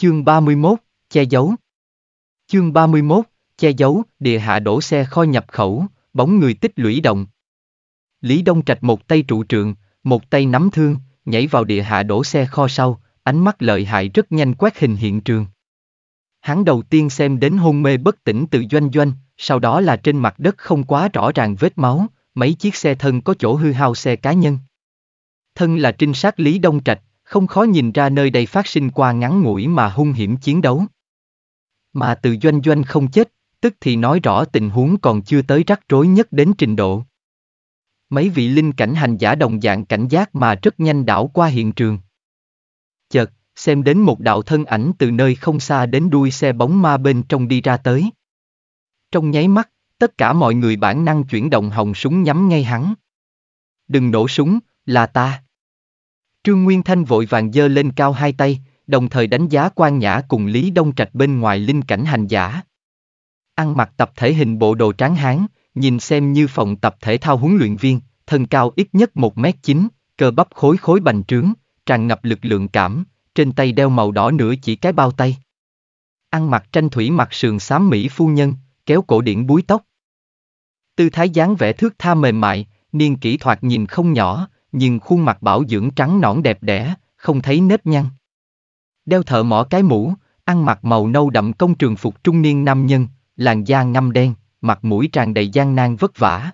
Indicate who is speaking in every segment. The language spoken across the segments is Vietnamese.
Speaker 1: Chương 31, che giấu. Chương 31, che giấu, địa hạ đổ xe kho nhập khẩu, bóng người tích lũy đồng. Lý Đông Trạch một tay trụ trường, một tay nắm thương, nhảy vào địa hạ đổ xe kho sau, ánh mắt lợi hại rất nhanh quét hình hiện trường. Hắn đầu tiên xem đến hôn mê bất tỉnh từ doanh doanh, sau đó là trên mặt đất không quá rõ ràng vết máu, mấy chiếc xe thân có chỗ hư hao xe cá nhân. Thân là trinh sát Lý Đông Trạch, không khó nhìn ra nơi đây phát sinh qua ngắn ngủi mà hung hiểm chiến đấu. Mà từ doanh doanh không chết, tức thì nói rõ tình huống còn chưa tới rắc rối nhất đến trình độ. Mấy vị linh cảnh hành giả đồng dạng cảnh giác mà rất nhanh đảo qua hiện trường. Chợt, xem đến một đạo thân ảnh từ nơi không xa đến đuôi xe bóng ma bên trong đi ra tới. Trong nháy mắt, tất cả mọi người bản năng chuyển động hồng súng nhắm ngay hắn. Đừng nổ súng, là ta. Trương Nguyên Thanh vội vàng giơ lên cao hai tay, đồng thời đánh giá quan nhã cùng Lý Đông Trạch bên ngoài linh cảnh hành giả. Ăn mặc tập thể hình bộ đồ tráng hán, nhìn xem như phòng tập thể thao huấn luyện viên, thân cao ít nhất 1m9, cơ bắp khối khối bành trướng, tràn ngập lực lượng cảm, trên tay đeo màu đỏ nửa chỉ cái bao tay. Ăn mặc tranh thủy mặt sườn xám Mỹ phu nhân, kéo cổ điển búi tóc. Tư thái dáng vẻ thước tha mềm mại, niên kỹ thoạt nhìn không nhỏ, nhìn khuôn mặt bảo dưỡng trắng nõn đẹp đẽ, không thấy nếp nhăn. Đeo thợ mỏ cái mũ, ăn mặc màu nâu đậm công trường phục trung niên nam nhân, làn da ngăm đen, mặt mũi tràn đầy gian nan vất vả.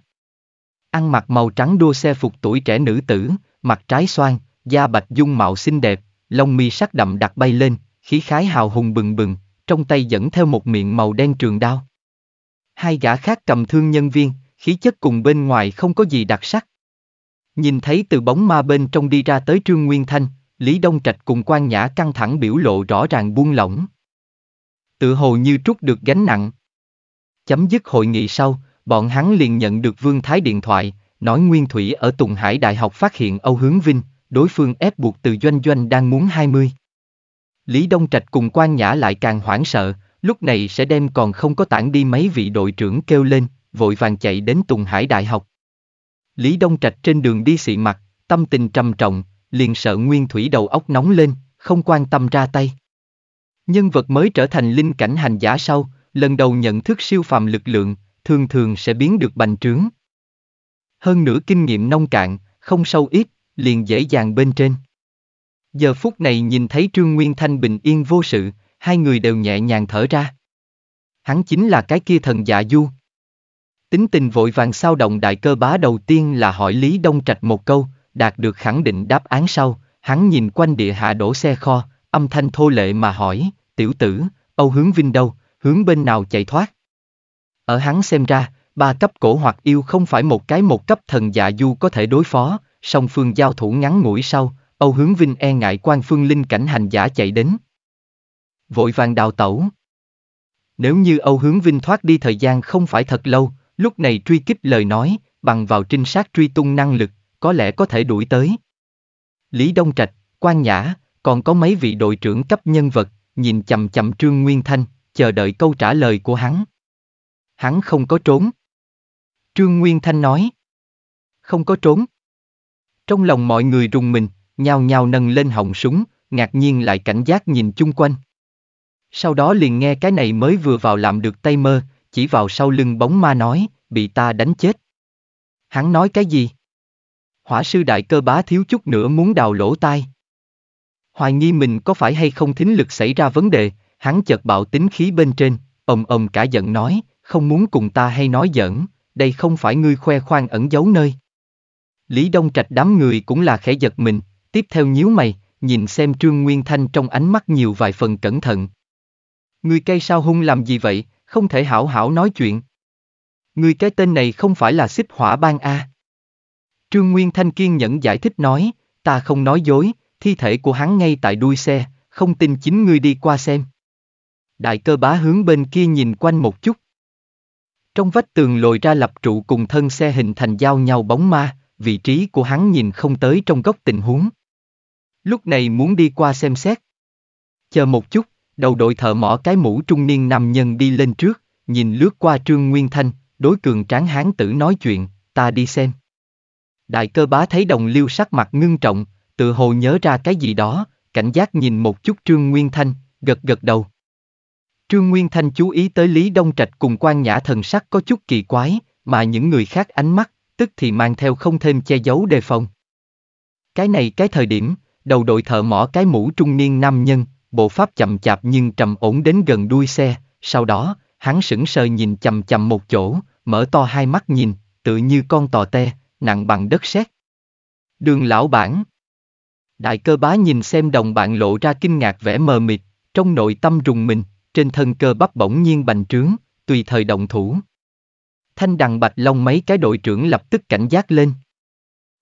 Speaker 1: Ăn mặc màu trắng đua xe phục tuổi trẻ nữ tử, mặt trái xoan, da bạch dung mạo xinh đẹp, lông mi sắc đậm đặc bay lên, khí khái hào hùng bừng bừng, trong tay dẫn theo một miệng màu đen trường đao. Hai gã khác cầm thương nhân viên, khí chất cùng bên ngoài không có gì đặc sắc. Nhìn thấy từ bóng ma bên trong đi ra tới Trương Nguyên Thanh, Lý Đông Trạch cùng quan Nhã căng thẳng biểu lộ rõ ràng buông lỏng. Tự hồ như trút được gánh nặng. Chấm dứt hội nghị sau, bọn hắn liền nhận được Vương Thái điện thoại, nói Nguyên Thủy ở Tùng Hải Đại học phát hiện Âu Hướng Vinh, đối phương ép buộc từ doanh doanh đang muốn 20. Lý Đông Trạch cùng quan Nhã lại càng hoảng sợ, lúc này sẽ đem còn không có tản đi mấy vị đội trưởng kêu lên, vội vàng chạy đến Tùng Hải Đại học. Lý Đông Trạch trên đường đi xị mặt, tâm tình trầm trọng, liền sợ Nguyên Thủy đầu óc nóng lên, không quan tâm ra tay. Nhân vật mới trở thành linh cảnh hành giả sau, lần đầu nhận thức siêu phàm lực lượng, thường thường sẽ biến được bành trướng. Hơn nữa kinh nghiệm nông cạn, không sâu ít, liền dễ dàng bên trên. Giờ phút này nhìn thấy Trương Nguyên Thanh bình yên vô sự, hai người đều nhẹ nhàng thở ra. Hắn chính là cái kia thần dạ du, Tính tình vội vàng sao động đại cơ bá đầu tiên là hỏi Lý Đông Trạch một câu, đạt được khẳng định đáp án sau, hắn nhìn quanh địa hạ đổ xe kho, âm thanh thô lệ mà hỏi, tiểu tử, Âu hướng Vinh đâu, hướng bên nào chạy thoát? Ở hắn xem ra, ba cấp cổ hoặc yêu không phải một cái một cấp thần dạ du có thể đối phó, song phương giao thủ ngắn ngủi sau, Âu hướng Vinh e ngại quan phương linh cảnh hành giả chạy đến. Vội vàng đào tẩu. Nếu như Âu hướng Vinh thoát đi thời gian không phải thật lâu, Lúc này truy kích lời nói, bằng vào trinh sát truy tung năng lực, có lẽ có thể đuổi tới. Lý Đông Trạch, Quan Nhã, còn có mấy vị đội trưởng cấp nhân vật, nhìn chậm chậm Trương Nguyên Thanh, chờ đợi câu trả lời của hắn. Hắn không có trốn. Trương Nguyên Thanh nói. Không có trốn. Trong lòng mọi người rùng mình, nhào nhào nâng lên họng súng, ngạc nhiên lại cảnh giác nhìn chung quanh. Sau đó liền nghe cái này mới vừa vào làm được tay mơ, chỉ vào sau lưng bóng ma nói, bị ta đánh chết. Hắn nói cái gì? Hỏa sư đại cơ bá thiếu chút nữa muốn đào lỗ tai. Hoài nghi mình có phải hay không thính lực xảy ra vấn đề, hắn chợt bạo tính khí bên trên, ầm ầm cả giận nói, không muốn cùng ta hay nói giỡn, đây không phải ngươi khoe khoang ẩn giấu nơi. Lý Đông Trạch đám người cũng là khẽ giật mình, tiếp theo nhíu mày, nhìn xem Trương Nguyên Thanh trong ánh mắt nhiều vài phần cẩn thận. Ngươi cây sao hung làm gì vậy, không thể hảo hảo nói chuyện. Người cái tên này không phải là xích hỏa ban A. Trương Nguyên Thanh kiên nhẫn giải thích nói, ta không nói dối, thi thể của hắn ngay tại đuôi xe, không tin chính ngươi đi qua xem. Đại cơ bá hướng bên kia nhìn quanh một chút. Trong vách tường lồi ra lập trụ cùng thân xe hình thành giao nhau bóng ma, vị trí của hắn nhìn không tới trong góc tình huống. Lúc này muốn đi qua xem xét. Chờ một chút. Đầu đội thợ mỏ cái mũ trung niên nam nhân đi lên trước, nhìn lướt qua Trương Nguyên Thanh, đối cường tráng hán tử nói chuyện, ta đi xem. Đại cơ bá thấy đồng liêu sắc mặt ngưng trọng, tự hồ nhớ ra cái gì đó, cảnh giác nhìn một chút Trương Nguyên Thanh, gật gật đầu. Trương Nguyên Thanh chú ý tới Lý Đông Trạch cùng quan nhã thần sắc có chút kỳ quái, mà những người khác ánh mắt, tức thì mang theo không thêm che giấu đề phòng. Cái này cái thời điểm, đầu đội thợ mỏ cái mũ trung niên nam nhân, bộ pháp chậm chạp nhưng trầm ổn đến gần đuôi xe, sau đó, hắn sững sờ nhìn chầm chầm một chỗ, mở to hai mắt nhìn, tự như con tò te, nặng bằng đất sét. Đường lão bản Đại cơ bá nhìn xem đồng bạn lộ ra kinh ngạc vẻ mờ mịt, trong nội tâm rùng mình, trên thân cơ bắp bỗng nhiên bành trướng, tùy thời động thủ. Thanh đằng bạch long mấy cái đội trưởng lập tức cảnh giác lên.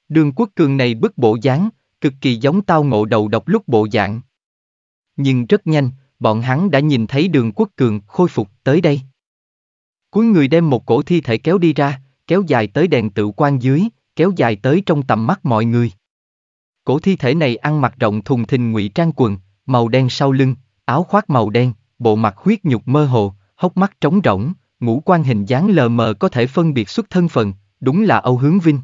Speaker 1: Đường quốc cường này bức bộ dáng, cực kỳ giống tao ngộ đầu độc lúc bộ dạng nhưng rất nhanh, bọn hắn đã nhìn thấy đường quốc cường khôi phục tới đây. Cuối người đem một cổ thi thể kéo đi ra, kéo dài tới đèn tự quan dưới, kéo dài tới trong tầm mắt mọi người. Cổ thi thể này ăn mặc rộng thùng thình ngụy trang quần, màu đen sau lưng, áo khoác màu đen, bộ mặt huyết nhục mơ hồ, hốc mắt trống rỗng, ngũ quan hình dáng lờ mờ có thể phân biệt xuất thân phần, đúng là Âu Hướng Vinh.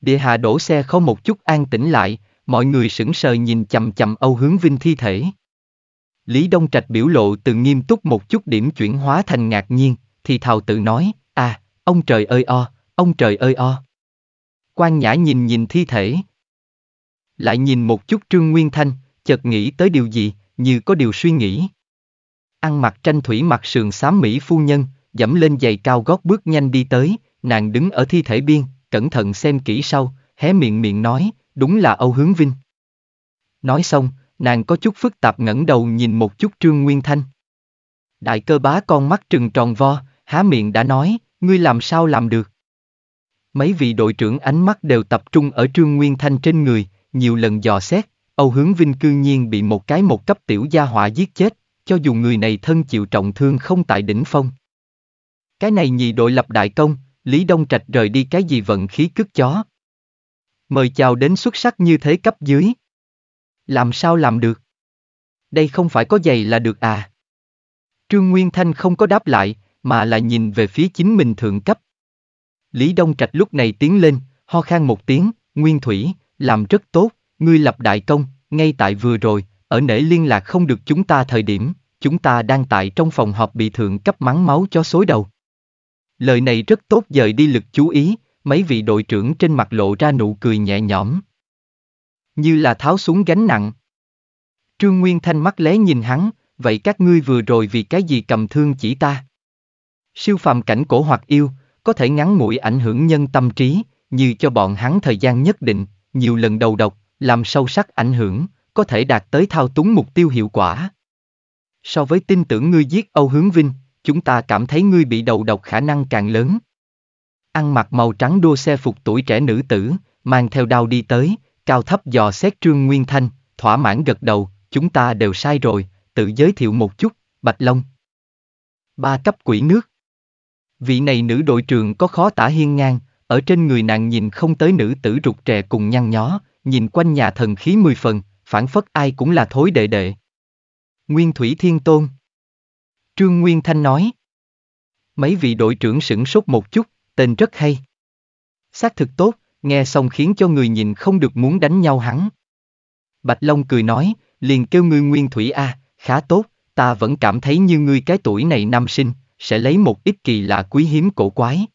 Speaker 1: Địa hạ đổ xe không một chút an tĩnh lại, Mọi người sững sờ nhìn chầm chầm Âu Hướng Vinh thi thể. Lý Đông Trạch biểu lộ từ nghiêm túc một chút điểm chuyển hóa thành ngạc nhiên, thì thào tự nói, à, ông trời ơi o, ông trời ơi o. Quan Nhã nhìn nhìn thi thể. Lại nhìn một chút Trương Nguyên Thanh, chợt nghĩ tới điều gì, như có điều suy nghĩ. Ăn mặc tranh thủy mặt sườn xám Mỹ phu nhân, dẫm lên giày cao gót bước nhanh đi tới, nàng đứng ở thi thể biên, cẩn thận xem kỹ sau, hé miệng miệng nói, đúng là Âu Hướng Vinh. Nói xong, nàng có chút phức tạp ngẩng đầu nhìn một chút Trương Nguyên Thanh. Đại cơ bá con mắt trừng tròn vo, há miệng đã nói, ngươi làm sao làm được. Mấy vị đội trưởng ánh mắt đều tập trung ở Trương Nguyên Thanh trên người, nhiều lần dò xét, Âu Hướng Vinh cư nhiên bị một cái một cấp tiểu gia hỏa giết chết, cho dù người này thân chịu trọng thương không tại đỉnh phong. Cái này nhị đội lập đại công, Lý Đông Trạch rời đi cái gì vận khí cướp chó, mời chào đến xuất sắc như thế cấp dưới. Làm sao làm được? Đây không phải có giày là được à? Trương Nguyên Thanh không có đáp lại, mà là nhìn về phía chính mình thượng cấp. Lý Đông Trạch lúc này tiến lên, ho khan một tiếng, Nguyên Thủy, làm rất tốt, ngươi lập đại công, ngay tại vừa rồi, ở nể liên lạc không được chúng ta thời điểm, chúng ta đang tại trong phòng họp bị thượng cấp mắng máu cho xối đầu. Lời này rất tốt dời đi lực chú ý, mấy vị đội trưởng trên mặt lộ ra nụ cười nhẹ nhõm. Như là tháo xuống gánh nặng. Trương Nguyên Thanh mắt lé nhìn hắn, vậy các ngươi vừa rồi vì cái gì cầm thương chỉ ta? Siêu phàm cảnh cổ hoặc yêu, có thể ngắn mũi ảnh hưởng nhân tâm trí, như cho bọn hắn thời gian nhất định, nhiều lần đầu độc, làm sâu sắc ảnh hưởng, có thể đạt tới thao túng mục tiêu hiệu quả. So với tin tưởng ngươi giết Âu Hướng Vinh, chúng ta cảm thấy ngươi bị đầu độc khả năng càng lớn ăn mặc màu trắng đua xe phục tuổi trẻ nữ tử, mang theo đao đi tới, cao thấp dò xét Trương Nguyên Thanh, thỏa mãn gật đầu, chúng ta đều sai rồi, tự giới thiệu một chút, Bạch Long. Ba cấp quỷ nước. Vị này nữ đội trưởng có khó tả hiên ngang, ở trên người nàng nhìn không tới nữ tử rụt trẻ cùng nhăn nhó, nhìn quanh nhà thần khí mười phần, phản phất ai cũng là thối đệ đệ. Nguyên Thủy Thiên Tôn Trương Nguyên Thanh nói Mấy vị đội trưởng sửng sốt một chút, tên rất hay. Xác thực tốt, nghe xong khiến cho người nhìn không được muốn đánh nhau hắn. Bạch Long cười nói, liền kêu ngươi nguyên thủy a, à, khá tốt, ta vẫn cảm thấy như ngươi cái tuổi này nam sinh, sẽ lấy một ít
Speaker 2: kỳ lạ quý hiếm cổ quái.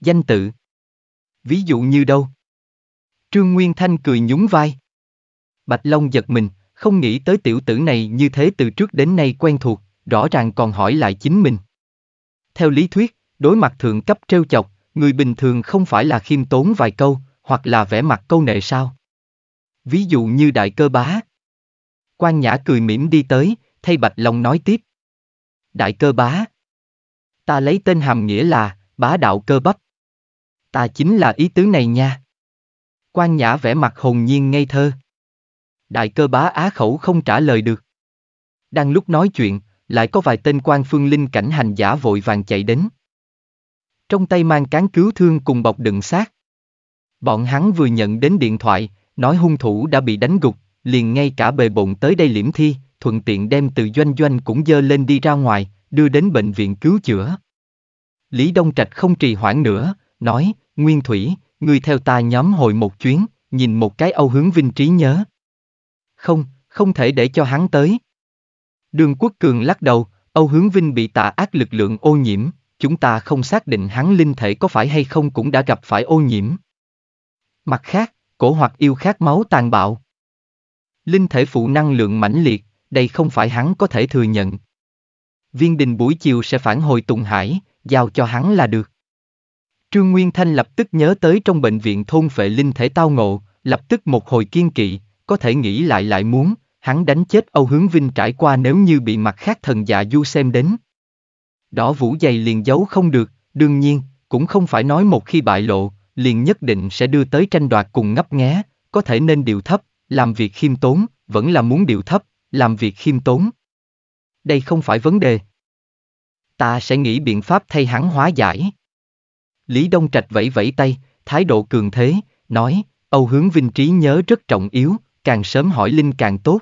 Speaker 2: Danh tự Ví dụ như đâu? Trương Nguyên Thanh cười nhún vai. Bạch Long giật
Speaker 1: mình, không nghĩ tới tiểu tử này như thế từ trước đến nay quen thuộc, rõ ràng còn hỏi lại chính mình. Theo lý thuyết, đối mặt thượng cấp trêu chọc, người bình thường không phải là khiêm tốn vài câu, hoặc là vẽ mặt câu nệ sao. Ví dụ như đại cơ bá. Quan Nhã cười mỉm đi tới, thay Bạch Long nói tiếp. Đại cơ bá. Ta lấy tên hàm nghĩa là, bá đạo cơ bắp. Ta chính là ý tứ này nha. Quan Nhã vẽ mặt hồn nhiên ngây thơ đại cơ bá á khẩu không trả lời được. Đang lúc nói chuyện, lại có vài tên quan phương linh cảnh hành giả vội vàng chạy đến. Trong tay mang cán cứu thương cùng bọc đựng xác. Bọn hắn vừa nhận đến điện thoại, nói hung thủ đã bị đánh gục, liền ngay cả bề bộn tới đây liễm thi, thuận tiện đem từ doanh doanh cũng dơ lên đi ra ngoài, đưa đến bệnh viện cứu chữa. Lý Đông Trạch không trì hoãn nữa, nói, Nguyên Thủy, người theo ta nhóm hồi một chuyến, nhìn một cái âu hướng vinh trí nhớ, không, không thể để cho hắn tới. Đường Quốc Cường lắc đầu, Âu Hướng Vinh bị tà ác lực lượng ô nhiễm, chúng ta không xác định hắn linh thể có phải hay không cũng đã gặp phải ô nhiễm. Mặt khác, cổ hoặc yêu khát máu tàn bạo. Linh thể phụ năng lượng mãnh liệt, đây không phải hắn có thể thừa nhận. Viên đình buổi chiều sẽ phản hồi Tùng Hải, giao cho hắn là được. Trương Nguyên Thanh lập tức nhớ tới trong bệnh viện thôn phệ linh thể tao ngộ, lập tức một hồi kiên kỵ, có thể nghĩ lại lại muốn, hắn đánh chết Âu Hướng Vinh trải qua nếu như bị mặt khác thần dạ du xem đến. Đỏ vũ dày liền giấu không được, đương nhiên, cũng không phải nói một khi bại lộ, liền nhất định sẽ đưa tới tranh đoạt cùng ngấp nghé, có thể nên điều thấp, làm việc khiêm tốn, vẫn là muốn điều thấp, làm việc khiêm tốn. Đây không phải vấn đề. Ta sẽ nghĩ biện pháp thay hắn hóa giải. Lý Đông Trạch vẫy vẫy tay, thái độ cường thế, nói, Âu hướng vinh trí nhớ rất trọng yếu, càng sớm hỏi linh càng tốt.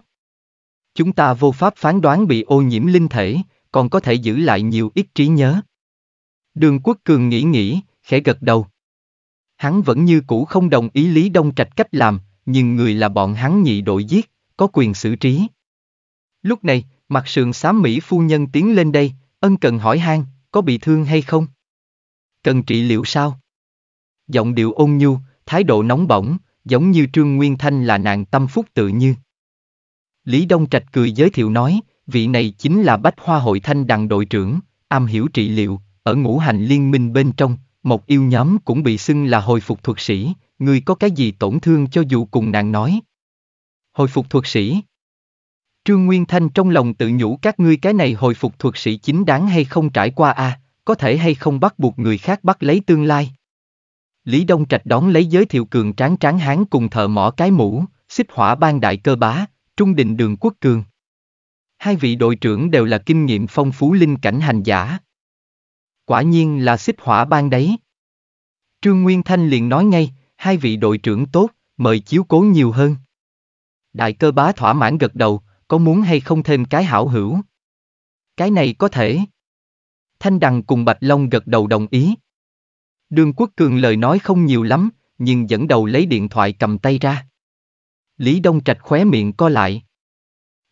Speaker 1: Chúng ta vô pháp phán đoán bị ô nhiễm linh thể, còn có thể giữ lại nhiều ít trí nhớ. Đường quốc cường nghĩ nghĩ, khẽ gật đầu. Hắn vẫn như cũ không đồng ý Lý Đông Trạch cách làm, nhưng người là bọn hắn nhị đội giết, có quyền xử trí. Lúc này, mặt sườn xám Mỹ phu nhân tiến lên đây, ân cần hỏi han, có bị thương hay không? Cần trị liệu sao? Giọng điệu ôn nhu, thái độ nóng bỏng, giống như Trương Nguyên Thanh là nàng tâm phúc tự như. Lý Đông Trạch cười giới thiệu nói, vị này chính là Bách Hoa Hội Thanh Đằng đội trưởng, am hiểu trị liệu, ở ngũ hành liên minh bên trong, một yêu nhóm cũng bị xưng là hồi phục thuật sĩ, người có cái gì tổn thương cho dù cùng nàng nói. Hồi phục thuật sĩ Trương Nguyên Thanh trong lòng tự nhủ các ngươi cái này hồi phục thuật sĩ chính đáng hay không trải qua a à, có thể hay không bắt buộc người khác bắt lấy tương lai. Lý Đông Trạch đón lấy giới thiệu cường tráng tráng hán cùng thợ mỏ cái mũ, xích hỏa ban đại cơ bá, trung định đường quốc cường. Hai vị đội trưởng đều là kinh nghiệm phong phú linh cảnh hành giả. Quả nhiên là xích hỏa ban đấy. Trương Nguyên Thanh liền nói ngay, hai vị đội trưởng tốt, mời chiếu cố nhiều hơn. Đại cơ bá thỏa mãn gật đầu, có muốn hay không thêm cái hảo hữu? Cái này có thể. Thanh Đằng cùng Bạch Long gật đầu đồng ý. Đường Quốc Cường lời nói không nhiều lắm, nhưng dẫn đầu lấy điện thoại cầm tay ra. Lý Đông Trạch khóe miệng co lại.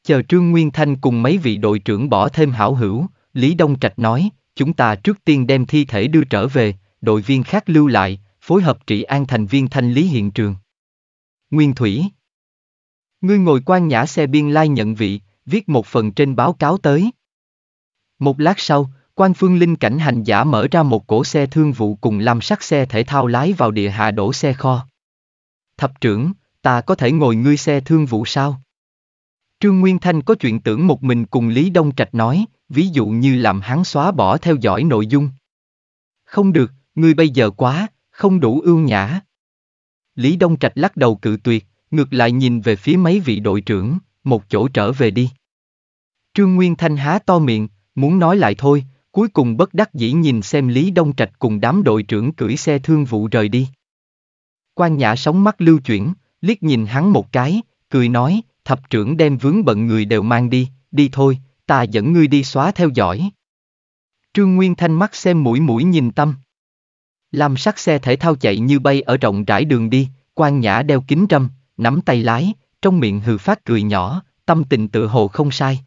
Speaker 1: Chờ Trương Nguyên Thanh cùng mấy vị đội trưởng bỏ thêm hảo hữu, Lý Đông Trạch nói, chúng ta trước tiên đem thi thể đưa trở về, đội viên khác lưu lại, phối hợp trị an thành viên thanh lý hiện trường. Nguyên Thủy Ngươi ngồi quan nhã xe biên lai nhận vị, viết một phần trên báo cáo tới. Một lát sau, Quan phương linh cảnh hành giả mở ra một cổ xe thương vụ cùng làm sắc xe thể thao lái vào địa hạ đổ xe kho. Thập trưởng, ta có thể ngồi ngươi xe thương vụ sao? Trương Nguyên Thanh có chuyện tưởng một mình cùng Lý Đông Trạch nói, ví dụ như làm hắn xóa bỏ theo dõi nội dung. Không được, ngươi bây giờ quá, không đủ ưu nhã. Lý Đông Trạch lắc đầu cự tuyệt, ngược lại nhìn về phía mấy vị đội trưởng, một chỗ trở về đi. Trương Nguyên Thanh há to miệng, muốn nói lại thôi, cuối cùng bất đắc dĩ nhìn xem Lý Đông Trạch cùng đám đội trưởng cưỡi xe thương vụ rời đi. Quan Nhã sóng mắt lưu chuyển, liếc nhìn hắn một cái, cười nói, thập trưởng đem vướng bận người đều mang đi, đi thôi, ta dẫn ngươi đi xóa theo dõi. Trương Nguyên Thanh mắt xem mũi mũi nhìn tâm. Làm sắc xe thể thao chạy như bay ở rộng rãi đường đi, quan nhã đeo kính râm, nắm tay lái, trong miệng hừ phát cười nhỏ, tâm tình tự hồ không sai.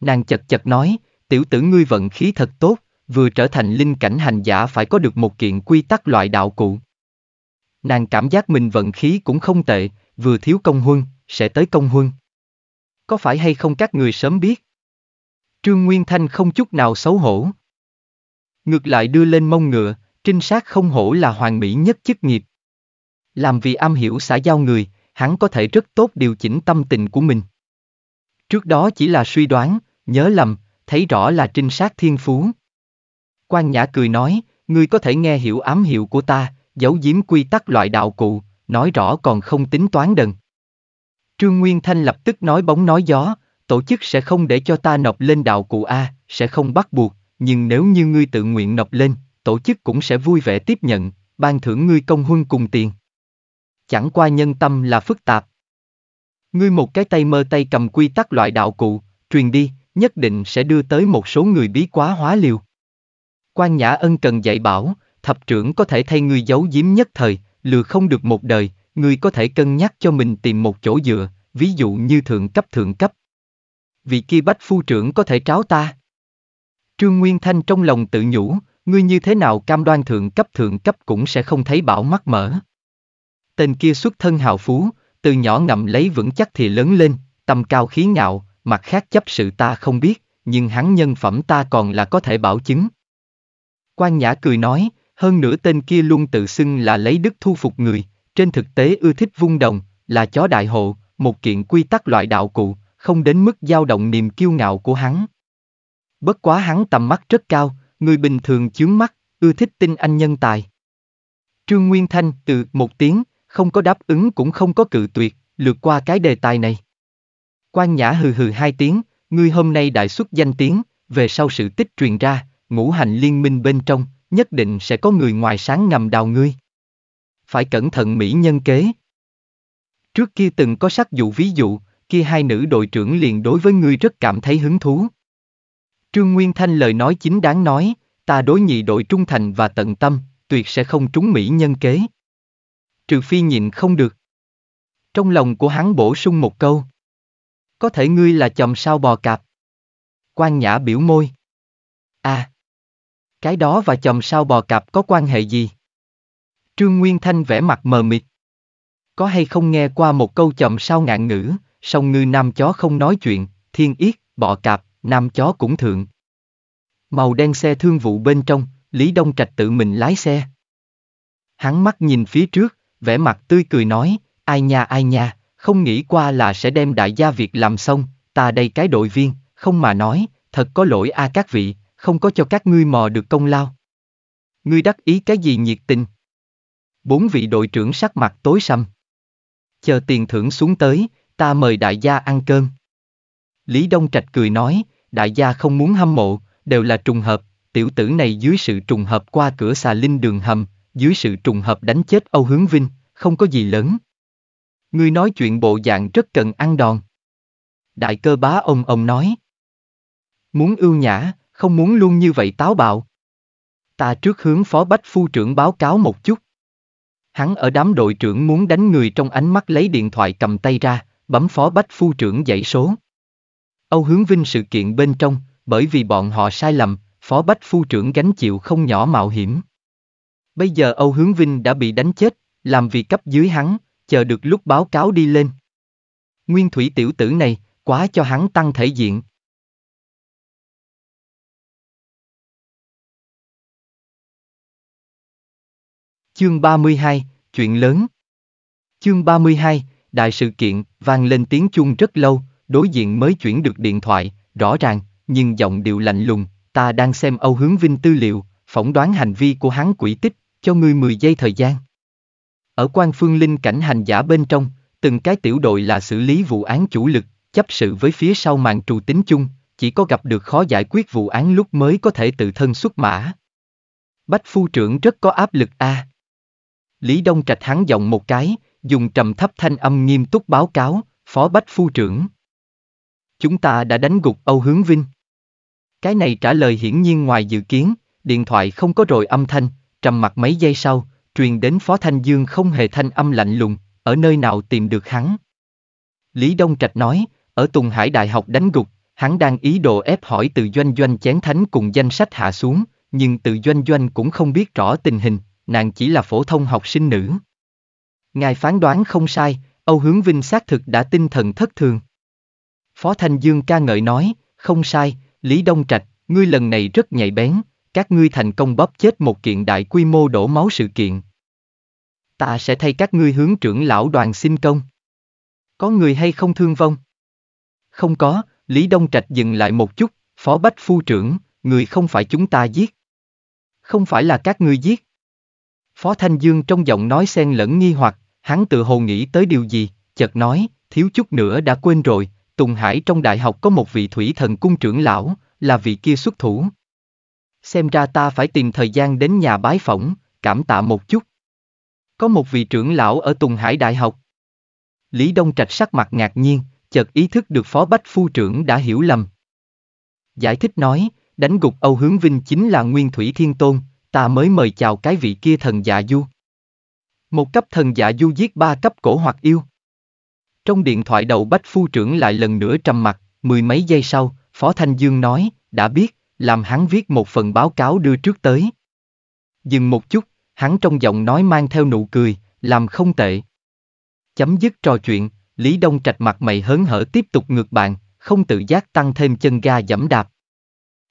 Speaker 1: Nàng chật chật nói, tiểu tử ngươi vận khí thật tốt, vừa trở thành linh cảnh hành giả phải có được một kiện quy tắc loại đạo cụ. Nàng cảm giác mình vận khí cũng không tệ, vừa thiếu công huân, sẽ tới công huân. Có phải hay không các người sớm biết? Trương Nguyên Thanh không chút nào xấu hổ. Ngược lại đưa lên mông ngựa, trinh sát không hổ là hoàng mỹ nhất chức nghiệp. Làm vì am hiểu xã giao người, hắn có thể rất tốt điều chỉnh tâm tình của mình. Trước đó chỉ là suy đoán, nhớ lầm, thấy rõ là trinh sát thiên phú. Quan Nhã cười nói, ngươi có thể nghe hiểu ám hiệu của ta, giấu giếm quy tắc loại đạo cụ, nói rõ còn không tính toán đần. Trương Nguyên Thanh lập tức nói bóng nói gió, tổ chức sẽ không để cho ta nộp lên đạo cụ A, sẽ không bắt buộc, nhưng nếu như ngươi tự nguyện nộp lên, tổ chức cũng sẽ vui vẻ tiếp nhận, ban thưởng ngươi công huân cùng tiền. Chẳng qua nhân tâm là phức tạp. Ngươi một cái tay mơ tay cầm quy tắc loại đạo cụ, truyền đi, nhất định sẽ đưa tới một số người bí quá hóa liều. Quan Nhã Ân cần dạy bảo, thập trưởng có thể thay ngươi giấu giếm nhất thời, lừa không được một đời, ngươi có thể cân nhắc cho mình tìm một chỗ dựa, ví dụ như thượng cấp thượng cấp. Vị kia bách phu trưởng có thể tráo ta. Trương Nguyên Thanh trong lòng tự nhủ, ngươi như thế nào cam đoan thượng cấp thượng cấp cũng sẽ không thấy bảo mắt mở. Tên kia xuất thân hào phú, từ nhỏ ngậm lấy vững chắc thì lớn lên, tầm cao khí ngạo, mặt khác chấp sự ta không biết, nhưng hắn nhân phẩm ta còn là có thể bảo chứng. Quan Nhã cười nói, hơn nữa tên kia luôn tự xưng là lấy đức thu phục người, trên thực tế ưa thích vung đồng, là chó đại hộ, một kiện quy tắc loại đạo cụ, không đến mức dao động niềm kiêu ngạo của hắn. Bất quá hắn tầm mắt rất cao, người bình thường chướng mắt, ưa thích tinh anh nhân tài. Trương Nguyên Thanh từ một tiếng, không có đáp ứng cũng không có cự tuyệt, lượt qua cái đề tài này. Quan Nhã hừ hừ hai tiếng, ngươi hôm nay đại xuất danh tiếng, về sau sự tích truyền ra, ngũ hành liên minh bên trong, nhất định sẽ có người ngoài sáng ngầm đào ngươi. Phải cẩn thận mỹ nhân kế. Trước kia từng có sắc dụ ví dụ, kia hai nữ đội trưởng liền đối với ngươi rất cảm thấy hứng thú. Trương Nguyên Thanh lời nói chính đáng nói, ta đối nhị đội trung thành và tận tâm, tuyệt sẽ không trúng mỹ nhân kế. Trừ phi nhịn không được. Trong lòng của hắn bổ sung một câu. Có thể ngươi là chòm sao bò cạp. Quan Nhã biểu môi. À, cái đó và chòm sao bò cạp có quan hệ gì? Trương Nguyên Thanh vẽ mặt mờ mịt. Có hay không nghe qua một câu chòm sao ngạn ngữ, song ngư nam chó không nói chuyện, thiên yết, bọ cạp, nam chó cũng thượng. Màu đen xe thương vụ bên trong, Lý Đông Trạch tự mình lái xe. Hắn mắt nhìn phía trước, vẻ mặt tươi cười nói, ai nha ai nha, không nghĩ qua là sẽ đem đại gia việc làm xong, ta đây cái đội viên, không mà nói, thật có lỗi a à các vị, không có cho các ngươi mò được công lao. Ngươi đắc ý cái gì nhiệt tình? Bốn vị đội trưởng sắc mặt tối sầm. Chờ tiền thưởng xuống tới, ta mời đại gia ăn cơm. Lý Đông Trạch cười nói, đại gia không muốn hâm mộ, đều là trùng hợp, tiểu tử này dưới sự trùng hợp qua cửa xà linh đường hầm, dưới sự trùng hợp đánh chết Âu Hướng Vinh, không có gì lớn, Ngươi nói chuyện bộ dạng rất cần ăn đòn. Đại cơ bá ông ông nói. Muốn ưu nhã, không muốn luôn như vậy táo bạo. Ta trước hướng phó bách phu trưởng báo cáo một chút. Hắn ở đám đội trưởng muốn đánh người trong ánh mắt lấy điện thoại cầm tay ra, bấm phó bách phu trưởng dãy số. Âu hướng vinh sự kiện bên trong, bởi vì bọn họ sai lầm, phó bách phu trưởng gánh chịu không nhỏ mạo hiểm. Bây giờ Âu Hướng Vinh đã bị đánh chết, làm việc cấp dưới hắn, chờ được lúc báo cáo đi lên. Nguyên thủy tiểu tử
Speaker 2: này, quá cho hắn tăng thể diện. Chương 32, chuyện lớn. Chương 32, đại sự kiện, vang lên tiếng chuông rất
Speaker 1: lâu, đối diện mới chuyển được điện thoại, rõ ràng, nhưng giọng điệu lạnh lùng, ta đang xem Âu Hướng Vinh tư liệu, phỏng đoán hành vi của hắn quỷ tích, cho ngươi 10 giây thời gian. Ở quan phương linh cảnh hành giả bên trong, từng cái tiểu đội là xử lý vụ án chủ lực, chấp sự với phía sau màn trù tính chung, chỉ có gặp được khó giải quyết vụ án lúc mới có thể tự thân xuất mã. Bách phu trưởng rất có áp lực a. Lý Đông Trạch hắn giọng một cái, dùng trầm thấp thanh âm nghiêm túc báo cáo, phó bách phu trưởng. Chúng ta đã đánh gục Âu Hướng Vinh. Cái này trả lời hiển nhiên ngoài dự kiến, điện thoại không có rồi âm thanh, trầm mặt mấy giây sau, truyền đến Phó Thanh Dương không hề thanh âm lạnh lùng, ở nơi nào tìm được hắn. Lý Đông Trạch nói, ở Tùng Hải Đại học đánh gục, hắn đang ý đồ ép hỏi từ doanh doanh chén thánh cùng danh sách hạ xuống, nhưng từ doanh doanh cũng không biết rõ tình hình, nàng chỉ là phổ thông học sinh nữ. Ngài phán đoán không sai, Âu Hướng Vinh xác thực đã tinh thần thất thường. Phó Thanh Dương ca ngợi nói, không sai, Lý Đông Trạch, ngươi lần này rất nhạy bén, các ngươi thành công bóp chết một kiện đại quy mô đổ máu sự kiện. Ta sẽ thay các ngươi hướng trưởng lão đoàn xin công. Có người hay không thương vong? Không có, Lý Đông Trạch dừng lại một chút, Phó Bách Phu trưởng, người không phải chúng ta giết. Không phải là các ngươi giết. Phó Thanh Dương trong giọng nói xen lẫn nghi hoặc, hắn tự hồ nghĩ tới điều gì, chợt nói, thiếu chút nữa đã quên rồi, Tùng Hải trong đại học có một vị thủy thần cung trưởng lão, là vị kia xuất thủ xem ra ta phải tìm thời gian đến nhà bái phỏng, cảm tạ một chút. Có một vị trưởng lão ở Tùng Hải Đại học. Lý Đông Trạch sắc mặt ngạc nhiên, chợt ý thức được Phó Bách Phu trưởng đã hiểu lầm. Giải thích nói, đánh gục Âu Hướng Vinh chính là Nguyên Thủy Thiên Tôn, ta mới mời chào cái vị kia thần dạ du. Một cấp thần dạ du giết ba cấp cổ hoặc yêu. Trong điện thoại đầu Bách Phu trưởng lại lần nữa trầm mặt, mười mấy giây sau, Phó Thanh Dương nói, đã biết, làm hắn viết một phần báo cáo đưa trước tới. Dừng một chút, hắn trong giọng nói mang theo nụ cười, làm không tệ. Chấm dứt trò chuyện, Lý Đông Trạch mặt mày hớn hở tiếp tục ngược bạn, không tự giác tăng thêm chân ga dẫm đạp.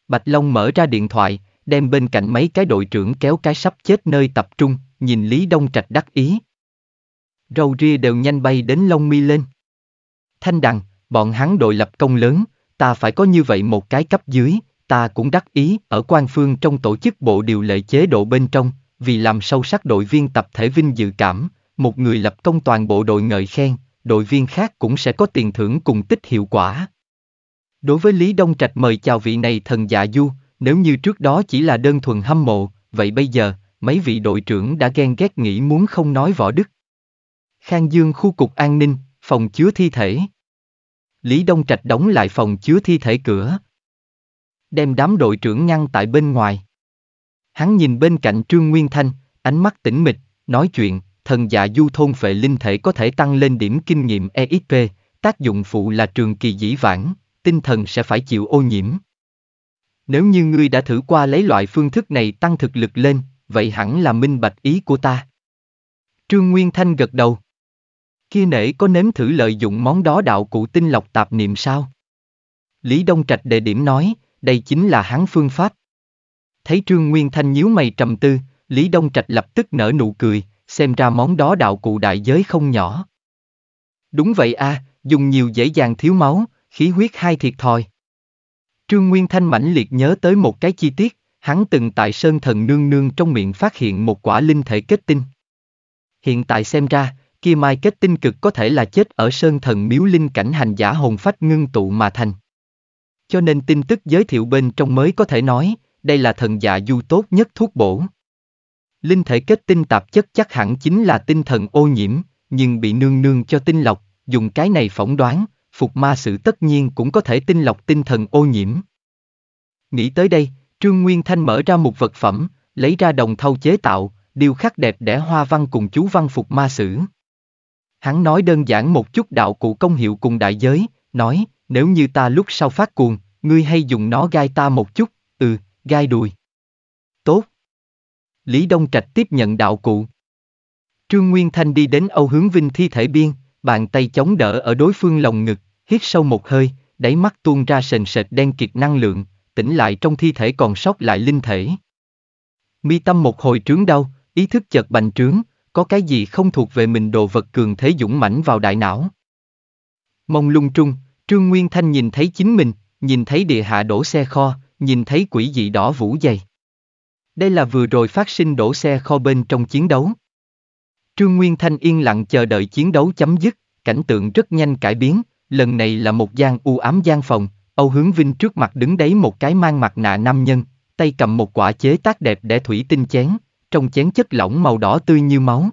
Speaker 1: Bạch Long mở ra điện thoại, đem bên cạnh mấy cái đội trưởng kéo cái sắp chết nơi tập trung, nhìn Lý Đông Trạch đắc ý. Râu ria đều nhanh bay đến lông mi lên. Thanh đằng, bọn hắn đội lập công lớn, ta phải có như vậy một cái cấp dưới, ta cũng đắc ý ở quan phương trong tổ chức bộ điều lệ chế độ bên trong, vì làm sâu sắc đội viên tập thể vinh dự cảm, một người lập công toàn bộ đội ngợi khen, đội viên khác cũng sẽ có tiền thưởng cùng tích hiệu quả. Đối với Lý Đông Trạch mời chào vị này thần dạ du, nếu như trước đó chỉ là đơn thuần hâm mộ, vậy bây giờ, mấy vị đội trưởng đã ghen ghét nghĩ muốn không nói võ đức. Khang Dương khu cục an ninh, phòng chứa thi thể. Lý Đông Trạch đóng lại phòng chứa thi thể cửa, đem đám đội trưởng ngăn tại bên ngoài. Hắn nhìn bên cạnh Trương Nguyên Thanh, ánh mắt tĩnh mịch, nói chuyện, thần dạ du thôn phệ linh thể có thể tăng lên điểm kinh nghiệm EXP, tác dụng phụ là trường kỳ dĩ vãng, tinh thần sẽ phải chịu ô nhiễm. Nếu như ngươi đã thử qua lấy loại phương thức này tăng thực lực lên, vậy hẳn là minh bạch ý của ta. Trương Nguyên Thanh gật đầu. Kia nể có nếm thử lợi dụng món đó đạo cụ tinh lọc tạp niệm sao? Lý Đông Trạch đề điểm nói, đây chính là hắn phương pháp. Thấy Trương Nguyên Thanh nhíu mày trầm tư, Lý Đông Trạch lập tức nở nụ cười, xem ra món đó đạo cụ đại giới không nhỏ. Đúng vậy a, à, dùng nhiều dễ dàng thiếu máu, khí huyết hai thiệt thòi. Trương Nguyên Thanh mãnh liệt nhớ tới một cái chi tiết, hắn từng tại Sơn Thần Nương Nương trong miệng phát hiện một quả linh thể kết tinh. Hiện tại xem ra, kia mai kết tinh cực có thể là chết ở Sơn Thần Miếu Linh cảnh hành giả hồn phách ngưng tụ mà thành cho nên tin tức giới thiệu bên trong mới có thể nói, đây là thần dạ du tốt nhất thuốc bổ. Linh thể kết tinh tạp chất chắc hẳn chính là tinh thần ô nhiễm, nhưng bị nương nương cho tinh lọc, dùng cái này phỏng đoán, phục ma sự tất nhiên cũng có thể tinh lọc tinh thần ô nhiễm. Nghĩ tới đây, Trương Nguyên Thanh mở ra một vật phẩm, lấy ra đồng thau chế tạo, điều khắc đẹp đẽ hoa văn cùng chú văn phục ma sử. Hắn nói đơn giản một chút đạo cụ công hiệu cùng đại giới, nói, nếu như ta lúc sau phát cuồng, ngươi hay dùng nó gai ta một chút, ừ, gai đùi. Tốt. Lý Đông Trạch tiếp nhận đạo cụ. Trương Nguyên Thanh đi đến Âu Hướng Vinh thi thể biên, bàn tay chống đỡ ở đối phương lồng ngực, hít sâu một hơi, đáy mắt tuôn ra sền sệt đen kịt năng lượng, tỉnh lại trong thi thể còn sót lại linh thể. Mi tâm một hồi trướng đau, ý thức chợt bành trướng, có cái gì không thuộc về mình đồ vật cường thế dũng mãnh vào đại não. Mông lung trung, Trương Nguyên Thanh nhìn thấy chính mình, nhìn thấy địa hạ đổ xe kho, nhìn thấy quỷ dị đỏ vũ dày. Đây là vừa rồi phát sinh đổ xe kho bên trong chiến đấu. Trương Nguyên Thanh yên lặng chờ đợi chiến đấu chấm dứt, cảnh tượng rất nhanh cải biến, lần này là một gian u ám gian phòng, Âu Hướng Vinh trước mặt đứng đấy một cái mang mặt nạ nam nhân, tay cầm một quả chế tác đẹp để thủy tinh chén, trong chén chất lỏng màu đỏ tươi như máu.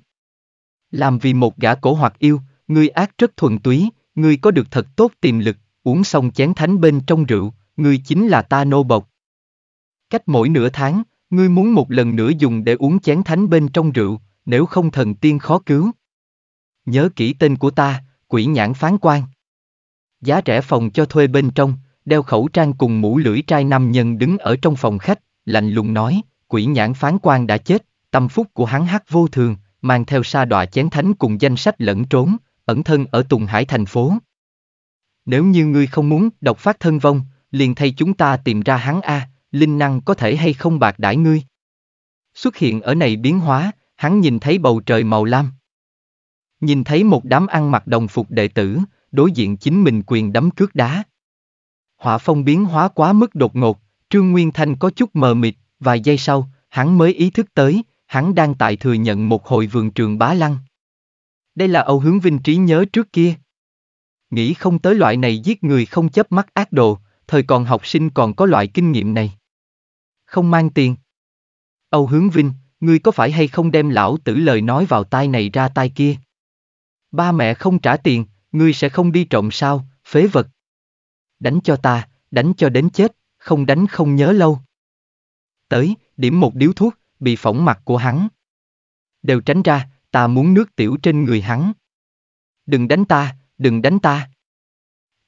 Speaker 1: Làm vì một gã cổ hoặc yêu, người ác rất thuần túy, ngươi có được thật tốt tiềm lực, uống xong chén thánh bên trong rượu, ngươi chính là ta nô bộc. Cách mỗi nửa tháng, ngươi muốn một lần nữa dùng để uống chén thánh bên trong rượu, nếu không thần tiên khó cứu. Nhớ kỹ tên của ta, quỷ nhãn phán quan. Giá rẻ phòng cho thuê bên trong, đeo khẩu trang cùng mũ lưỡi trai nam nhân đứng ở trong phòng khách, lạnh lùng nói, quỷ nhãn phán quan đã chết, tâm phúc của hắn hát vô thường, mang theo sa đọa chén thánh cùng danh sách lẫn trốn, ẩn thân ở Tùng Hải thành phố. Nếu như ngươi không muốn độc phát thân vong, liền thay chúng ta tìm ra hắn a, linh năng có thể hay không bạc đãi ngươi. Xuất hiện ở này biến hóa, hắn nhìn thấy bầu trời màu lam. Nhìn thấy một đám ăn mặc đồng phục đệ tử, đối diện chính mình quyền đấm cước đá. Họa phong biến hóa quá mức đột ngột, Trương Nguyên Thanh có chút mờ mịt, vài giây sau, hắn mới ý thức tới, hắn đang tại thừa nhận một hội vườn trường bá lăng. Đây là Âu Hướng Vinh trí nhớ trước kia. Nghĩ không tới loại này giết người không chấp mắt ác đồ, thời còn học sinh còn có loại kinh nghiệm này. Không mang tiền. Âu Hướng Vinh, ngươi có phải hay không đem lão tử lời nói vào tai này ra tai kia? Ba mẹ không trả tiền, ngươi sẽ không đi trộm sao, phế vật. Đánh cho ta, đánh cho đến chết, không đánh không nhớ lâu. Tới, điểm một điếu thuốc, bị phỏng mặt của hắn. Đều tránh ra, ta muốn nước tiểu trên người hắn. Đừng đánh ta, đừng đánh ta.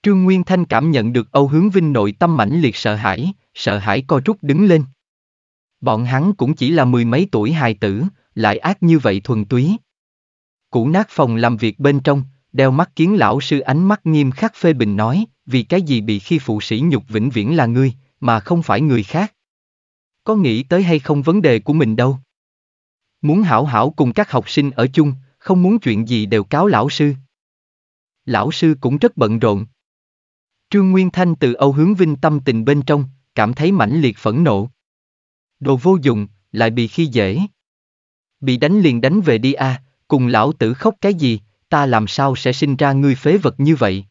Speaker 1: Trương Nguyên Thanh cảm nhận được Âu Hướng Vinh nội tâm mãnh liệt sợ hãi, sợ hãi co rút đứng lên. Bọn hắn cũng chỉ là mười mấy tuổi hài tử, lại ác như vậy thuần túy. Cũ nát phòng làm việc bên trong, đeo mắt kiến lão sư ánh mắt nghiêm khắc phê bình nói, vì cái gì bị khi phụ sĩ nhục vĩnh viễn là ngươi, mà không phải người khác. Có nghĩ tới hay không vấn đề của mình đâu. Muốn hảo hảo cùng các học sinh ở chung, không muốn chuyện gì đều cáo lão sư. Lão sư cũng rất bận rộn. Trương Nguyên Thanh từ Âu Hướng Vinh tâm tình bên trong, cảm thấy mãnh liệt phẫn nộ. Đồ vô dụng, lại bị khi dễ. Bị đánh liền đánh về đi a, à, cùng lão tử khóc cái gì, ta làm sao sẽ sinh ra ngươi phế vật như vậy.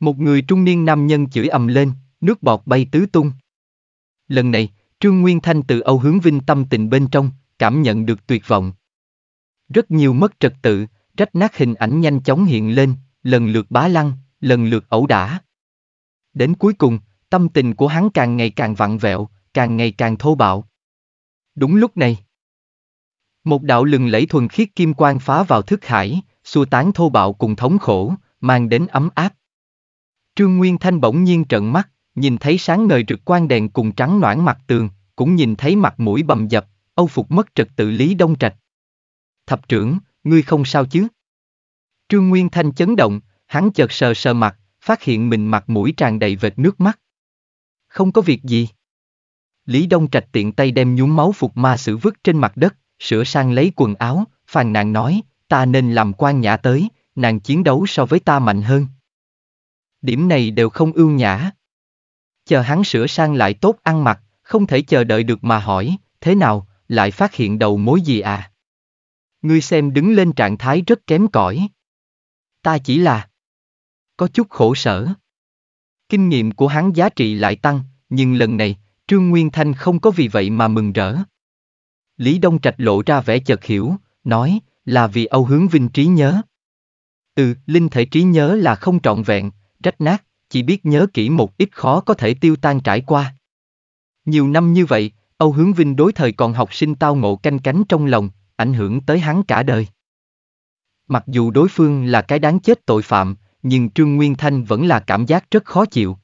Speaker 1: Một người trung niên nam nhân chửi ầm lên, nước bọt bay tứ tung. Lần này, Trương Nguyên Thanh từ Âu Hướng Vinh tâm tình bên trong, cảm nhận được tuyệt vọng. Rất nhiều mất trật tự, rách nát hình ảnh nhanh chóng hiện lên, lần lượt bá lăng, lần lượt ẩu đả. Đến cuối cùng, tâm tình của hắn càng ngày càng vặn vẹo, càng ngày càng thô bạo. Đúng lúc này, một đạo lừng lẫy thuần khiết kim quang phá vào thức hải, xua tán thô bạo cùng thống khổ, mang đến ấm áp. Trương Nguyên Thanh bỗng nhiên trợn mắt, nhìn thấy sáng ngời rực quang đèn cùng trắng noãn mặt tường, cũng nhìn thấy mặt mũi bầm dập, Âu Phục mất trật tự Lý Đông Trạch. Thập trưởng, ngươi không sao chứ? Trương Nguyên Thanh chấn động, hắn chợt sờ sờ mặt, phát hiện mình mặt mũi tràn đầy vệt nước mắt. Không có việc gì. Lý Đông Trạch tiện tay đem nhúng máu phục ma sử vứt trên mặt đất, sửa sang lấy quần áo, phàn nàng nói, ta nên làm quan nhã tới, nàng chiến đấu so với ta mạnh hơn. Điểm này đều không ưu nhã. Chờ hắn sửa sang lại tốt ăn mặc, không thể chờ đợi được mà hỏi, thế nào, lại phát hiện đầu mối gì à? Ngươi xem đứng lên trạng thái rất kém cỏi. Ta chỉ là có chút khổ sở. Kinh nghiệm của hắn giá trị lại tăng, nhưng lần này, Trương Nguyên Thanh không có vì vậy mà mừng rỡ. Lý Đông Trạch lộ ra vẻ chợt hiểu, nói, là vì Âu Hướng Vinh trí nhớ. Ừ, linh thể trí nhớ là không trọn vẹn, rách nát, chỉ biết nhớ kỹ một ít khó có thể tiêu tan trải qua. Nhiều năm như vậy, Âu Hướng Vinh đối thời còn học sinh tao ngộ canh cánh trong lòng, ảnh hưởng tới hắn cả đời. Mặc dù đối phương là cái đáng chết tội phạm, nhưng Trương Nguyên Thanh vẫn là cảm giác rất khó chịu.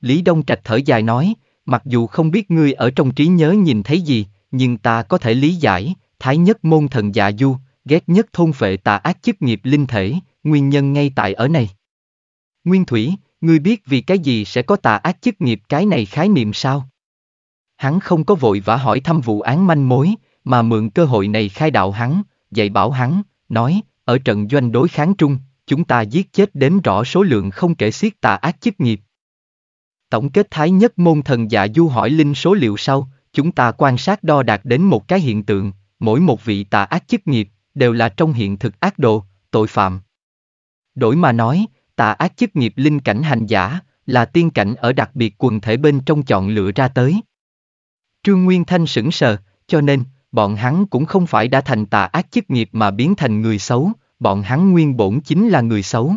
Speaker 1: Lý Đông Trạch thở dài nói, mặc dù không biết ngươi ở trong trí nhớ nhìn thấy gì, nhưng ta có thể lý giải, thái nhất môn thần dạ du, ghét nhất thôn phệ tà ác chức nghiệp linh thể, nguyên nhân ngay tại ở này. Nguyên Thủy, ngươi biết vì cái gì sẽ có tà ác chức nghiệp cái này khái niệm sao? hắn không có vội vã hỏi thăm vụ án manh mối, mà mượn cơ hội này khai đạo hắn, dạy bảo hắn, nói, ở trận doanh đối kháng trung, chúng ta giết chết đếm rõ số lượng không kể xiết tà ác chức nghiệp. Tổng kết thái nhất môn thần dạ du hỏi linh số liệu sau, chúng ta quan sát đo đạt đến một cái hiện tượng, mỗi một vị tà ác chức nghiệp, đều là trong hiện thực ác đồ, tội phạm. Đổi mà nói, tà ác chức nghiệp linh cảnh hành giả, là tiên cảnh ở đặc biệt quần thể bên trong chọn lựa ra tới. Trương Nguyên Thanh sững sờ, cho nên, bọn hắn cũng không phải đã thành tà ác chức nghiệp mà biến thành người xấu, bọn hắn nguyên bổn chính là người xấu.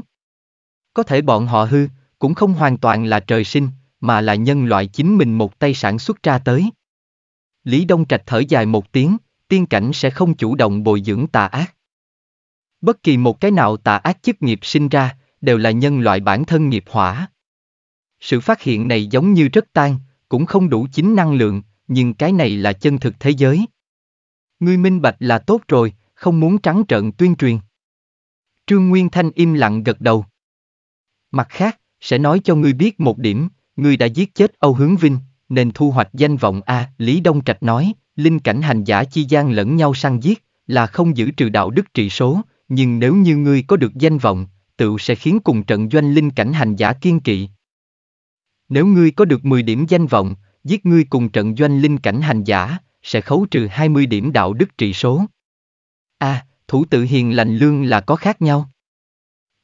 Speaker 1: Có thể bọn họ hư, cũng không hoàn toàn là trời sinh, mà là nhân loại chính mình một tay sản xuất ra tới. Lý Đông Trạch thở dài một tiếng, tiên cảnh sẽ không chủ động bồi dưỡng tà ác. Bất kỳ một cái nào tà ác chức nghiệp sinh ra, đều là nhân loại bản thân nghiệp hỏa. Sự phát hiện này giống như rất tan, cũng không đủ chính năng lượng, nhưng cái này là chân thực thế giới. Ngươi minh bạch là tốt rồi, không muốn trắng trợn tuyên truyền. Trương Nguyên Thanh im lặng gật đầu. Mặt khác, sẽ nói cho ngươi biết một điểm, ngươi đã giết chết Âu Hướng Vinh, nên thu hoạch danh vọng A, Lý Đông Trạch nói, linh cảnh hành giả chi gian lẫn nhau săn giết, là không giữ trừ đạo đức trị số, nhưng nếu như ngươi có được danh vọng, tự sẽ khiến cùng trận doanh linh cảnh hành giả kiên kỵ. Nếu ngươi có được 10 điểm danh vọng, giết ngươi cùng trận doanh linh cảnh hành giả, sẽ khấu trừ 20 điểm đạo đức trị số. A, à, thủ tự hiền lành lương là có khác nhau.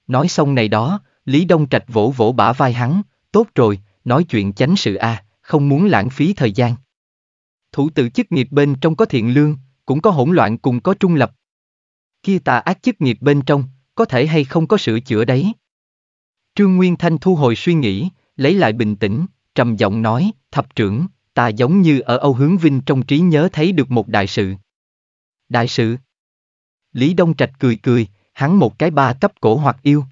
Speaker 1: Nói xong này đó, Lý Đông Trạch vỗ vỗ bả vai hắn, tốt rồi, nói chuyện chánh sự a, à, không muốn lãng phí thời gian. Thủ tự chức nghiệp bên trong có thiện lương, cũng có hỗn loạn cùng có trung lập. Kia tà ác chức nghiệp bên trong, có thể hay không có sửa chữa đấy. Trương Nguyên Thanh thu hồi suy nghĩ, lấy lại bình tĩnh, trầm giọng nói, thập trưởng, ta giống như ở Âu Hướng Vinh trong trí nhớ thấy được một đại sự. Đại sự? Lý Đông Trạch cười cười, hắn một cái ba cấp cổ hoặc yêu.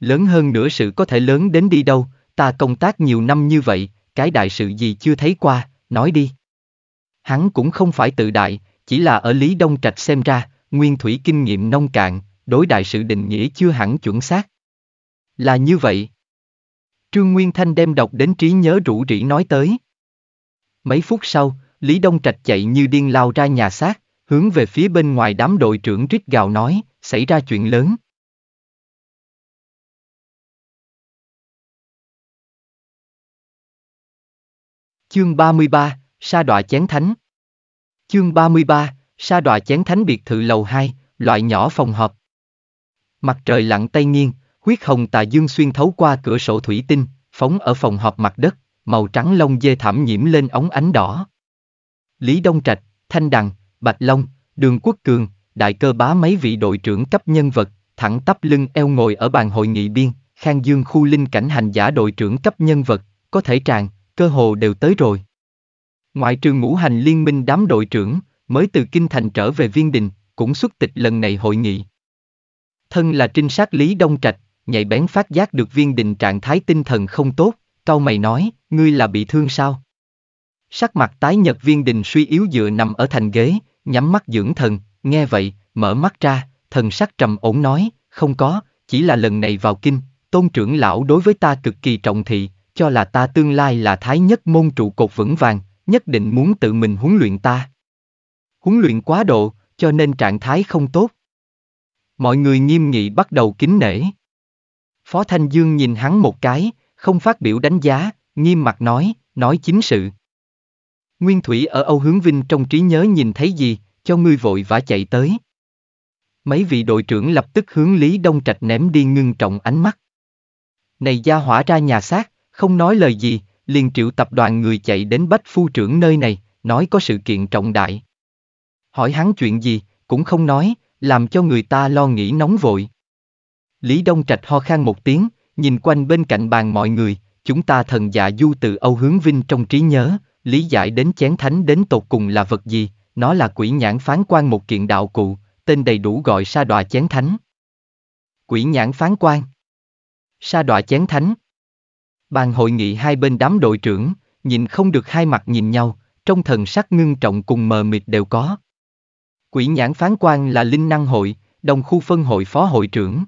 Speaker 1: Lớn hơn nữa sự có thể lớn đến đi đâu, ta công tác nhiều năm như vậy, cái đại sự gì chưa thấy qua, nói đi. Hắn cũng không phải tự đại, chỉ là ở Lý Đông Trạch xem ra, nguyên thủy kinh nghiệm nông cạn, đối đại sự định nghĩa chưa hẳn chuẩn xác. Là như vậy. Trương Nguyên Thanh đem đọc đến trí nhớ rủ rỉ nói tới. Mấy phút sau, Lý Đông Trạch chạy như điên lao ra nhà xác, hướng về phía bên ngoài đám đội trưởng
Speaker 2: rít gào nói, xảy ra chuyện lớn. Chương 33, Sa đọa chén thánh Chương 33, Sa đọa chén thánh biệt thự lầu 2,
Speaker 1: loại nhỏ phòng họp. Mặt trời lặn tây nghiêng, Huyết hồng tà dương xuyên thấu qua cửa sổ thủy tinh, phóng ở phòng họp mặt đất, màu trắng lông dê thảm nhiễm lên ống ánh đỏ. Lý Đông Trạch, Thanh Đằng, Bạch Long, Đường Quốc Cường, đại cơ bá mấy vị đội trưởng cấp nhân vật, thẳng tắp lưng eo ngồi ở bàn hội nghị biên, Khang Dương khu linh cảnh hành giả đội trưởng cấp nhân vật, có thể tràn, cơ hồ đều tới rồi. Ngoại trừ ngũ hành liên minh đám đội trưởng, mới từ Kinh Thành trở về Viên Đình, cũng xuất tịch lần này hội nghị. Thân là trinh sát Lý Đông Trạch, nhạy bén phát giác được viên đình trạng thái tinh thần không tốt, cau mày nói, ngươi là bị thương sao? Sắc mặt tái nhật viên đình suy yếu dựa nằm ở thành ghế, nhắm mắt dưỡng thần, nghe vậy, mở mắt ra, thần sắc trầm ổn nói, không có, chỉ là lần này vào kinh, tôn trưởng lão đối với ta cực kỳ trọng thị, cho là ta tương lai là thái nhất môn trụ cột vững vàng, nhất định muốn tự mình huấn luyện ta. Huấn luyện quá độ, cho nên trạng thái không tốt. Mọi người nghiêm nghị bắt đầu kính nể. Phó Thanh Dương nhìn hắn một cái, không phát biểu đánh giá, nghiêm mặt nói, nói chính sự. Nguyên Thủy ở Âu Hướng Vinh trong trí nhớ nhìn thấy gì, cho ngươi vội vã chạy tới. Mấy vị đội trưởng lập tức hướng Lý Đông Trạch ném đi ngưng trọng ánh mắt. Này gia hỏa ra nhà xác, không nói lời gì, liền triệu tập đoàn người chạy đến bách phu trưởng nơi này, nói có sự kiện trọng đại. Hỏi hắn chuyện gì, cũng không nói, làm cho người ta lo nghĩ nóng vội. Lý Đông Trạch ho khan một tiếng, nhìn quanh bên cạnh bàn mọi người, chúng ta thần dạ du từ Âu hướng vinh trong trí nhớ, lý giải đến chén thánh đến tột cùng là vật gì, nó là quỷ nhãn phán quan một kiện đạo cụ, tên đầy đủ gọi sa đọa chén thánh. Quỷ nhãn phán quan Sa đọa chén thánh Bàn hội nghị hai bên đám đội trưởng, nhìn không được hai mặt nhìn nhau, trong thần sắc ngưng trọng cùng mờ mịt đều có. Quỷ nhãn phán quan là linh năng hội, đồng khu phân hội phó hội trưởng.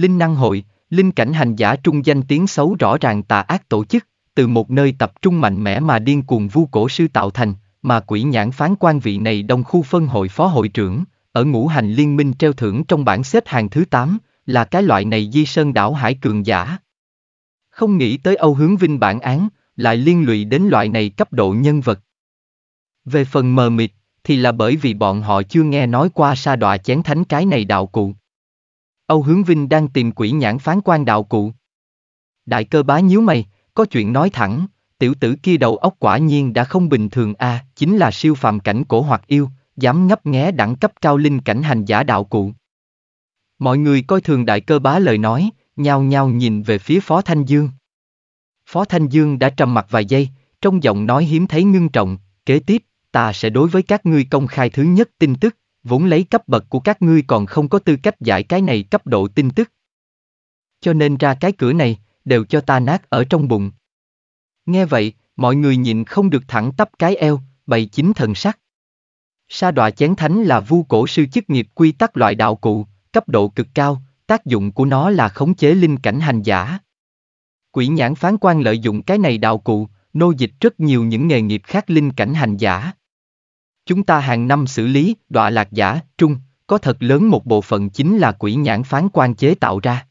Speaker 1: Linh năng hội, linh cảnh hành giả trung danh tiếng xấu rõ ràng tà ác tổ chức, từ một nơi tập trung mạnh mẽ mà điên cuồng vu cổ sư tạo thành, mà quỷ nhãn phán quan vị này đông khu phân hội phó hội trưởng, ở ngũ hành liên minh treo thưởng trong bảng xếp hàng thứ 8, là cái loại này di sơn đảo hải cường giả. Không nghĩ tới Âu Hướng Vinh bản án, lại liên lụy đến loại này cấp độ nhân vật. Về phần mờ mịt, thì là bởi vì bọn họ chưa nghe nói qua sa đọa chén thánh cái này đạo cụ, Âu Hướng Vinh đang tìm quỷ nhãn phán quan đạo cụ. Đại cơ bá nhíu mày, có chuyện nói thẳng, tiểu tử kia đầu óc quả nhiên đã không bình thường a, à, chính là siêu phàm cảnh cổ hoặc yêu, dám ngấp nghé đẳng cấp cao linh cảnh hành giả đạo cụ. Mọi người coi thường đại cơ bá lời nói, nhao nhao nhìn về phía Phó Thanh Dương. Phó Thanh Dương đã trầm mặt vài giây, trong giọng nói hiếm thấy ngưng trọng, kế tiếp, ta sẽ đối với các ngươi công khai thứ nhất tin tức, vốn lấy cấp bậc của các ngươi còn không có tư cách giải cái này cấp độ tin tức. Cho nên ra cái cửa này, đều cho ta nát ở trong bụng. Nghe vậy, mọi người nhìn không được thẳng tắp cái eo, bày chính thần sắc. Sa đọa chén thánh là vu cổ sư chức nghiệp quy tắc loại đạo cụ, cấp độ cực cao, tác dụng của nó là khống chế linh cảnh hành giả. Quỷ nhãn phán quan lợi dụng cái này đạo cụ, nô dịch rất nhiều những nghề nghiệp khác linh cảnh hành giả. Chúng ta hàng năm xử lý, đọa lạc giả, trung, có thật lớn một bộ phận chính là quỷ nhãn phán quan chế tạo ra.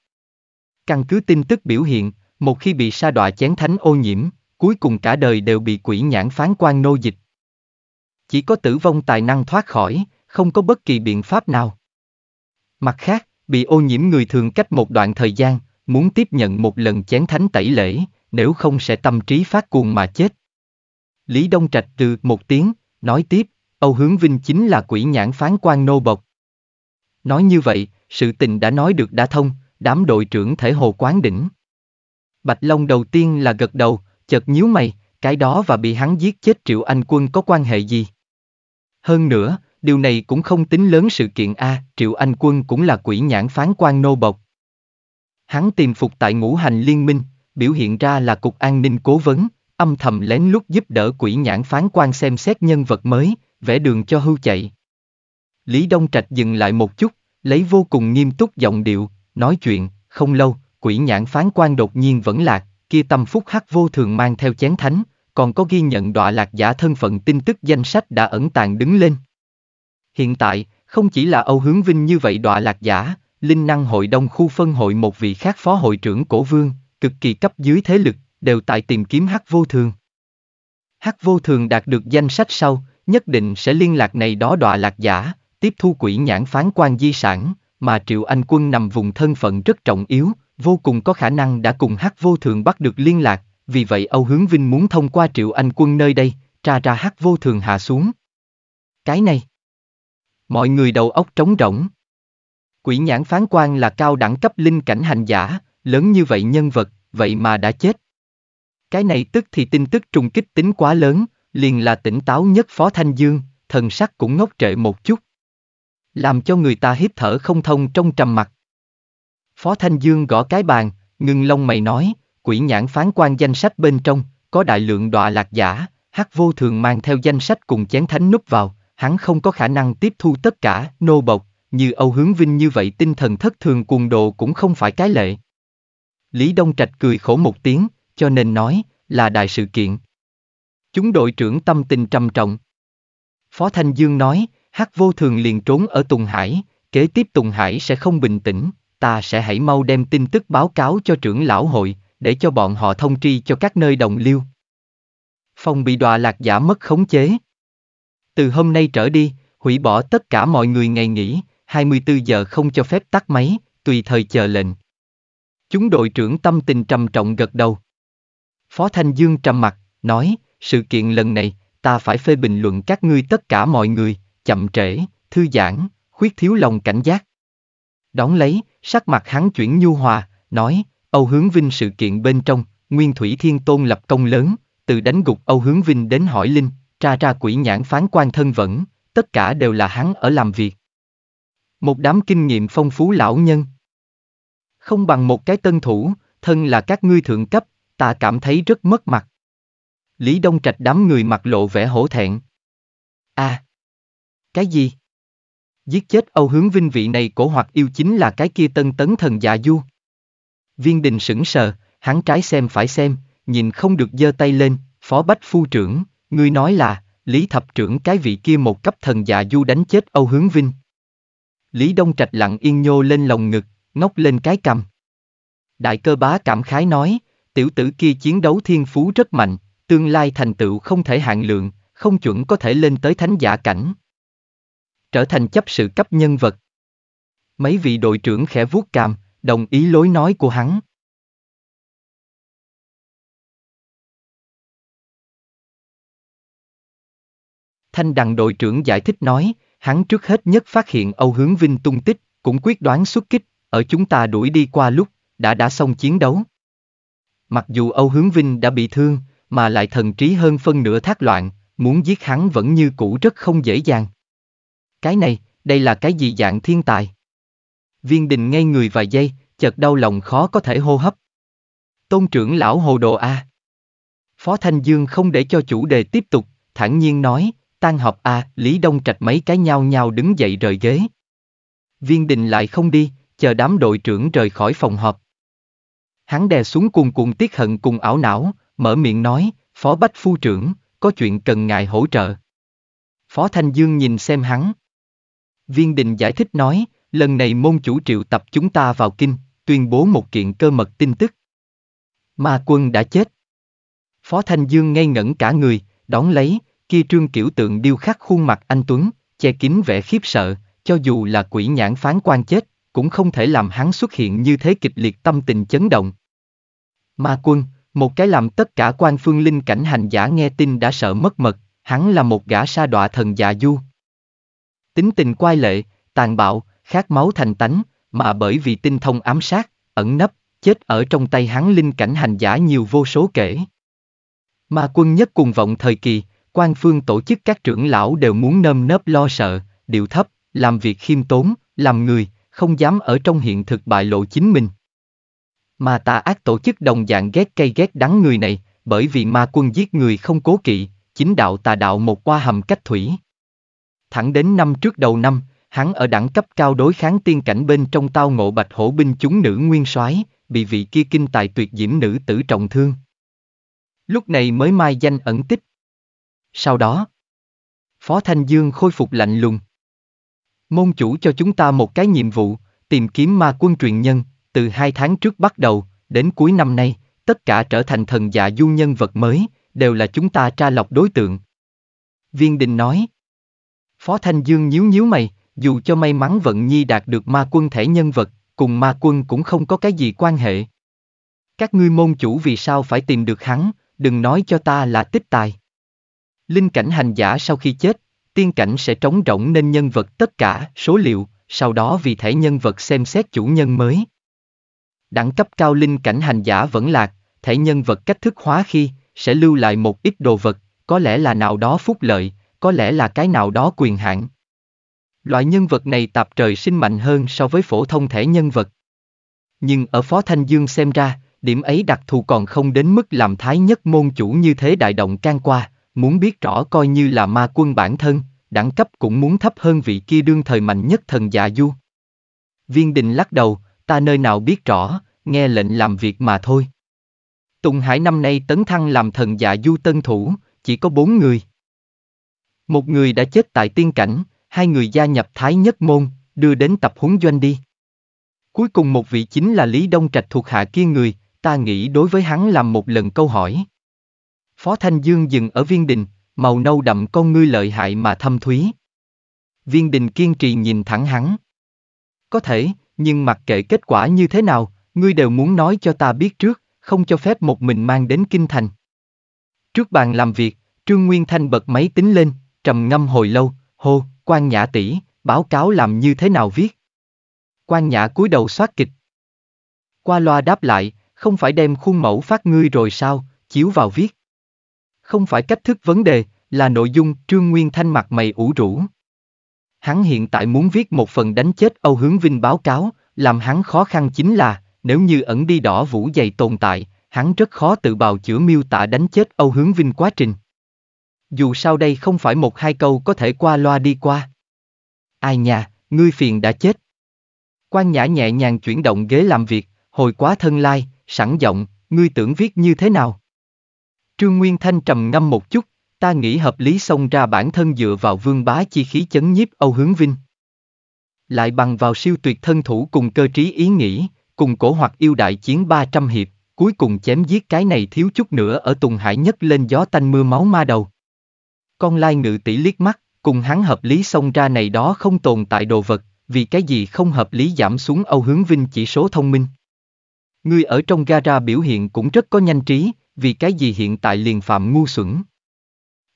Speaker 1: Căn cứ tin tức biểu hiện, một khi bị sa đọa chén thánh ô nhiễm, cuối cùng cả đời đều bị quỷ nhãn phán quan nô dịch. Chỉ có tử vong tài năng thoát khỏi, không có bất kỳ biện pháp nào. Mặt khác, bị ô nhiễm người thường cách một đoạn thời gian, muốn tiếp nhận một lần chén thánh tẩy lễ, nếu không sẽ tâm trí phát cuồng mà chết. Lý Đông Trạch từ một tiếng, nói tiếp, Âu Hướng Vinh chính là quỷ nhãn phán quan nô bộc. Nói như vậy, sự tình đã nói được đã thông, đám đội trưởng thể hồ quán đỉnh. Bạch Long đầu tiên là gật đầu, chợt nhíu mày, cái đó và bị hắn giết chết triệu anh quân có quan hệ gì? Hơn nữa, điều này cũng không tính lớn sự kiện A, triệu anh quân cũng là quỷ nhãn phán quan nô bộc. Hắn tìm phục tại ngũ hành liên minh, biểu hiện ra là cục an ninh cố vấn, âm thầm lén lút giúp đỡ quỷ nhãn phán quan xem xét nhân vật mới, vẽ đường cho hưu chạy. Lý Đông Trạch dừng lại một chút, lấy vô cùng nghiêm túc giọng điệu, nói chuyện, không lâu, quỷ nhãn phán quan đột nhiên vẫn lạc, kia tâm phúc hắc vô thường mang theo chén thánh, còn có ghi nhận đọa lạc giả thân phận tin tức danh sách đã ẩn tàng đứng lên. Hiện tại, không chỉ là Âu Hướng Vinh như vậy đọa lạc giả, linh năng hội đông khu phân hội một vị khác phó hội trưởng cổ vương, cực kỳ cấp dưới thế lực, đều tại tìm kiếm hắc vô thường. Hắc vô thường đạt được danh sách sau, nhất định sẽ liên lạc này đó đọa lạc giả, tiếp thu quỷ nhãn phán quan di sản, mà Triệu Anh Quân nằm vùng thân phận rất trọng yếu, vô cùng có khả năng đã cùng Hắc Vô Thường bắt được liên lạc, vì vậy Âu Hướng Vinh muốn thông qua Triệu Anh Quân nơi đây, tra ra Hắc Vô Thường hạ xuống. Cái này. Mọi người đầu óc trống rỗng. Quỷ nhãn phán quan là cao đẳng cấp linh cảnh hành giả, lớn như vậy nhân vật, vậy mà đã chết. Cái này tức thì tin tức trùng kích tính quá lớn, liền là tỉnh táo nhất Phó Thanh Dương, thần sắc cũng ngốc trệ một chút. Làm cho người ta hít thở không thông trong trầm mặt. Phó Thanh Dương gõ cái bàn, ngưng lông mày nói, quỷ nhãn phán quan danh sách bên trong, có đại lượng đọa lạc giả, hát vô thường mang theo danh sách cùng chén thánh núp vào, hắn không có khả năng tiếp thu tất cả, nô bộc, như Âu Hướng Vinh như vậy tinh thần thất thường cuồng độ cũng không phải cái lệ. Lý Đông Trạch cười khổ một tiếng, cho nên nói, là đại sự kiện, Chúng đội trưởng tâm tình trầm trọng. Phó Thanh Dương nói, hát vô thường liền trốn ở Tùng Hải, kế tiếp Tùng Hải sẽ không bình tĩnh, ta sẽ hãy mau đem tin tức báo cáo cho trưởng lão hội, để cho bọn họ thông tri cho các nơi đồng liêu. Phong bị đòa lạc giả mất khống chế. Từ hôm nay trở đi, hủy bỏ tất cả mọi người ngày nghỉ, 24 giờ không cho phép tắt máy, tùy thời chờ lệnh. Chúng đội trưởng tâm tình trầm trọng gật đầu. Phó Thanh Dương trầm mặt, nói, sự kiện lần này, ta phải phê bình luận các ngươi tất cả mọi người, chậm trễ, thư giãn, khuyết thiếu lòng cảnh giác. Đón lấy, sắc mặt hắn chuyển nhu hòa, nói, Âu Hướng Vinh sự kiện bên trong, Nguyên Thủy Thiên Tôn lập công lớn, từ đánh gục Âu Hướng Vinh đến hỏi Linh, tra ra quỷ nhãn phán quan thân vẫn, tất cả đều là hắn ở làm việc. Một đám kinh nghiệm phong phú lão nhân. Không bằng một cái tân thủ, thân là các ngươi thượng cấp, ta cảm thấy rất mất mặt. Lý Đông Trạch đám người mặt lộ vẻ hổ thẹn. a à, Cái gì? Giết chết Âu Hướng Vinh vị này cổ hoặc yêu chính là cái kia tân tấn thần già du. Viên đình sững sờ, hắn trái xem phải xem, nhìn không được giơ tay lên, phó bách phu trưởng, ngươi nói là, Lý Thập trưởng cái vị kia một cấp thần già du đánh chết Âu Hướng Vinh. Lý Đông Trạch lặng yên nhô lên lồng ngực, ngóc lên cái cầm. Đại cơ bá cảm khái nói, tiểu tử kia chiến đấu thiên phú rất mạnh, tương lai thành tựu không thể hạn lượng, không chuẩn có thể lên tới thánh giả cảnh. Trở thành chấp sự cấp nhân vật.
Speaker 2: Mấy vị đội trưởng khẽ vuốt cằm, đồng ý lối nói của hắn. Thanh đằng đội trưởng giải thích nói, hắn trước hết nhất phát hiện Âu Hướng
Speaker 1: Vinh tung tích, cũng quyết đoán xuất kích, ở chúng ta đuổi đi qua lúc, đã đã xong chiến đấu. Mặc dù Âu Hướng Vinh đã bị thương, mà lại thần trí hơn phân nửa thác loạn, muốn giết hắn vẫn như cũ rất không dễ dàng. Cái này, đây là cái gì dạng thiên tài? Viên đình ngay người vài giây, chợt đau lòng khó có thể hô hấp. Tôn trưởng lão hồ đồ A. Phó Thanh Dương không để cho chủ đề tiếp tục, thản nhiên nói, tan họp A, Lý Đông Trạch mấy cái nhau nhau đứng dậy rời ghế. Viên đình lại không đi, chờ đám đội trưởng rời khỏi phòng họp. Hắn đè xuống cuồn cuộn tiết hận cùng ảo não, mở miệng nói, Phó Bách Phu trưởng, có chuyện cần ngài hỗ trợ. Phó Thanh Dương nhìn xem hắn. Viên Đình giải thích nói, lần này môn chủ triệu tập chúng ta vào kinh, tuyên bố một kiện cơ mật tin tức. Ma quân đã chết. Phó Thanh Dương ngây ngẩn cả người, đón lấy, kia trương kiểu tượng điêu khắc khuôn mặt anh Tuấn, che kín vẻ khiếp sợ, cho dù là quỷ nhãn phán quan chết, cũng không thể làm hắn xuất hiện như thế kịch liệt tâm tình chấn động. Ma quân, một cái làm tất cả quan phương linh cảnh hành giả nghe tin đã sợ mất mật, hắn là một gã sa đọa thần già du. Tính tình quai lệ, tàn bạo, khát máu thành tánh, mà bởi vì tinh thông ám sát, ẩn nấp, chết ở trong tay hắn linh cảnh hành giả nhiều vô số kể. Mà quân nhất cùng vọng thời kỳ, quan phương tổ chức các trưởng lão đều muốn nơm nớp lo sợ, điệu thấp, làm việc khiêm tốn, làm người, không dám ở trong hiện thực bại lộ chính mình. Mà tà ác tổ chức đồng dạng ghét cây ghét đắng người này, bởi vì ma quân giết người không cố kỵ, chính đạo tà đạo một qua hầm cách thủy. Thẳng đến năm trước đầu năm, hắn ở đẳng cấp cao đối kháng tiên cảnh bên trong tao ngộ bạch hổ binh chúng nữ nguyên soái, bị vị kia kinh tài tuyệt diễm nữ tử trọng thương. Lúc này mới mai danh ẩn tích. Sau đó, Phó Thanh Dương khôi phục lạnh lùng. Môn chủ cho chúng ta một cái nhiệm vụ, tìm kiếm ma quân truyền nhân, từ hai tháng trước bắt đầu, đến cuối năm nay, tất cả trở thành thần dạ du nhân vật mới, đều là chúng ta tra lọc đối tượng. Viên Đình nói. Phó Thanh Dương nhíu nhíu mày, dù cho may mắn Vận Nhi đạt được ma quân thể nhân vật, cùng ma quân cũng không có cái gì quan hệ. Các ngươi môn chủ vì sao phải tìm được hắn, đừng nói cho ta là tích tài. Linh cảnh hành giả sau khi chết, tiên cảnh sẽ trống rỗng nên nhân vật tất cả, số liệu, sau đó vì thể nhân vật xem xét chủ nhân mới đẳng cấp cao linh cảnh hành giả vẫn lạc, thể nhân vật cách thức hóa khi, sẽ lưu lại một ít đồ vật, có lẽ là nào đó phúc lợi, có lẽ là cái nào đó quyền hạn. Loại nhân vật này tạp trời sinh mạnh hơn so với phổ thông thể nhân vật. Nhưng ở Phó Thanh Dương xem ra, điểm ấy đặc thù còn không đến mức làm thái nhất môn chủ như thế đại động can qua, muốn biết rõ coi như là ma quân bản thân, đẳng cấp cũng muốn thấp hơn vị kia đương thời mạnh nhất thần dạ du. Viên đình lắc đầu, ta nơi nào biết rõ, nghe lệnh làm việc mà thôi. Tùng Hải năm nay tấn thăng làm thần dạ du tân thủ, chỉ có bốn người. Một người đã chết tại tiên cảnh, hai người gia nhập Thái Nhất Môn, đưa đến tập huấn doanh đi. Cuối cùng một vị chính là Lý Đông Trạch thuộc hạ kia người, ta nghĩ đối với hắn làm một lần câu hỏi. Phó Thanh Dương dừng ở viên đình, màu nâu đậm con ngươi lợi hại mà thâm thúy. Viên đình kiên trì nhìn thẳng hắn. Có thể, nhưng mặc kệ kết quả như thế nào, ngươi đều muốn nói cho ta biết trước, không cho phép một mình mang đến kinh thành. Trước bàn làm việc, Trương Nguyên Thanh bật máy tính lên, trầm ngâm hồi lâu, hô, quan nhã tỷ, báo cáo làm như thế nào viết. Quan nhã cúi đầu soát kịch. Qua loa đáp lại, không phải đem khuôn mẫu phát ngươi rồi sao, chiếu vào viết. Không phải cách thức vấn đề, là nội dung Trương Nguyên Thanh mặt mày ủ rũ. Hắn hiện tại muốn viết một phần đánh chết Âu Hướng Vinh báo cáo, làm hắn khó khăn chính là, nếu như ẩn đi đỏ vũ dày tồn tại, hắn rất khó tự bào chữa miêu tả đánh chết Âu Hướng Vinh quá trình. Dù sau đây không phải một hai câu có thể qua loa đi qua. Ai nhà, ngươi phiền đã chết. Quan Nhã nhẹ nhàng chuyển động ghế làm việc, hồi quá thân lai, sẵn giọng, ngươi tưởng viết như thế nào? Trương Nguyên Thanh trầm ngâm một chút, Ta nghĩ hợp lý xông ra bản thân dựa vào vương bá chi khí chấn nhiếp Âu Hướng Vinh. Lại bằng vào siêu tuyệt thân thủ cùng cơ trí ý nghĩ, cùng cổ hoặc yêu đại chiến 300 hiệp, cuối cùng chém giết cái này thiếu chút nữa ở Tùng Hải nhất lên gió tanh mưa máu ma đầu. Con lai ngự tỷ liếc mắt, cùng hắn hợp lý xông ra này đó không tồn tại đồ vật, vì cái gì không hợp lý giảm xuống Âu Hướng Vinh chỉ số thông minh. Ngươi ở trong gara biểu hiện cũng rất có nhanh trí, vì cái gì hiện tại liền phạm ngu xuẩn.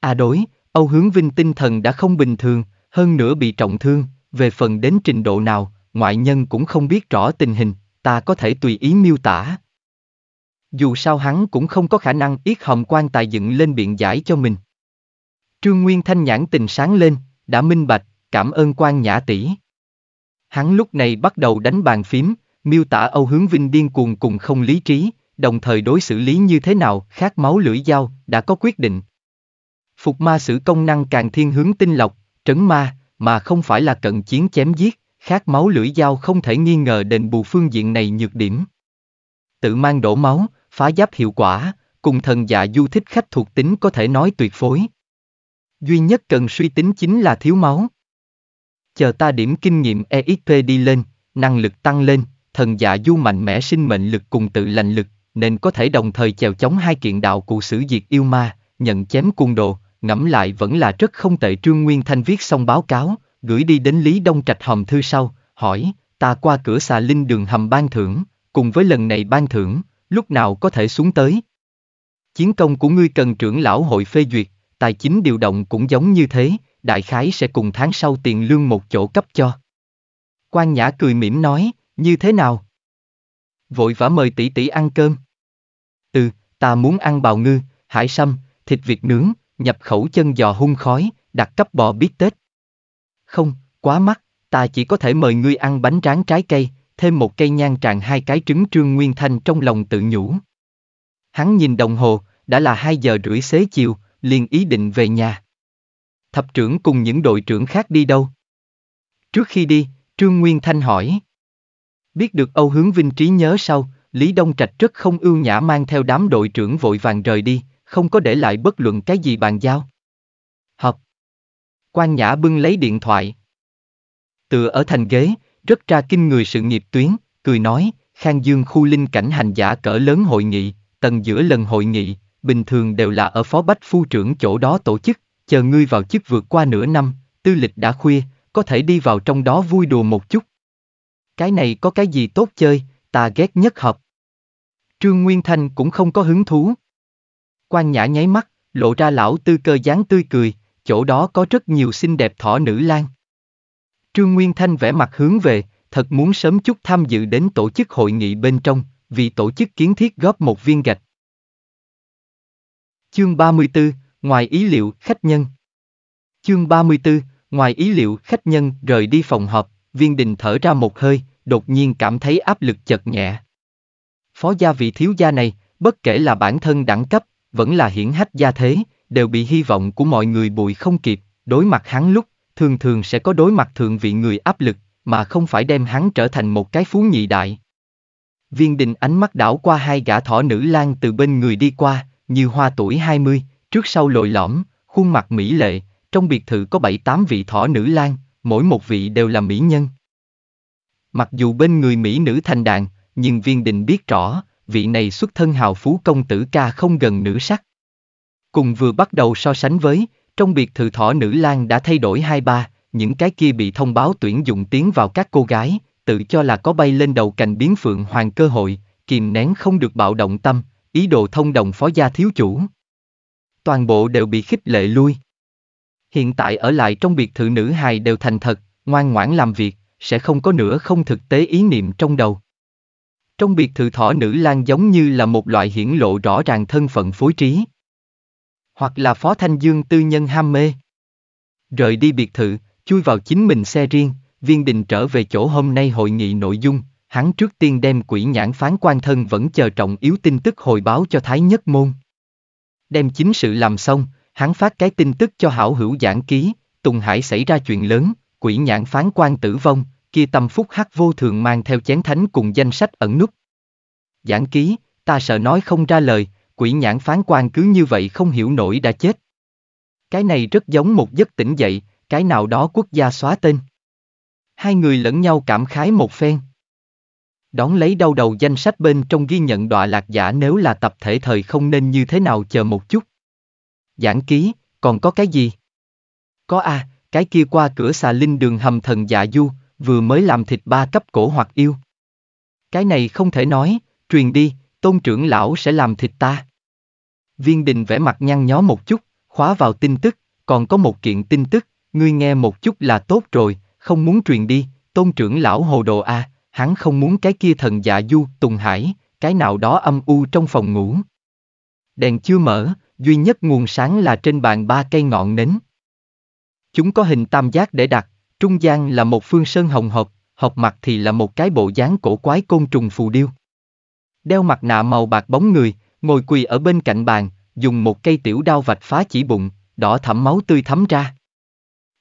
Speaker 1: À đối, Âu Hướng Vinh tinh thần đã không bình thường, hơn nữa bị trọng thương, về phần đến trình độ nào, ngoại nhân cũng không biết rõ tình hình, ta có thể tùy ý miêu tả. Dù sao hắn cũng không có khả năng yết hồng quan tài dựng lên biện giải cho mình. Trương Nguyên Thanh nhãn tình sáng lên, đã minh bạch, cảm ơn quan nhã tỷ. Hắn lúc này bắt đầu đánh bàn phím, miêu tả Âu Hướng Vinh điên cuồng cùng không lý trí, đồng thời đối xử lý như thế nào khác máu lưỡi dao, đã có quyết định. Phục ma sử công năng càng thiên hướng tinh lọc, trấn ma, mà không phải là cận chiến chém giết, khát máu lưỡi dao không thể nghi ngờ đền bù phương diện này nhược điểm. Tự mang đổ máu, phá giáp hiệu quả, cùng thần dạ du thích khách thuộc tính có thể nói tuyệt phối. Duy nhất cần suy tính chính là thiếu máu. Chờ ta điểm kinh nghiệm EXP đi lên, năng lực tăng lên, thần dạ du mạnh mẽ sinh mệnh lực cùng tự lành lực, nên có thể đồng thời chèo chống hai kiện đạo cụ sử diệt yêu ma, nhận chém cung đồ ngẫm lại vẫn là rất không tệ Trương Nguyên Thanh viết xong báo cáo, gửi đi đến Lý Đông Trạch hòm thư sau, hỏi, ta qua cửa xà linh đường hầm ban thưởng, cùng với lần này ban thưởng, lúc nào có thể xuống tới. Chiến công của ngươi cần trưởng lão hội phê duyệt, tài chính điều động cũng giống như thế, đại khái sẽ cùng tháng sau tiền lương một chỗ cấp cho. Quan Nhã cười mỉm nói, như thế nào? Vội vã mời tỷ tỷ ăn cơm. Ừ, ta muốn ăn bào ngư, hải sâm, thịt vịt nướng, nhập khẩu chân giò hung khói, đặt cấp bò bít tết. Không, quá mắc, ta chỉ có thể mời ngươi ăn bánh tráng trái cây, thêm một cây nhang tràn hai cái trứng trương nguyên thanh trong lòng tự nhủ. Hắn nhìn đồng hồ, đã là hai giờ rưỡi xế chiều, liền ý định về nhà. Thập trưởng cùng những đội trưởng khác đi đâu? Trước khi đi, Trương Nguyên Thanh hỏi. Biết được Âu Hướng Vinh trí nhớ sau, Lý Đông Trạch rất không ưu nhã mang theo đám đội trưởng vội vàng rời đi, không có để lại bất luận cái gì bàn giao. Học, Quan Nhã bưng lấy điện thoại. Tựa ở thành ghế, rất ra kinh người sự nghiệp tuyến, cười nói, Khang Dương khu linh cảnh hành giả cỡ lớn hội nghị, tầng giữa lần hội nghị, bình thường đều là ở phó bách phu trưởng chỗ đó tổ chức, chờ ngươi vào chức vượt qua nửa năm, tư lịch đã khuya, có thể đi vào trong đó vui đùa một chút. Cái này có cái gì tốt chơi, ta ghét nhất học. Trương Nguyên Thanh cũng không có hứng thú, quan nhã nháy mắt, lộ ra lão tư cơ dáng tươi cười, chỗ đó có rất nhiều xinh đẹp thỏ nữ lang. Trương Nguyên Thanh vẽ mặt hướng về, thật muốn sớm chút tham dự đến tổ chức hội nghị bên trong, vì tổ chức kiến thiết góp một viên gạch. Chương 34, ngoài ý liệu khách nhân. Chương 34, ngoài ý liệu khách nhân rời đi phòng họp, viên đình thở ra một hơi, đột nhiên cảm thấy áp lực chật nhẹ. Phó gia vị thiếu gia này, bất kể là bản thân đẳng cấp, vẫn là hiển hách gia thế, đều bị hy vọng của mọi người bụi không kịp, đối mặt hắn lúc, thường thường sẽ có đối mặt thượng vị người áp lực, mà không phải đem hắn trở thành một cái phú nhị đại. Viên đình ánh mắt đảo qua hai gã thỏ nữ lang từ bên người đi qua, như hoa tuổi 20, trước sau lội lõm, khuôn mặt mỹ lệ, trong biệt thự có bảy tám vị thỏ nữ lang, mỗi một vị đều là mỹ nhân. Mặc dù bên người mỹ nữ thành đàn, nhưng viên đình biết rõ, vị này xuất thân hào phú công tử ca không gần nữ sắc. Cùng vừa bắt đầu so sánh với, trong biệt thự thỏ nữ lang đã thay đổi hai ba, những cái kia bị thông báo tuyển dụng tiến vào các cô gái, tự cho là có bay lên đầu cành biến phượng hoàng cơ hội, kìm nén không được bạo động tâm, ý đồ thông đồng phó gia thiếu chủ. Toàn bộ đều bị khích lệ lui. Hiện tại ở lại trong biệt thự nữ hài đều thành thật, ngoan ngoãn làm việc, sẽ không có nữa không thực tế ý niệm trong đầu. Trong biệt thự thỏ nữ lang giống như là một loại hiển lộ rõ ràng thân phận phối trí. Hoặc là phó thanh dương tư nhân ham mê. Rời đi biệt thự, chui vào chính mình xe riêng, viên đình trở về chỗ hôm nay hội nghị nội dung, hắn trước tiên đem quỷ nhãn phán quan thân vẫn chờ trọng yếu tin tức hồi báo cho Thái Nhất Môn. Đem chính sự làm xong, hắn phát cái tin tức cho hảo hữu giảng ký, Tùng Hải xảy ra chuyện lớn, quỷ nhãn phán quan tử vong, kia tâm phúc hát vô thường mang theo chén thánh cùng danh sách ẩn nút. Giảng ký, ta sợ nói không ra lời, quỷ nhãn phán quan cứ như vậy không hiểu nổi đã chết. Cái này rất giống một giấc tỉnh dậy, cái nào đó quốc gia xóa tên. Hai người lẫn nhau cảm khái một phen. Đón lấy đau đầu danh sách bên trong ghi nhận đọa lạc giả nếu là tập thể thời không nên như thế nào chờ một chút. Giảng ký, còn có cái gì? Có a à, cái kia qua cửa xà linh đường hầm thần dạ du, vừa mới làm thịt ba cấp cổ hoặc yêu. Cái này không thể nói, truyền đi, tôn trưởng lão sẽ làm thịt ta. Viên đình vẽ mặt nhăn nhó một chút, khóa vào tin tức, còn có một kiện tin tức, ngươi nghe một chút là tốt rồi, không muốn truyền đi, tôn trưởng lão hồ đồ a, hắn không muốn cái kia thần dạ du, tùng hải, cái nào đó âm u trong phòng ngủ. Đèn chưa mở, duy nhất nguồn sáng là trên bàn ba cây ngọn nến. Chúng có hình tam giác để đặt, Trung gian là một phương sơn hồng hộp, hộp mặt thì là một cái bộ dáng cổ quái côn trùng phù điêu. Đeo mặt nạ màu bạc bóng người, ngồi quỳ ở bên cạnh bàn, dùng một cây tiểu đao vạch phá chỉ bụng, đỏ thẫm máu tươi thấm ra.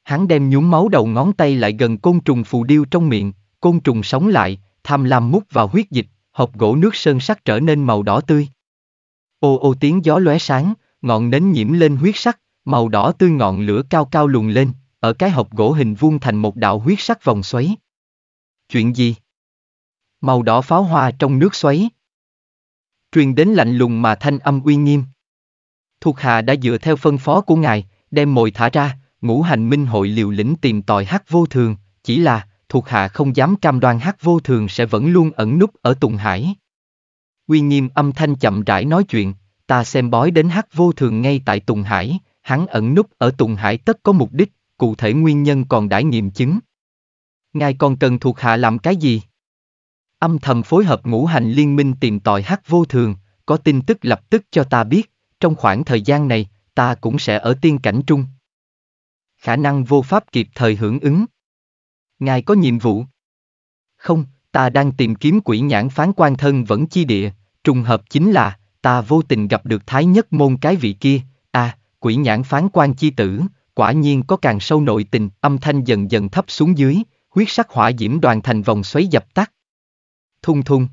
Speaker 1: Hắn đem nhúm máu đầu ngón tay lại gần côn trùng phù điêu trong miệng, côn trùng sống lại, tham lam mút vào huyết dịch, hộp gỗ nước sơn sắc trở nên màu đỏ tươi. Ô ô tiếng gió lóe sáng, ngọn nến nhiễm lên huyết sắc, màu đỏ tươi ngọn lửa cao cao lùng lên ở cái hộp gỗ hình vuông thành một đạo huyết sắc vòng xoáy. Chuyện gì? Màu đỏ pháo hoa trong nước xoáy. Truyền đến lạnh lùng mà thanh âm uy nghiêm. Thuộc hạ đã dựa theo phân phó của ngài, đem mồi thả ra, ngũ hành minh hội liều lĩnh tìm tòi hát vô thường, chỉ là thuộc hạ không dám cam đoan hát vô thường sẽ vẫn luôn ẩn núp ở Tùng Hải. Uy nghiêm âm thanh chậm rãi nói chuyện, ta xem bói đến hát vô thường ngay tại Tùng Hải, hắn ẩn núp ở Tùng Hải tất có mục đích, cụ thể nguyên nhân còn đã nghiệm chứng. Ngài còn cần thuộc hạ làm cái gì? Âm thầm phối hợp ngũ hành liên minh tìm tòi hắc vô thường, có tin tức lập tức cho ta biết, trong khoảng thời gian này, ta cũng sẽ ở tiên cảnh trung. Khả năng vô pháp kịp thời hưởng ứng. Ngài có nhiệm vụ? Không, ta đang tìm kiếm quỷ nhãn phán quan thân vẫn chi địa, trùng hợp chính là, ta vô tình gặp được thái nhất môn cái vị kia, à, quỷ nhãn phán quan chi tử, quả nhiên có càng sâu nội tình, âm thanh dần dần thấp xuống dưới, huyết sắc hỏa diễm đoàn thành vòng xoáy dập tắt. Thung thung.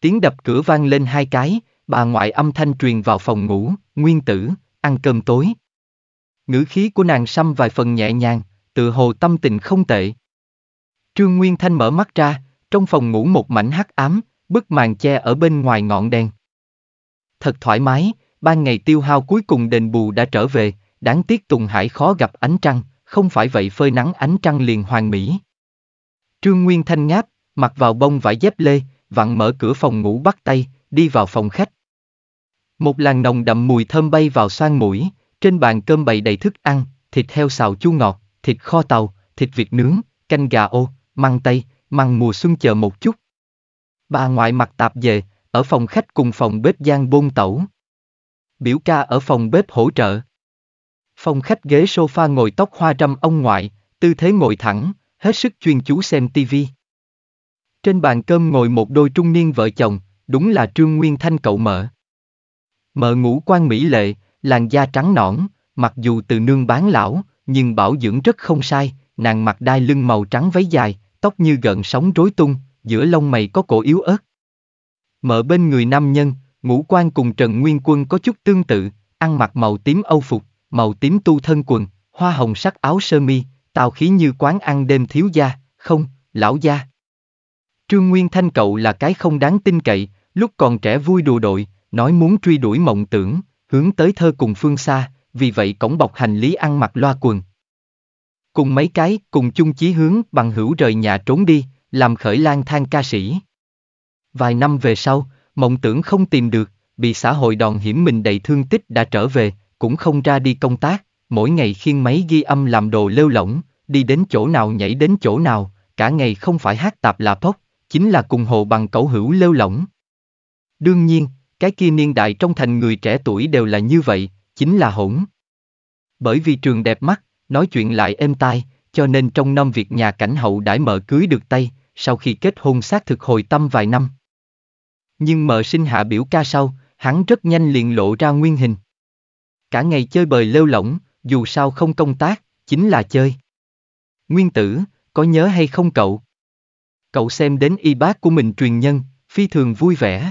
Speaker 1: Tiếng đập cửa vang lên hai cái, bà ngoại âm thanh truyền vào phòng ngủ, nguyên tử, ăn cơm tối. Ngữ khí của nàng xăm vài phần nhẹ nhàng, tự hồ tâm tình không tệ. Trương Nguyên Thanh mở mắt ra, trong phòng ngủ một mảnh hắc ám, bức màn che ở bên ngoài ngọn đèn. Thật thoải mái, ban ngày tiêu hao cuối cùng đền bù đã trở về, đáng tiếc Tùng Hải khó gặp ánh trăng, không phải vậy phơi nắng ánh trăng liền hoàng mỹ. Trương Nguyên Thanh ngáp, mặc vào bông vải dép lê, vặn mở cửa phòng ngủ bắt tay, đi vào phòng khách. Một làn nồng đậm mùi thơm bay vào xoang mũi, trên bàn cơm bày đầy thức ăn, thịt heo xào chua ngọt, thịt kho tàu, thịt vịt nướng, canh gà ô, măng tây, măng mùa xuân chờ một chút. Bà ngoại mặc tạp về, ở phòng khách cùng phòng bếp gian bôn tẩu. Biểu ca ở phòng bếp hỗ trợ. Phong khách ghế sofa ngồi tóc hoa trăm ông ngoại, tư thế ngồi thẳng, hết sức chuyên chú xem tivi. Trên bàn cơm ngồi một đôi trung niên vợ chồng, đúng là Trương Nguyên Thanh cậu mợ. Mợ ngũ quan mỹ lệ, làn da trắng nõn, mặc dù từ nương bán lão, nhưng bảo dưỡng rất không sai, nàng mặc đai lưng màu trắng váy dài, tóc như gợn sóng rối tung, giữa lông mày có cổ yếu ớt. Mợ bên người nam nhân, ngũ quan cùng Trần Nguyên Quân có chút tương tự, ăn mặc màu tím âu phục, màu tím tu thân quần, hoa hồng sắc áo sơ mi, tào khí như quán ăn đêm thiếu gia, không, lão gia. Trương Nguyên Thanh cậu là cái không đáng tin cậy, lúc còn trẻ vui đùa đội, nói muốn truy đuổi mộng tưởng, hướng tới thơ cùng phương xa, vì vậy cổng bọc hành lý ăn mặc loa quần. Cùng mấy cái, cùng chung chí hướng bằng hữu rời nhà trốn đi, làm khởi lang thang ca sĩ. Vài năm về sau, mộng tưởng không tìm được, bị xã hội đòn hiểm mình đầy thương tích đã trở về, cũng không ra đi công tác, mỗi ngày khiêng máy ghi âm làm đồ lêu lỏng, đi đến chỗ nào nhảy đến chỗ nào, cả ngày không phải hát tạp là pốc, chính là cùng hồ bằng cẩu hữu lêu lỏng. Đương nhiên, cái kia niên đại trong thành người trẻ tuổi đều là như vậy, chính là hỗn. Bởi vì trường đẹp mắt, nói chuyện lại êm tai, cho nên trong năm việc nhà cảnh hậu đãi mở cưới được tay, sau khi kết hôn xác thực hồi tâm vài năm. Nhưng mợ sinh hạ biểu ca sau, hắn rất nhanh liền lộ ra nguyên hình. Cả ngày chơi bời lêu lỏng, dù sao không công tác, chính là chơi. Nguyên tử, có nhớ hay không cậu? Cậu xem đến y bác của mình truyền nhân, phi thường vui vẻ.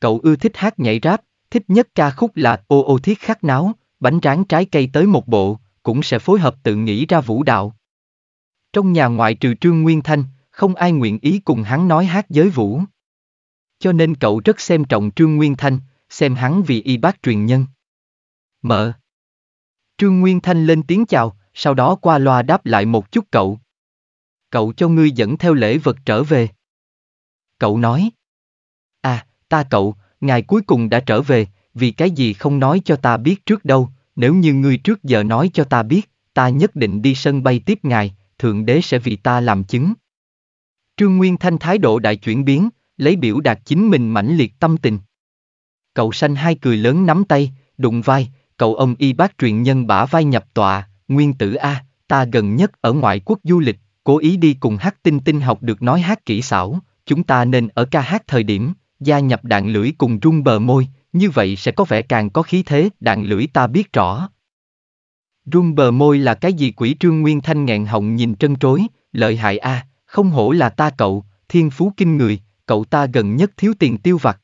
Speaker 1: Cậu ưa thích hát nhảy rap, thích nhất ca khúc là ô ô thiết khắc náo, bánh tráng trái cây tới một bộ, cũng sẽ phối hợp tự nghĩ ra vũ đạo. Trong nhà ngoại trừ Trương Nguyên Thanh, không ai nguyện ý cùng hắn nói hát giới vũ. Cho nên cậu rất xem trọng Trương Nguyên Thanh, xem hắn vì y bác truyền nhân. Mở. Trương Nguyên Thanh lên tiếng chào, sau đó qua loa đáp lại một chút cậu. Cậu cho ngươi dẫn theo lễ vật trở về. Cậu nói. À, ta cậu, ngài cuối cùng đã trở về, vì cái gì không nói cho ta biết trước đâu, nếu như ngươi trước giờ nói cho ta biết, ta nhất định đi sân bay tiếp ngài, Thượng Đế sẽ vì ta làm chứng. Trương Nguyên Thanh thái độ đại chuyển biến, lấy biểu đạt chính mình mãnh liệt tâm tình. Cậu sanh hai cười lớn nắm tay, đụng vai, cậu ông y bác truyền nhân bả vai nhập tọa, nguyên tử A, ta gần nhất ở ngoại quốc du lịch, cố ý đi cùng hát tinh tinh học được nói hát kỹ xảo, chúng ta nên ở ca hát thời điểm, gia nhập đạn lưỡi cùng rung bờ môi, như vậy sẽ có vẻ càng có khí thế, đạn lưỡi ta biết rõ. Rung bờ môi là cái gì quỷ trương nguyên thanh nghẹn họng nhìn trân trối, lợi hại a, không hổ là ta cậu, thiên phú kinh người, cậu ta gần nhất thiếu tiền tiêu vặt.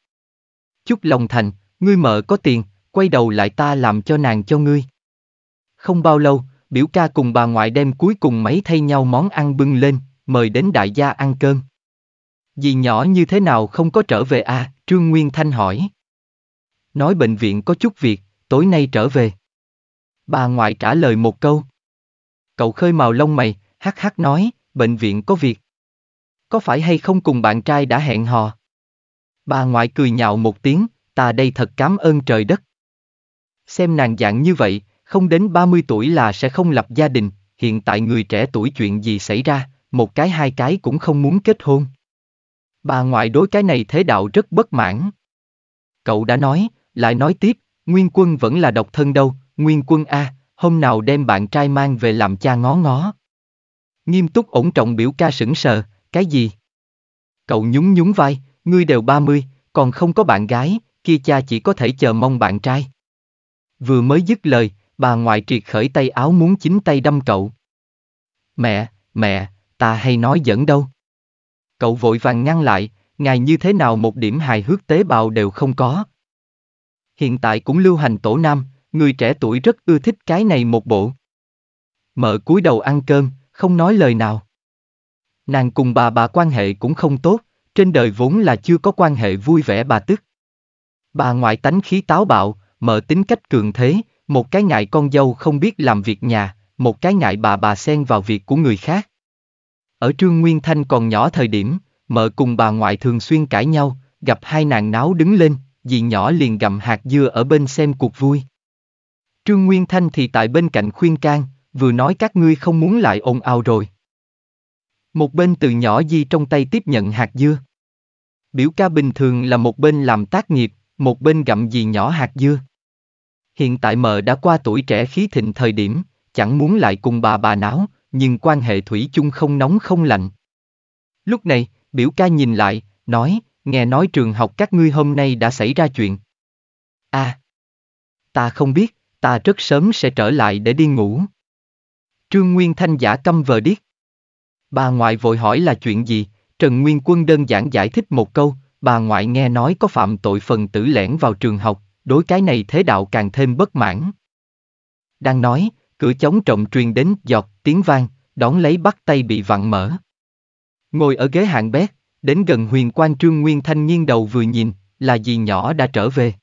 Speaker 1: Chúc lòng thành, ngươi mợ có tiền, quay đầu lại ta làm cho nàng cho ngươi. Không bao lâu, biểu ca cùng bà ngoại đem cuối cùng mấy thay nhau món ăn bưng lên, mời đến đại gia ăn cơm. Dì nhỏ như thế nào không có trở về à, Trương Nguyên Thanh hỏi. Nói bệnh viện có chút việc, tối nay trở về. Bà ngoại trả lời một câu. Cậu khơi màu lông mày, hắc hắc nói, bệnh viện có việc. Có phải hay không cùng bạn trai đã hẹn hò? Bà ngoại cười nhạo một tiếng, ta đây thật cảm ơn trời đất. Xem nàng dạng như vậy, không đến 30 tuổi là sẽ không lập gia đình, hiện tại người trẻ tuổi chuyện gì xảy ra, một cái hai cái cũng không muốn kết hôn. Bà ngoại đối cái này thế đạo rất bất mãn. Cậu đã nói, lại nói tiếp, Nguyên Quân vẫn là độc thân đâu, Nguyên Quân A, hôm nào đem bạn trai mang về làm cha ngó ngó. Nghiêm túc ổn trọng biểu ca sững sờ, cái gì? Cậu nhún nhún vai, ngươi đều 30, còn không có bạn gái, kia cha chỉ có thể chờ mong bạn trai. Vừa mới dứt lời, bà ngoại triệt khởi tay áo muốn chính tay đâm cậu. Mẹ, mẹ, ta hay nói dẫn đâu. Cậu vội vàng ngăn lại, ngài như thế nào một điểm hài hước tế bào đều không có. Hiện tại cũng lưu hành tổ nam, người trẻ tuổi rất ưa thích cái này một bộ. Mợ cúi đầu ăn cơm, không nói lời nào. Nàng cùng bà bà quan hệ cũng không tốt, trên đời vốn là chưa có quan hệ vui vẻ bà tức. Bà ngoại tánh khí táo bạo, mở tính cách cường thế, một cái ngại con dâu không biết làm việc nhà, một cái ngại bà bà xen vào việc của người khác. Ở Trương Nguyên Thanh còn nhỏ thời điểm, mợ cùng bà ngoại thường xuyên cãi nhau, gặp hai nàng náo đứng lên, dì nhỏ liền gặm hạt dưa ở bên xem cuộc vui. Trương Nguyên Thanh thì tại bên cạnh khuyên can, vừa nói các ngươi không muốn lại ồn ào rồi. Một bên từ nhỏ di trong tay tiếp nhận hạt dưa. Biểu ca bình thường là một bên làm tác nghiệp, một bên gặm dì nhỏ hạt dưa. Hiện tại mờ đã qua tuổi trẻ khí thịnh thời điểm, chẳng muốn lại cùng bà bà náo, nhưng quan hệ thủy chung không nóng không lạnh. Lúc này, biểu ca nhìn lại, nói, nghe nói trường học các ngươi hôm nay đã xảy ra chuyện. À, ta không biết, ta rất sớm sẽ trở lại để đi ngủ. Trương Nguyên Thanh giả câm vờ điếc. Bà ngoại vội hỏi là chuyện gì, Trần Nguyên Quân đơn giản giải thích một câu, bà ngoại nghe nói có phạm tội phần tử lẻn vào trường học, đối cái này thế đạo càng thêm bất mãn. Đang nói, cửa chống trọng truyền đến giọt tiếng vang, đón lấy bắt tay bị vặn mở. Ngồi ở ghế hạng bét, đến gần huyền quan trương nguyên thanh nghiêng đầu vừa nhìn, là dì nhỏ đã trở về.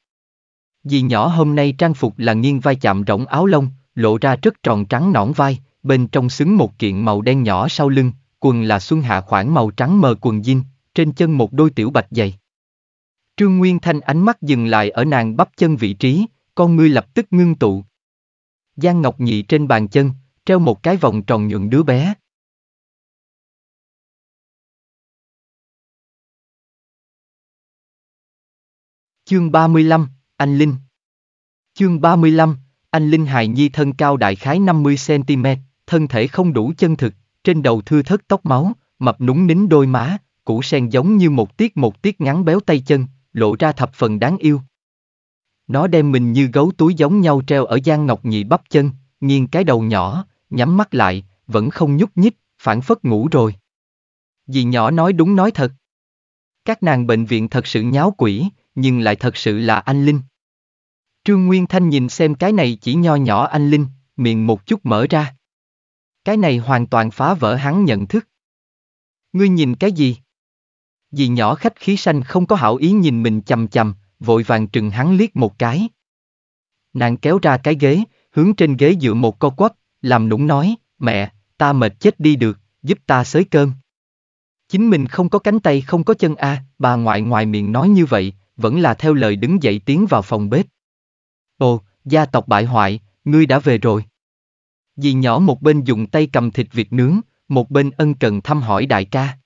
Speaker 1: Dì nhỏ hôm nay trang phục là nghiêng vai chạm rộng áo lông, lộ ra rất tròn trắng nõn vai, bên trong xứng một kiện màu đen nhỏ sau lưng, quần là xuân hạ khoảng màu trắng mờ quần jean, trên chân một đôi tiểu bạch giày. Trương Nguyên Thanh ánh mắt dừng lại ở nàng bắp chân vị trí, con ngươi lập tức ngưng tụ. Giang Ngọc Nhị
Speaker 2: trên bàn chân, treo một cái vòng tròn nhuận đứa bé. Chương 35, Anh Linh Chương 35, Anh Linh hài nhi thân cao đại
Speaker 1: khái 50cm, thân thể không đủ chân thực, trên đầu thưa thất tóc máu, mập núng nín đôi má, củ sen giống như một tiết một tiết ngắn béo tay chân, lộ ra thập phần đáng yêu. Nó đem mình như gấu túi giống nhau treo ở Giang Ngọc Nhị bắp chân, nghiêng cái đầu nhỏ, nhắm mắt lại, vẫn không nhúc nhích, phản phất ngủ rồi. Dì nhỏ nói đúng nói thật. Các nàng bệnh viện thật sự nháo quỷ, nhưng lại thật sự là anh Linh. Trương Nguyên Thanh nhìn xem cái này chỉ nho nhỏ anh Linh, miệng một chút mở ra. Cái này hoàn toàn phá vỡ hắn nhận thức. Ngươi nhìn cái gì? Dì nhỏ khách khí xanh không có hảo ý nhìn mình chầm chầm, vội vàng trừng hắn liếc một cái. Nàng kéo ra cái ghế, hướng trên ghế dựa một co quắp, làm nũng nói, mẹ, ta mệt chết đi được, giúp ta xới cơm. Chính mình không có cánh tay không có chân a, à, bà ngoại ngoài miệng nói như vậy, vẫn là theo lời đứng dậy tiến vào phòng bếp. Ồ, gia tộc bại hoại, ngươi đã về rồi. Dì nhỏ một bên dùng tay cầm thịt vịt nướng, một bên ân cần thăm hỏi đại ca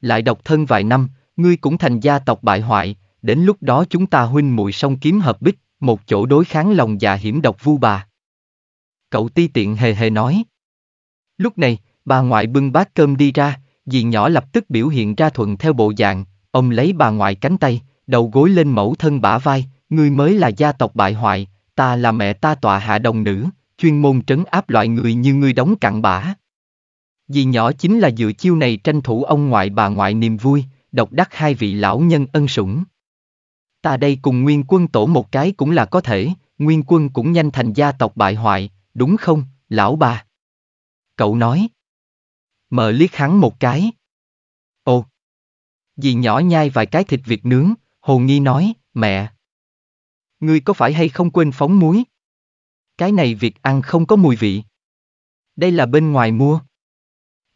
Speaker 1: lại độc thân vài năm, ngươi cũng thành gia tộc bại hoại, đến lúc đó chúng ta huynh muội song kiếm hợp bích, một chỗ đối kháng lòng già hiểm độc vu bà. Cậu ti tiện hề hề nói. Lúc này, bà ngoại bưng bát cơm đi ra, dì nhỏ lập tức biểu hiện ra thuận theo bộ dạng, ông lấy bà ngoại cánh tay, đầu gối lên mẫu thân bả vai, ngươi mới là gia tộc bại hoại, ta là mẹ ta tọa hạ đồng nữ, chuyên môn trấn áp loại người như ngươi đóng cặn bã. Dì nhỏ chính là dựa chiêu này tranh thủ ông ngoại bà ngoại niềm vui, độc đắc hai vị lão nhân ân sủng. Ta đây cùng nguyên quân tổ một cái cũng là có thể, nguyên quân cũng nhanh thành gia tộc bại hoại, đúng không, lão bà? Cậu nói. Mờ liếc hắn một cái. Ồ. Dì nhỏ nhai vài cái thịt vịt nướng, hồ nghi nói, mẹ. Ngươi có phải hay không quên phóng muối? Cái này việc ăn không có mùi vị. Đây là bên ngoài mua.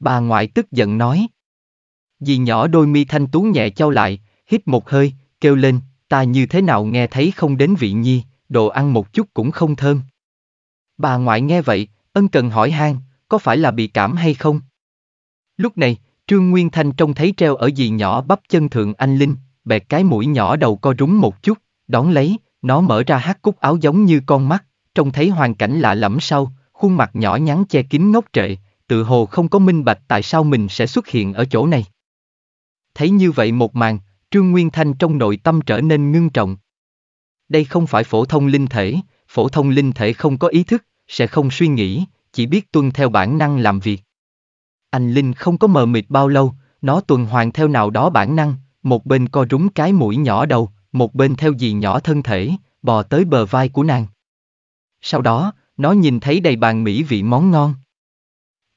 Speaker 1: Bà ngoại tức giận nói. Dì nhỏ đôi mi thanh tú nhẹ trao lại, hít một hơi, kêu lên, ta như thế nào nghe thấy không đến vị nhi, đồ ăn một chút cũng không thơm. Bà ngoại nghe vậy, ân cần hỏi han, có phải là bị cảm hay không? Lúc này, Trương Nguyên Thanh trông thấy treo ở dì nhỏ bắp chân thượng anh Linh, bẹt cái mũi nhỏ đầu co rúng một chút, đón lấy, nó mở ra hát cúc áo giống như con mắt, trông thấy hoàn cảnh lạ lẫm sau, khuôn mặt nhỏ nhắn che kín ngốc trệ, tự hồ không có minh bạch tại sao mình sẽ xuất hiện ở chỗ này. Thấy như vậy một màn, Trương Nguyên Thanh trong nội tâm trở nên ngưng trọng. Đây không phải phổ thông linh thể, phổ thông linh thể không có ý thức, sẽ không suy nghĩ, chỉ biết tuân theo bản năng làm việc. Anh Linh không có mờ mịt bao lâu, nó tuần hoàn theo nào đó bản năng, một bên co rúng cái mũi nhỏ đầu, một bên theo dì nhỏ thân thể, bò tới bờ vai của nàng. Sau đó, nó nhìn thấy đầy bàn mỹ vị món ngon.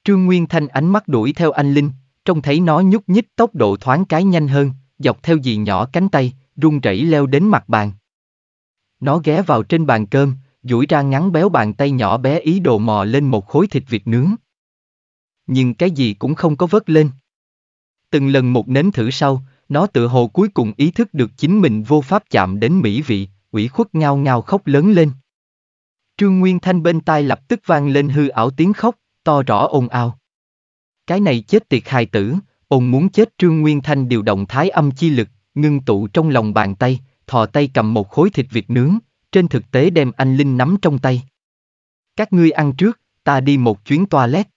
Speaker 1: Trương Nguyên Thanh ánh mắt đuổi theo anh Linh, trông thấy nó nhúc nhích tốc độ thoáng cái nhanh hơn, dọc theo dì nhỏ cánh tay, run rẩy leo đến mặt bàn. Nó ghé vào trên bàn cơm, duỗi ra ngắn béo bàn tay nhỏ bé ý đồ mò lên một khối thịt vịt nướng. Nhưng cái gì cũng không có vớt lên. Từng lần một nếm thử sau, nó tự hồ cuối cùng ý thức được chính mình vô pháp chạm đến mỹ vị, ủy khuất ngao ngao khóc lớn lên. Trương Nguyên Thanh bên tai lập tức vang lên hư ảo tiếng khóc, to rõ ồn ao, Cái này chết tiệt hài tử, ồn muốn chết Trương Nguyên Thanh điều động thái âm chi lực, ngưng tụ trong lòng bàn tay, thò tay cầm một khối thịt vịt nướng, trên thực tế đem anh Linh nắm trong tay. Các ngươi ăn trước, ta đi một chuyến toilet.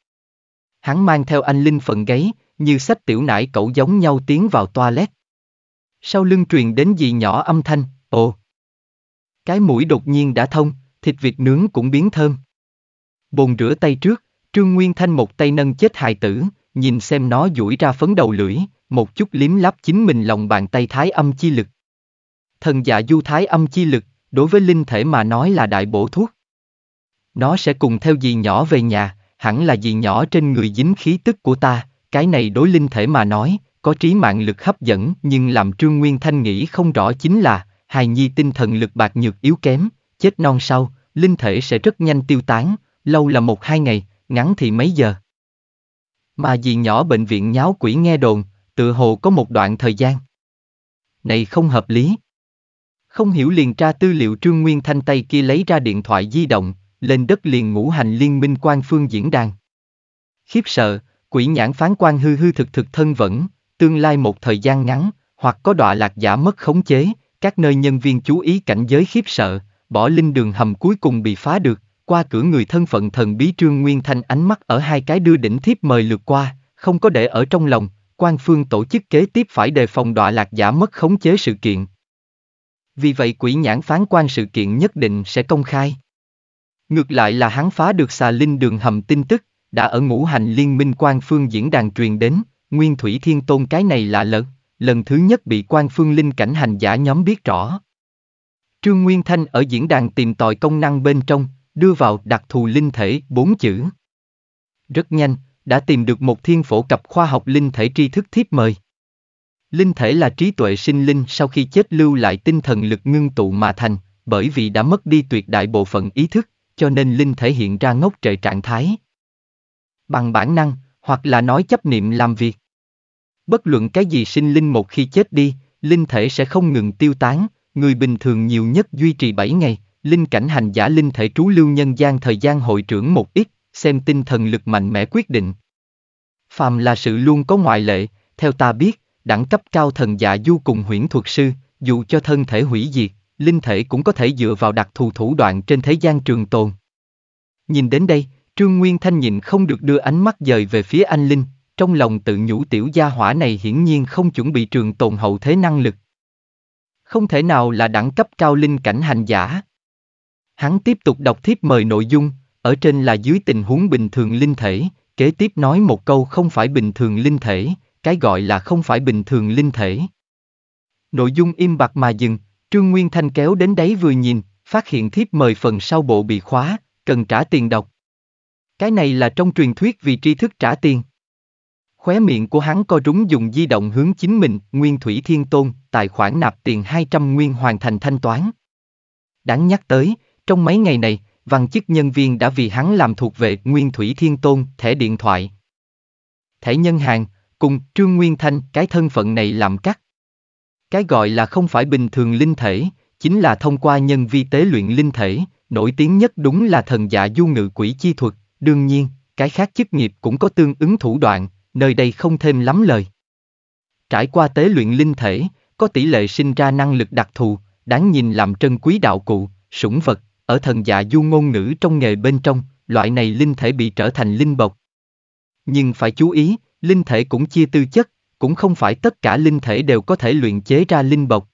Speaker 1: Hắn mang theo anh Linh phận gáy, như sách tiểu nải cậu giống nhau tiến vào toilet. Sau lưng truyền đến gì nhỏ âm thanh, ồ. Cái mũi đột nhiên đã thông, thịt vịt nướng cũng biến thơm. Bồn rửa tay trước, Trương Nguyên Thanh một tay nâng chết hài tử, nhìn xem nó duỗi ra phấn đầu lưỡi, một chút liếm lắp chính mình lòng bàn tay thái âm chi lực. Thần dạ du thái âm chi lực, đối với linh thể mà nói là đại bổ thuốc. Nó sẽ cùng theo dì nhỏ về nhà, hẳn là dì nhỏ trên người dính khí tức của ta, cái này đối linh thể mà nói, có trí mạng lực hấp dẫn nhưng làm Trương Nguyên Thanh nghĩ không rõ chính là, hài nhi tinh thần lực bạc nhược yếu kém, chết non sau, linh thể sẽ rất nhanh tiêu tán, lâu là một hai ngày, ngắn thì mấy giờ. Mà gì nhỏ bệnh viện nháo quỷ nghe đồn, tự hồ có một đoạn thời gian. Này không hợp lý. Không hiểu liền tra tư liệu Trương Nguyên Thanh tay kia lấy ra điện thoại di động, lên đất liền ngũ hành liên minh quan phương diễn đàn. Khiếp sợ, quỷ nhãn phán quan hư hư thực thực thân vẫn, tương lai một thời gian ngắn, hoặc có đọa lạc giả mất khống chế, các nơi nhân viên chú ý cảnh giới khiếp sợ, bỏ linh đường hầm cuối cùng bị phá được, qua cửa người thân phận thần bí Trương Nguyên Thanh ánh mắt ở hai cái đưa đỉnh thiếp mời lượt qua, không có để ở trong lòng, quan phương tổ chức kế tiếp phải đề phòng đọa lạc giả mất khống chế sự kiện. Vì vậy quỷ nhãn phán quan sự kiện nhất định sẽ công khai. Ngược lại là hắn phá được xà linh đường hầm tin tức, đã ở ngũ hành liên minh quan phương diễn đàn truyền đến, nguyên thủy thiên tôn cái này lạ lợt, lần thứ nhất bị quan phương linh cảnh hành giả nhóm biết rõ. Trương Nguyên Thanh ở diễn đàn tìm tòi công năng bên trong, đưa vào đặc thù linh thể bốn chữ. Rất nhanh, đã tìm được một thiên phổ cập khoa học linh thể tri thức thiếp mời. Linh thể là trí tuệ sinh linh sau khi chết lưu lại tinh thần lực ngưng tụ mà thành, bởi vì đã mất đi tuyệt đại bộ phận ý thức, cho nên linh thể hiện ra ngốc trệ trạng thái. Bằng bản năng, hoặc là nói chấp niệm làm việc. Bất luận cái gì sinh linh một khi chết đi, linh thể sẽ không ngừng tiêu tán, người bình thường nhiều nhất duy trì 7 ngày, Linh cảnh hành giả linh thể trú lưu nhân gian thời gian hội trưởng một ít, xem tinh thần lực mạnh mẽ quyết định. Phàm là sự luôn có ngoại lệ, theo ta biết, đẳng cấp cao thần giả du cùng huyễn thuật sư, dù cho thân thể hủy diệt, linh thể cũng có thể dựa vào đặc thù thủ đoạn trên thế gian trường tồn. Nhìn đến đây, Trương Nguyên Thanh nhìn không được đưa ánh mắt dời về phía anh Linh, trong lòng tự nhủ tiểu gia hỏa này hiển nhiên không chuẩn bị trường tồn hậu thế năng lực. Không thể nào là đẳng cấp cao linh cảnh hành giả, Hắn tiếp tục đọc tiếp mời nội dung, ở trên là dưới tình huống bình thường linh thể, kế tiếp nói một câu không phải bình thường linh thể, cái gọi là không phải bình thường linh thể. Nội dung im bặt mà dừng, Trương Nguyên Thanh kéo đến đấy vừa nhìn, phát hiện thiếp mời phần sau bộ bị khóa, cần trả tiền đọc. Cái này là trong truyền thuyết vì tri thức trả tiền. Khóe miệng của hắn co rúng dùng di động hướng chính mình, Nguyên Thủy Thiên Tôn, tài khoản nạp tiền 200 nguyên hoàn thành thanh toán. Đáng nhắc tới, trong mấy ngày này, văn chức nhân viên đã vì hắn làm thuộc về Nguyên Thủy Thiên Tôn, thẻ điện thoại. Thẻ nhân hàng, cùng Trương Nguyên Thanh, cái thân phận này làm cắt. Cái gọi là không phải bình thường linh thể, chính là thông qua nhân vi tế luyện linh thể, nổi tiếng nhất đúng là thần dạ du ngự quỷ chi thuật, đương nhiên, cái khác chức nghiệp cũng có tương ứng thủ đoạn, nơi đây không thêm lắm lời. Trải qua tế luyện linh thể, có tỷ lệ sinh ra năng lực đặc thù, đáng nhìn làm trân quý đạo cụ, sủng vật, ở thần dạ du ngôn ngữ trong nghề bên trong, loại này linh thể bị trở thành linh bộc. Nhưng phải chú ý, linh thể cũng chia tư chất, cũng không phải tất cả linh thể đều có thể luyện chế ra linh bộc.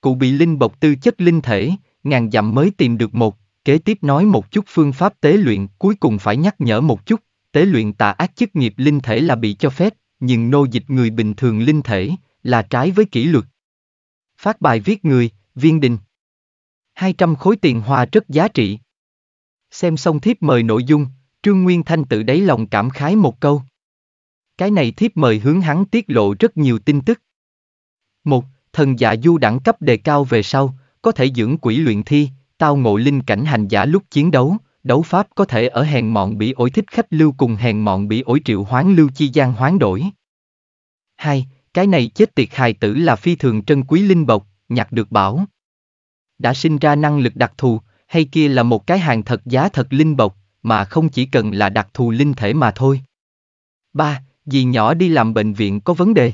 Speaker 1: Cụ bị linh bộc tư chất linh thể, ngàn dặm mới tìm được một, kế tiếp nói một chút phương pháp tế luyện, cuối cùng phải nhắc nhở một chút, tế luyện tà ác chức nghiệp linh thể là bị cho phép, nhưng nô dịch người bình thường linh thể, là trái với kỷ luật. Phát bài viết người, viên đình. 200 khối tiền hoa rất giá trị. Xem xong thiếp mời nội dung, Trương Nguyên Thanh tự đáy lòng cảm khái một câu. Cái này thiếp mời hướng hắn tiết lộ rất nhiều tin tức. Một, Thần giả du đẳng cấp đề cao về sau, có thể dưỡng quỷ luyện thi, tao ngộ linh cảnh hành giả lúc chiến đấu, đấu pháp có thể ở hèn mọn bị ổi thích khách lưu cùng hèn mọn bị ổi triệu hoán lưu chi gian hoán đổi. Hai, Cái này chết tiệt hài tử là phi thường trân quý linh bộc, nhặt được bảo đã sinh ra năng lực đặc thù, hay kia là một cái hàng thật giá thật linh bộc, mà không chỉ cần là đặc thù linh thể mà thôi. 3. Dì nhỏ đi làm bệnh viện có vấn đề.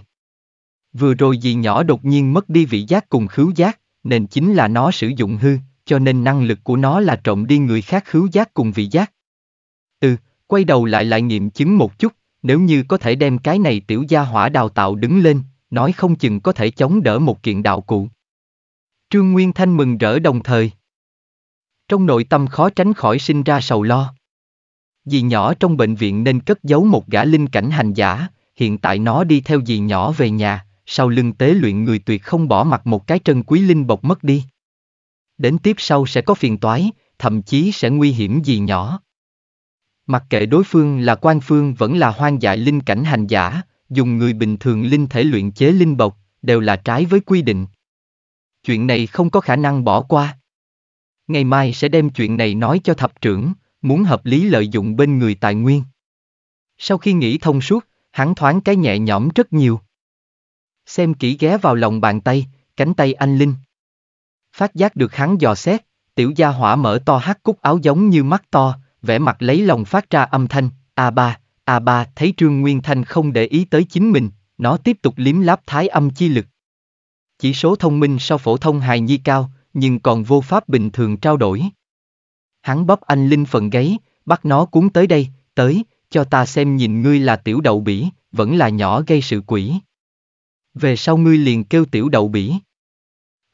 Speaker 1: Vừa rồi dì nhỏ đột nhiên mất đi vị giác cùng khứu giác, nên chính là nó sử dụng hư, cho nên năng lực của nó là trộm đi người khác khứu giác cùng vị giác. Ừ, quay đầu lại lại nghiệm chứng một chút, nếu như có thể đem cái này tiểu gia hỏa đào tạo đứng lên, nói không chừng có thể chống đỡ một kiện đạo cụ. Trương Nguyên Thanh mừng rỡ đồng thời. Trong nội tâm khó tránh khỏi sinh ra sầu lo. Dì nhỏ trong bệnh viện nên cất giấu một gã linh cảnh hành giả, hiện tại nó đi theo dì nhỏ về nhà, sau lưng tế luyện người tuyệt không bỏ mặt một cái trân quý linh bộc mất đi. Đến tiếp sau sẽ có phiền toái, thậm chí sẽ nguy hiểm Dì nhỏ. Mặc kệ đối phương là quan phương vẫn là hoang dại linh cảnh hành giả, dùng người bình thường linh thể luyện chế linh bộc, đều là trái với quy định chuyện này không có khả năng bỏ qua. Ngày mai sẽ đem chuyện này nói cho thập trưởng, muốn hợp lý lợi dụng bên người tài nguyên. Sau khi nghĩ thông suốt, hắn thoáng cái nhẹ nhõm rất nhiều. Xem kỹ ghé vào lòng bàn tay, cánh tay anh Linh. Phát giác được hắn dò xét, tiểu gia hỏa mở to hắt cúc áo giống như mắt to, vẻ mặt lấy lòng phát ra âm thanh, a ba, a ba, thấy Trương Nguyên Thanh không để ý tới chính mình, nó tiếp tục liếm láp thái âm chi lực chỉ số thông minh sau phổ thông hài nhi cao, nhưng còn vô pháp bình thường trao đổi. Hắn bóp anh Linh phần gáy, bắt nó cuốn tới đây, tới, cho ta xem nhìn ngươi là tiểu đậu bỉ, vẫn là nhỏ gây sự quỷ. Về sau ngươi liền kêu tiểu đậu bỉ.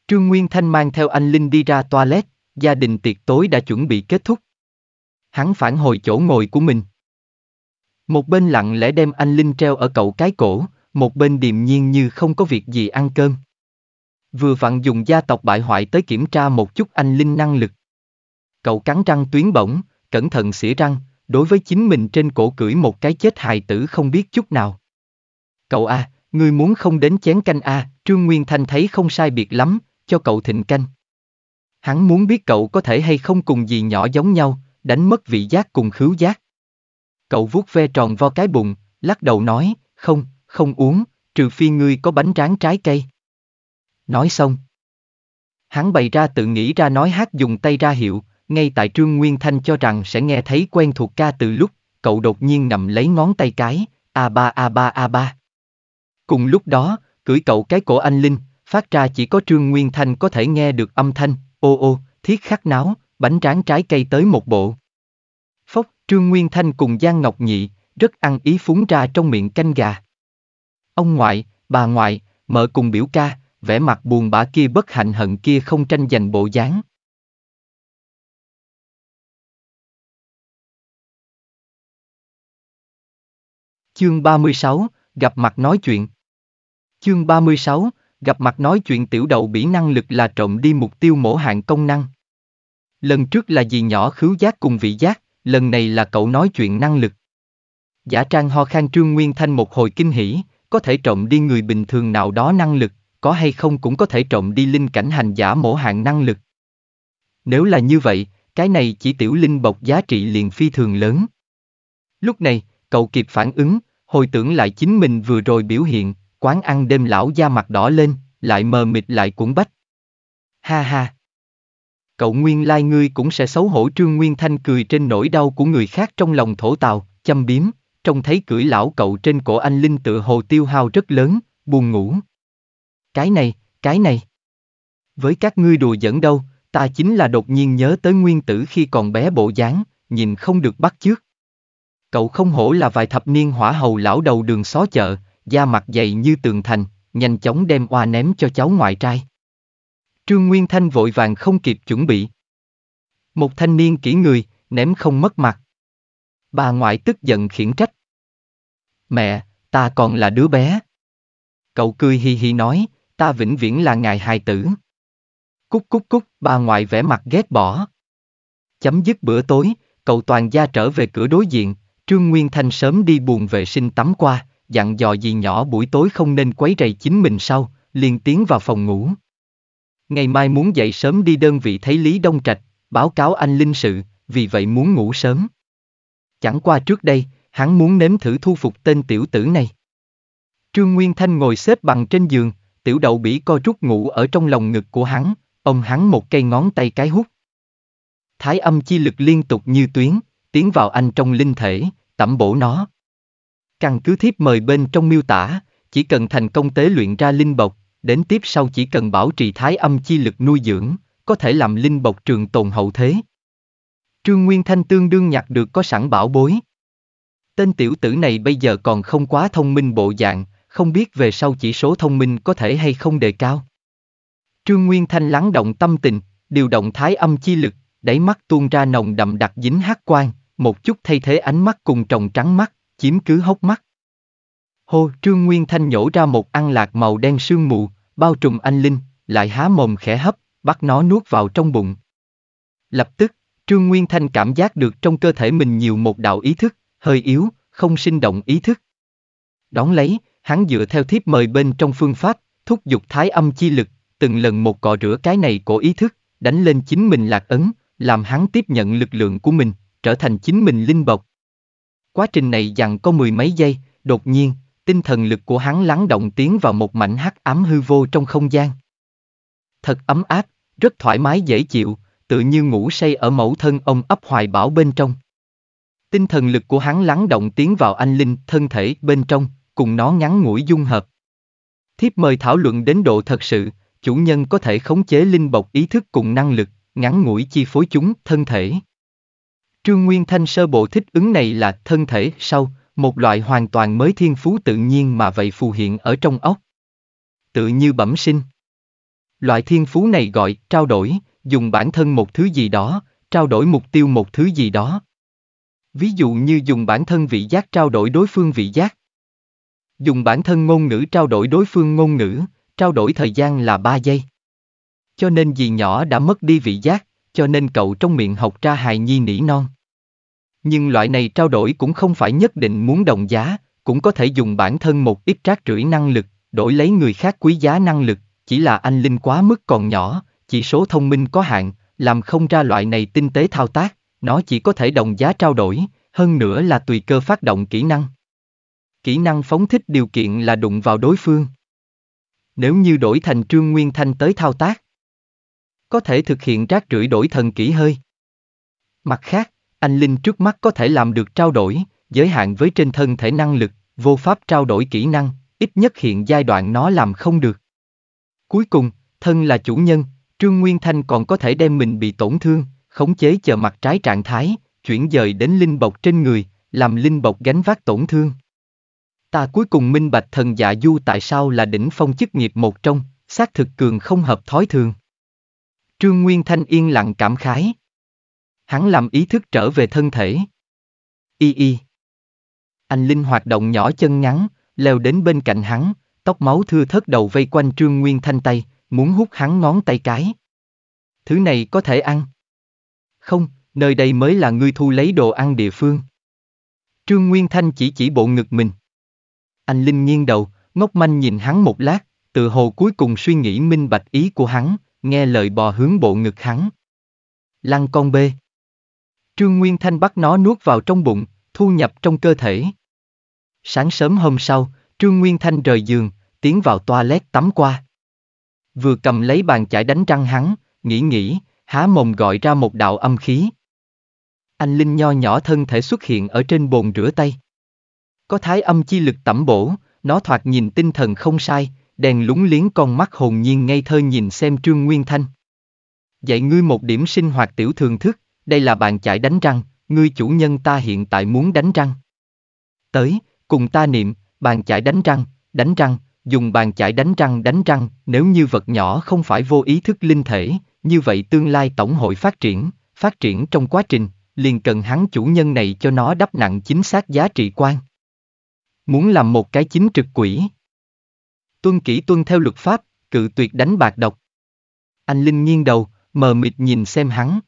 Speaker 1: Trương Nguyên Thanh mang theo anh Linh đi ra toilet, gia đình tiệc tối đã chuẩn bị kết thúc. Hắn phản hồi chỗ ngồi của mình. Một bên lặng lẽ đem anh Linh treo ở cậu cái cổ, một bên điềm nhiên như không có việc gì ăn cơm. Vừa vặn dùng gia tộc bại hoại tới kiểm tra một chút anh linh năng lực. Cậu cắn răng tuyến bổng, cẩn thận xỉa răng, đối với chính mình trên cổ cưỡi một cái chết hài tử không biết chút nào. Cậu a, à, ngươi muốn không đến chén canh a, à, Trương Nguyên Thanh thấy không sai biệt lắm, cho cậu thịnh canh. Hắn muốn biết cậu có thể hay không cùng gì nhỏ giống nhau, đánh mất vị giác cùng khứu giác. Cậu vuốt ve tròn vo cái bụng, lắc đầu nói, không, không uống, trừ phi ngươi có bánh tráng trái cây. Nói xong. Hắn bày ra tự nghĩ ra nói hát dùng tay ra hiệu, ngay tại Trương Nguyên Thanh cho rằng sẽ nghe thấy quen thuộc ca từ lúc, cậu đột nhiên nằm lấy ngón tay cái, a ba a ba a ba. Cùng lúc đó, cưỡi cậu cái cổ anh Linh, phát ra chỉ có Trương Nguyên Thanh có thể nghe được âm thanh, ô ô, thiết khắc náo, bánh tráng trái cây tới một bộ. Phốc, Trương Nguyên Thanh cùng Giang Ngọc Nhị, rất ăn ý phúng ra trong miệng canh gà.
Speaker 2: Ông ngoại, bà ngoại, mở cùng biểu ca, vẻ mặt buồn bã kia bất hạnh hận kia không tranh giành bộ dáng. Chương 36, gặp mặt nói chuyện. Chương 36, gặp mặt nói chuyện tiểu đầu bỉ năng lực là trộm đi
Speaker 1: mục tiêu mổ hạng công năng. Lần trước là gì nhỏ khứu giác cùng vị giác, lần này là cậu nói chuyện năng lực. Giả trang ho khan Trương Nguyên Thanh một hồi kinh hỉ, có thể trộm đi người bình thường nào đó năng lực, có hay không cũng có thể trộm đi linh cảnh hành giả mổ hạng năng lực. Nếu là như vậy, cái này chỉ tiểu linh bộc giá trị liền phi thường lớn. Lúc này, cậu kịp phản ứng, hồi tưởng lại chính mình vừa rồi biểu hiện, quán ăn đêm lão da mặt đỏ lên, lại mờ mịt lại cuốn bách. Ha ha! Cậu nguyên lai ngươi cũng sẽ xấu hổ trương nguyên thanh cười trên nỗi đau của người khác trong lòng thổ tào châm biếm, trông thấy cưỡi lão cậu trên cổ anh Linh tự hồ tiêu hao rất lớn, buồn ngủ cái này, cái này. Với các ngươi đùa dẫn đâu, ta chính là đột nhiên nhớ tới nguyên tử khi còn bé bộ dáng, nhìn không được bắt trước. Cậu không hổ là vài thập niên hỏa hầu lão đầu đường xó chợ, da mặt dày như tường thành, nhanh chóng đem oa ném cho cháu ngoại trai. Trương Nguyên Thanh vội vàng không kịp chuẩn bị. Một thanh niên kỹ người, ném không mất mặt. Bà ngoại tức giận khiển trách. Mẹ, ta còn là đứa bé. Cậu cười hi hi nói, ta vĩnh viễn là ngài hài tử. Cúc cúc cúc, bà ngoại vẻ mặt ghét bỏ. Chấm dứt bữa tối, cậu toàn gia trở về cửa đối diện, Trương Nguyên Thanh sớm đi buồn vệ sinh tắm qua, dặn dò gì nhỏ buổi tối không nên quấy rầy chính mình sau, liền tiến vào phòng ngủ. Ngày mai muốn dậy sớm đi đơn vị thấy Lý Đông Trạch, báo cáo anh Linh sự, vì vậy muốn ngủ sớm. Chẳng qua trước đây, hắn muốn nếm thử thu phục tên tiểu tử này. Trương Nguyên Thanh ngồi xếp bằng trên giường, tiểu đậu bỉ co rút ngủ ở trong lòng ngực của hắn, ông hắn một cây ngón tay cái hút. Thái âm chi lực liên tục như tuyến, tiến vào anh trong linh thể, tẩm bổ nó. Căn cứ thiếp mời bên trong miêu tả, chỉ cần thành công tế luyện ra linh bộc, đến tiếp sau chỉ cần bảo trì thái âm chi lực nuôi dưỡng, có thể làm linh bộc trường tồn hậu thế. Trương Nguyên Thanh tương đương nhặt được có sẵn bảo bối. Tên tiểu tử này bây giờ còn không quá thông minh bộ dạng, không biết về sau chỉ số thông minh có thể hay không đề cao. Trương Nguyên Thanh lắng động tâm tình, điều động thái âm chi lực, đẩy mắt tuôn ra nồng đậm đặc dính hát quan, một chút thay thế ánh mắt cùng trồng trắng mắt, chiếm cứ hốc mắt. Hô, Trương Nguyên Thanh nhổ ra một ăn lạc màu đen sương mù, bao trùm anh linh, lại há mồm khẽ hấp, bắt nó nuốt vào trong bụng. Lập tức, Trương Nguyên Thanh cảm giác được trong cơ thể mình nhiều một đạo ý thức, hơi yếu, không sinh động ý thức. Đón lấy, hắn dựa theo thiếp mời bên trong phương pháp, thúc giục thái âm chi lực, từng lần một cọ rửa cái này của ý thức, đánh lên chính mình lạc ấn, làm hắn tiếp nhận lực lượng của mình, trở thành chính mình linh bộc. Quá trình này dằn có mười mấy giây, đột nhiên, tinh thần lực của hắn lắng động tiến vào một mảnh hắc ám hư vô trong không gian. Thật ấm áp, rất thoải mái dễ chịu, tự như ngủ say ở mẫu thân ông ấp hoài bảo bên trong. Tinh thần lực của hắn lắng động tiến vào anh linh thân thể bên trong, cùng nó ngắn ngủi dung hợp. Thiếp mời thảo luận đến độ thật sự, chủ nhân có thể khống chế linh bộc ý thức cùng năng lực, ngắn ngủi chi phối chúng, thân thể. Trương Nguyên Thanh sơ bộ thích ứng này là thân thể sau, một loại hoàn toàn mới thiên phú tự nhiên mà vậy phù hiện ở trong ốc, Tự như bẩm sinh. Loại thiên phú này gọi trao đổi, dùng bản thân một thứ gì đó, trao đổi mục tiêu một thứ gì đó. Ví dụ như dùng bản thân vị giác trao đổi đối phương vị giác. Dùng bản thân ngôn ngữ trao đổi đối phương ngôn ngữ, trao đổi thời gian là 3 giây. Cho nên dì nhỏ đã mất đi vị giác, cho nên cậu trong miệng học ra hài nhi nỉ non. Nhưng loại này trao đổi cũng không phải nhất định muốn đồng giá, cũng có thể dùng bản thân một ít rác rưởi năng lực, đổi lấy người khác quý giá năng lực, chỉ là anh Linh quá mức còn nhỏ, chỉ số thông minh có hạn, làm không ra loại này tinh tế thao tác, nó chỉ có thể đồng giá trao đổi, hơn nữa là tùy cơ phát động kỹ năng. Kỹ năng phóng thích điều kiện là đụng vào đối phương. Nếu như đổi thành Trương Nguyên Thanh tới thao tác, có thể thực hiện rác rưởi đổi thần kỹ hơi. Mặt khác, anh Linh trước mắt có thể làm được trao đổi, giới hạn với trên thân thể năng lực, vô pháp trao đổi kỹ năng, ít nhất hiện giai đoạn nó làm không được. Cuối cùng, thân là chủ nhân, Trương Nguyên Thanh còn có thể đem mình bị tổn thương, khống chế chờ mặt trái trạng thái, chuyển dời đến linh bộc trên người, làm linh bộc gánh vác tổn thương. Ta cuối cùng minh bạch thần dạ du tại sao là đỉnh phong chức nghiệp một trong, xác thực cường không hợp thói thường. Trương Nguyên Thanh yên lặng cảm khái. Hắn làm ý thức trở về thân thể. Y y. Anh Linh hoạt động nhỏ chân ngắn, leo đến bên cạnh hắn, tóc máu thưa thớt đầu vây quanh Trương Nguyên Thanh tay, muốn hút hắn ngón tay cái. Thứ này có thể ăn. Không, nơi đây mới là người thu lấy đồ ăn địa phương. Trương Nguyên Thanh chỉ chỉ bộ ngực mình. Anh Linh nghiêng đầu, ngốc manh nhìn hắn một lát, tự hồ cuối cùng suy nghĩ minh bạch ý của hắn, nghe lời bò hướng bộ ngực hắn. Lăng con bê. Trương Nguyên Thanh bắt nó nuốt vào trong bụng, thu nhập trong cơ thể. Sáng sớm hôm sau, Trương Nguyên Thanh rời giường, tiến vào toilet tắm qua. Vừa cầm lấy bàn chải đánh răng hắn, nghĩ nghĩ, há mồm gọi ra một đạo âm khí. Anh Linh nho nhỏ thân thể xuất hiện ở trên bồn rửa tay có thái âm chi lực tẩm bổ, nó thoạt nhìn tinh thần không sai, đèn lúng liếng con mắt hồn nhiên ngây thơ nhìn xem Trương Nguyên Thanh. Dạy ngươi một điểm sinh hoạt tiểu thường thức, đây là bàn chải đánh răng, ngươi chủ nhân ta hiện tại muốn đánh răng. Tới, cùng ta niệm, bàn chải đánh răng, đánh răng, dùng bàn chải đánh răng đánh răng, nếu như vật nhỏ không phải vô ý thức linh thể, như vậy tương lai tổng hội phát triển, phát triển trong quá trình, liền cần hắn chủ nhân này cho nó đắp nặng chính xác giá trị quan. Muốn làm một cái chính trực quỷ. Tuân kỹ tuân theo luật pháp, cự tuyệt đánh bạc độc. Anh Linh nghiêng đầu, mờ mịt nhìn xem hắn.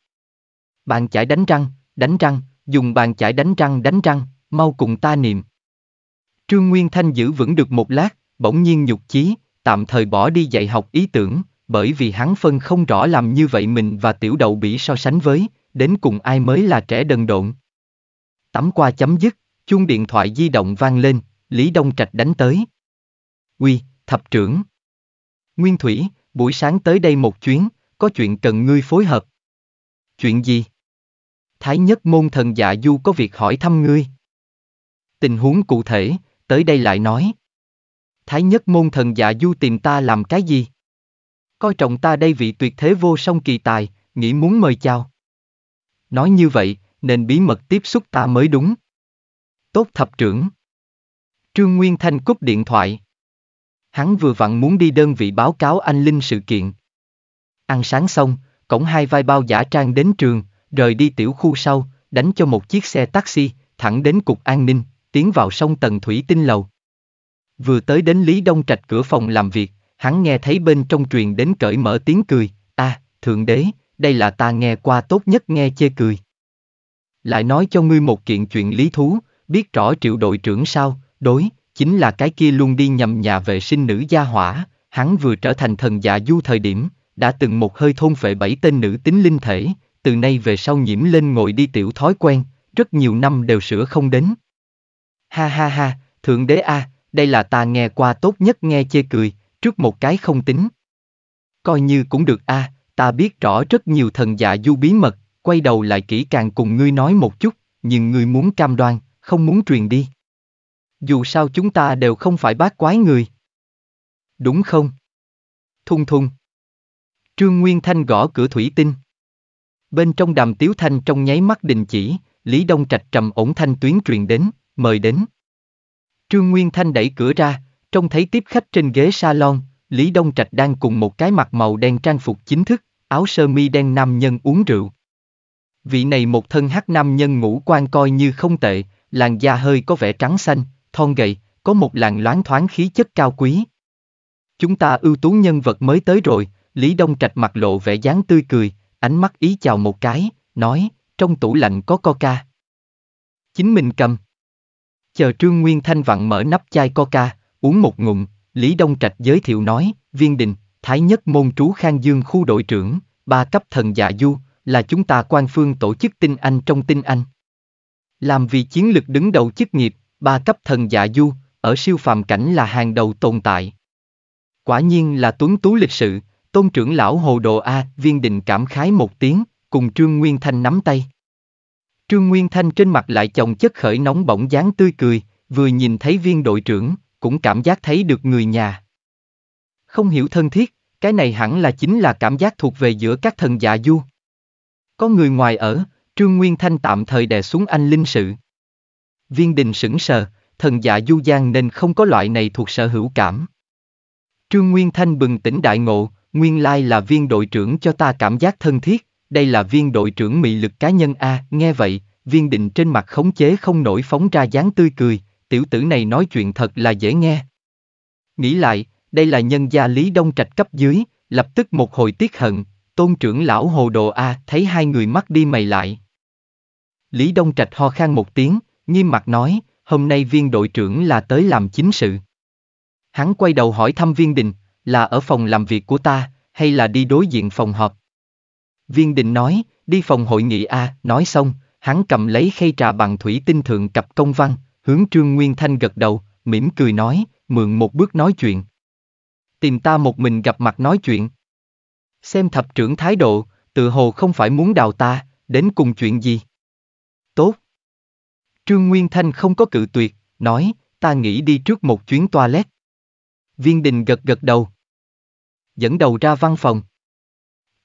Speaker 1: bàn chải đánh răng, đánh răng, dùng bàn chải đánh răng đánh răng, mau cùng ta niệm. Trương Nguyên Thanh giữ vững được một lát, bỗng nhiên nhục chí, tạm thời bỏ đi dạy học ý tưởng, bởi vì hắn phân không rõ làm như vậy mình và tiểu đậu bị so sánh với, đến cùng ai mới là trẻ đần độn. Tắm qua chấm dứt, chuông điện thoại di động vang lên, Lý Đông Trạch đánh tới. Uy, thập trưởng. Nguyên Thủy, buổi sáng tới đây một chuyến, có chuyện cần ngươi phối hợp. Chuyện gì? Thái nhất môn thần dạ du có việc hỏi thăm ngươi. Tình huống cụ thể, tới đây lại nói. Thái nhất môn thần dạ du tìm ta làm cái gì? Coi trọng ta đây vị tuyệt thế vô song kỳ tài, nghĩ muốn mời chào. Nói như vậy, nên bí mật tiếp xúc ta mới đúng. Tốt thập trưởng. Trương Nguyên Thanh cúp điện thoại. Hắn vừa vặn muốn đi đơn vị báo cáo anh Linh sự kiện. Ăn sáng xong, cổng hai vai bao giả trang đến trường, rời đi tiểu khu sau, đánh cho một chiếc xe taxi, thẳng đến cục an ninh, tiến vào sông tầng Thủy Tinh Lầu. Vừa tới đến Lý Đông Trạch cửa phòng làm việc, hắn nghe thấy bên trong truyền đến cởi mở tiếng cười, a à, Thượng Đế, đây là ta nghe qua tốt nhất nghe chê cười. Lại nói cho ngươi một kiện chuyện lý thú, biết rõ triệu đội trưởng sao, Đối, chính là cái kia luôn đi nhầm nhà vệ sinh nữ gia hỏa, hắn vừa trở thành thần dạ du thời điểm, đã từng một hơi thôn phệ bảy tên nữ tính linh thể, từ nay về sau nhiễm lên ngồi đi tiểu thói quen, rất nhiều năm đều sửa không đến. Ha ha ha, Thượng Đế A, đây là ta nghe qua tốt nhất nghe chê cười, trước một cái không tính. Coi như cũng được A, ta biết rõ rất nhiều thần dạ du bí mật, quay đầu lại kỹ càng cùng ngươi nói một chút, nhưng ngươi muốn cam đoan, không muốn truyền đi. Dù sao chúng ta đều không phải bác quái người. Đúng không? Thung thung. Trương Nguyên Thanh gõ cửa thủy tinh. Bên trong đàm tiếu thanh trong nháy mắt đình chỉ, Lý Đông Trạch trầm ổn thanh tuyến truyền đến, mời đến. Trương Nguyên Thanh đẩy cửa ra, trông thấy tiếp khách trên ghế salon, Lý Đông Trạch đang cùng một cái mặt màu đen trang phục chính thức, áo sơ mi đen nam nhân uống rượu. Vị này một thân hắc nam nhân ngũ quan coi như không tệ, làn da hơi có vẻ trắng xanh, thon gầy, có một làn loáng thoáng khí chất cao quý. Chúng ta ưu tú nhân vật mới tới rồi, Lý Đông Trạch mặt lộ vẻ dáng tươi cười, ánh mắt ý chào một cái, nói, trong tủ lạnh có coca. Chính mình cầm. Chờ Trương Nguyên Thanh vặn mở nắp chai coca, uống một ngụm, Lý Đông Trạch giới thiệu nói, viên đình, thái nhất môn trú khang dương khu đội trưởng, ba cấp thần dạ du, là chúng ta quan phương tổ chức tinh anh trong tinh anh. Làm vì chiến lực đứng đầu chức nghiệp, ba cấp thần dạ du, ở siêu phàm cảnh là hàng đầu tồn tại. Quả nhiên là tuấn tú lịch sự, tôn trưởng lão hồ đồ A, viên đình cảm khái một tiếng, cùng Trương Nguyên Thanh nắm tay. Trương Nguyên Thanh trên mặt lại chồng chất khởi nóng bỏng dáng tươi cười, vừa nhìn thấy viên đội trưởng, cũng cảm giác thấy được người nhà. Không hiểu thân thiết, cái này hẳn là chính là cảm giác thuộc về giữa các thần dạ du. Có người ngoài ở, Trương Nguyên Thanh tạm thời đè xuống anh linh sự. Viên đình sững sờ, thần dạ du gian nên không có loại này thuộc sở hữu cảm. Trương Nguyên Thanh bừng tỉnh đại ngộ, nguyên lai là viên đội trưởng cho ta cảm giác thân thiết, đây là viên đội trưởng mị lực cá nhân A, nghe vậy, viên định trên mặt khống chế không nổi phóng ra dáng tươi cười, tiểu tử này nói chuyện thật là dễ nghe. Nghĩ lại, đây là nhân gia Lý Đông Trạch cấp dưới, lập tức một hồi tiếc hận, tôn trưởng lão hồ đồ A thấy hai người mắt đi mày lại. Lý Đông Trạch ho khan một tiếng, Nghiêm mặt nói, hôm nay viên đội trưởng là tới làm chính sự. Hắn quay đầu hỏi thăm viên đình, là ở phòng làm việc của ta, hay là đi đối diện phòng họp? Viên đình nói, đi phòng hội nghị A, nói xong, hắn cầm lấy khay trà bằng thủy tinh thượng cặp công văn, hướng Trương Nguyên Thanh gật đầu, mỉm cười nói, mượn một bước nói chuyện. Tìm ta một mình gặp mặt nói chuyện. Xem thập trưởng thái độ, tự hồ không phải muốn đào ta, đến cùng chuyện gì. Tốt. Trương Nguyên Thanh không có cự tuyệt, nói, ta nghĩ đi trước một chuyến toilet. Viên đình gật gật đầu. Dẫn đầu ra văn phòng.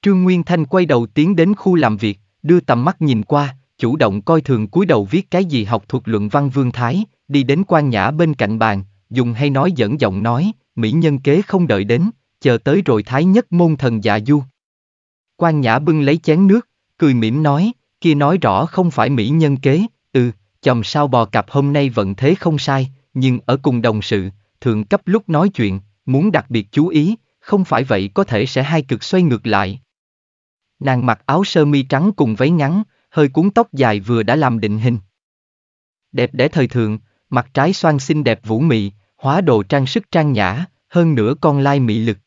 Speaker 1: Trương Nguyên Thanh quay đầu tiến đến khu làm việc, đưa tầm mắt nhìn qua, chủ động coi thường cúi đầu viết cái gì học thuật luận văn Vương Thái, đi đến quan nhã bên cạnh bàn, dùng hay nói dẫn giọng nói, mỹ nhân kế không đợi đến, chờ tới rồi Thái nhất môn thần dạ du. Quan nhã bưng lấy chén nước, cười mỉm nói, kia nói rõ không phải mỹ nhân kế, ừ, Chòm sao bò cặp hôm nay vẫn thế không sai, nhưng ở cùng đồng sự, thượng cấp lúc nói chuyện, muốn đặc biệt chú ý, không phải vậy có thể sẽ hai cực xoay ngược lại. Nàng mặc áo sơ mi trắng cùng váy ngắn, hơi cuốn tóc dài vừa đã làm định hình. Đẹp đẽ thời thượng, mặt trái xoan xinh đẹp vũ mị, hóa đồ trang sức trang nhã, hơn nữa con lai mị lực.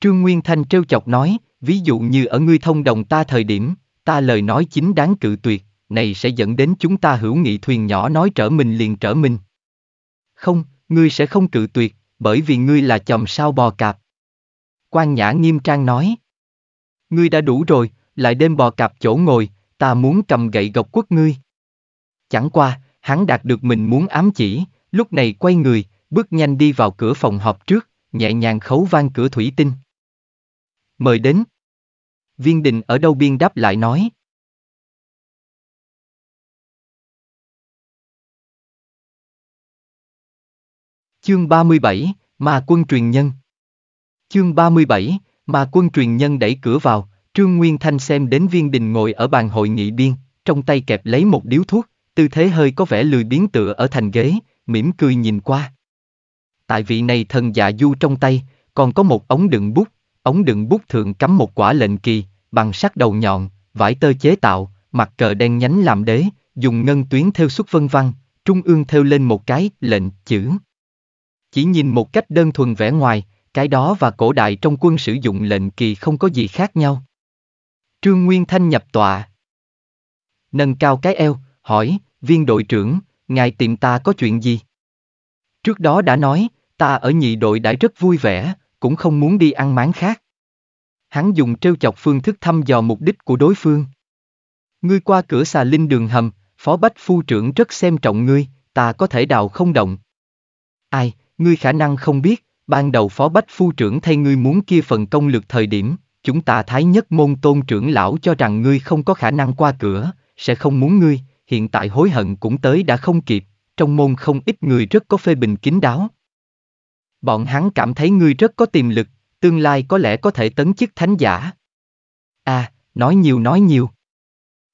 Speaker 1: Trương Nguyên Thanh trêu chọc nói, ví dụ như ở ngươi thông đồng ta thời điểm, ta lời nói chính đáng cự tuyệt, này sẽ dẫn đến chúng ta hữu nghị thuyền nhỏ nói trở mình liền trở mình. Không, ngươi sẽ không cự tuyệt, bởi vì ngươi là chồng sao bò cạp. Quan Nhã nghiêm trang nói. Ngươi đã đủ rồi, lại đêm bò cạp chỗ ngồi, ta muốn cầm gậy gộc quất ngươi. Chẳng qua, hắn đạt được mình muốn ám chỉ, lúc này quay người, bước nhanh đi vào cửa phòng
Speaker 2: họp trước, nhẹ nhàng khấu vang cửa thủy tinh. Mời đến. Viên đình ở đâu biên đáp lại nói, Chương 37, mà quân truyền nhân. Chương 37, mà quân truyền nhân đẩy cửa vào,
Speaker 1: Trương Nguyên Thanh xem đến viên đình ngồi ở bàn hội nghị biên, trong tay kẹp lấy một điếu thuốc, tư thế hơi có vẻ lười biến tựa ở thành ghế, mỉm cười nhìn qua. Tại vị này thần dạ du trong tay, còn có một ống đựng bút, ống đựng bút thượng cắm một quả lệnh kỳ, bằng sắt đầu nhọn, vải tơ chế tạo, mặt cờ đen nhánh làm đế, dùng ngân tuyến theo xuất vân văn, trung ương theo lên một cái lệnh chữ chỉ nhìn một cách đơn thuần vẻ ngoài, cái đó và cổ đại trong quân sử dụng lệnh kỳ không có gì khác nhau. Trương Nguyên Thanh nhập tọa. Nâng cao cái eo, hỏi, viên đội trưởng, ngài tìm ta có chuyện gì? Trước đó đã nói, ta ở nhị đội đã rất vui vẻ, cũng không muốn đi ăn máng khác. Hắn dùng trêu chọc phương thức thăm dò mục đích của đối phương. Ngươi qua cửa xà linh đường hầm, phó bách phu trưởng rất xem trọng ngươi, ta có thể đào không động. Ai, ngươi khả năng không biết, ban đầu phó bách phu trưởng thay ngươi muốn kia phần công lực thời điểm, chúng ta thái nhất môn tôn trưởng lão cho rằng ngươi không có khả năng qua cửa, sẽ không muốn ngươi, hiện tại hối hận cũng tới đã không kịp, trong môn không ít người rất có phê bình kín đáo. Bọn hắn cảm thấy ngươi rất có tiềm lực, tương lai có lẽ có thể tấn chức thánh giả. À, nói nhiều nói nhiều.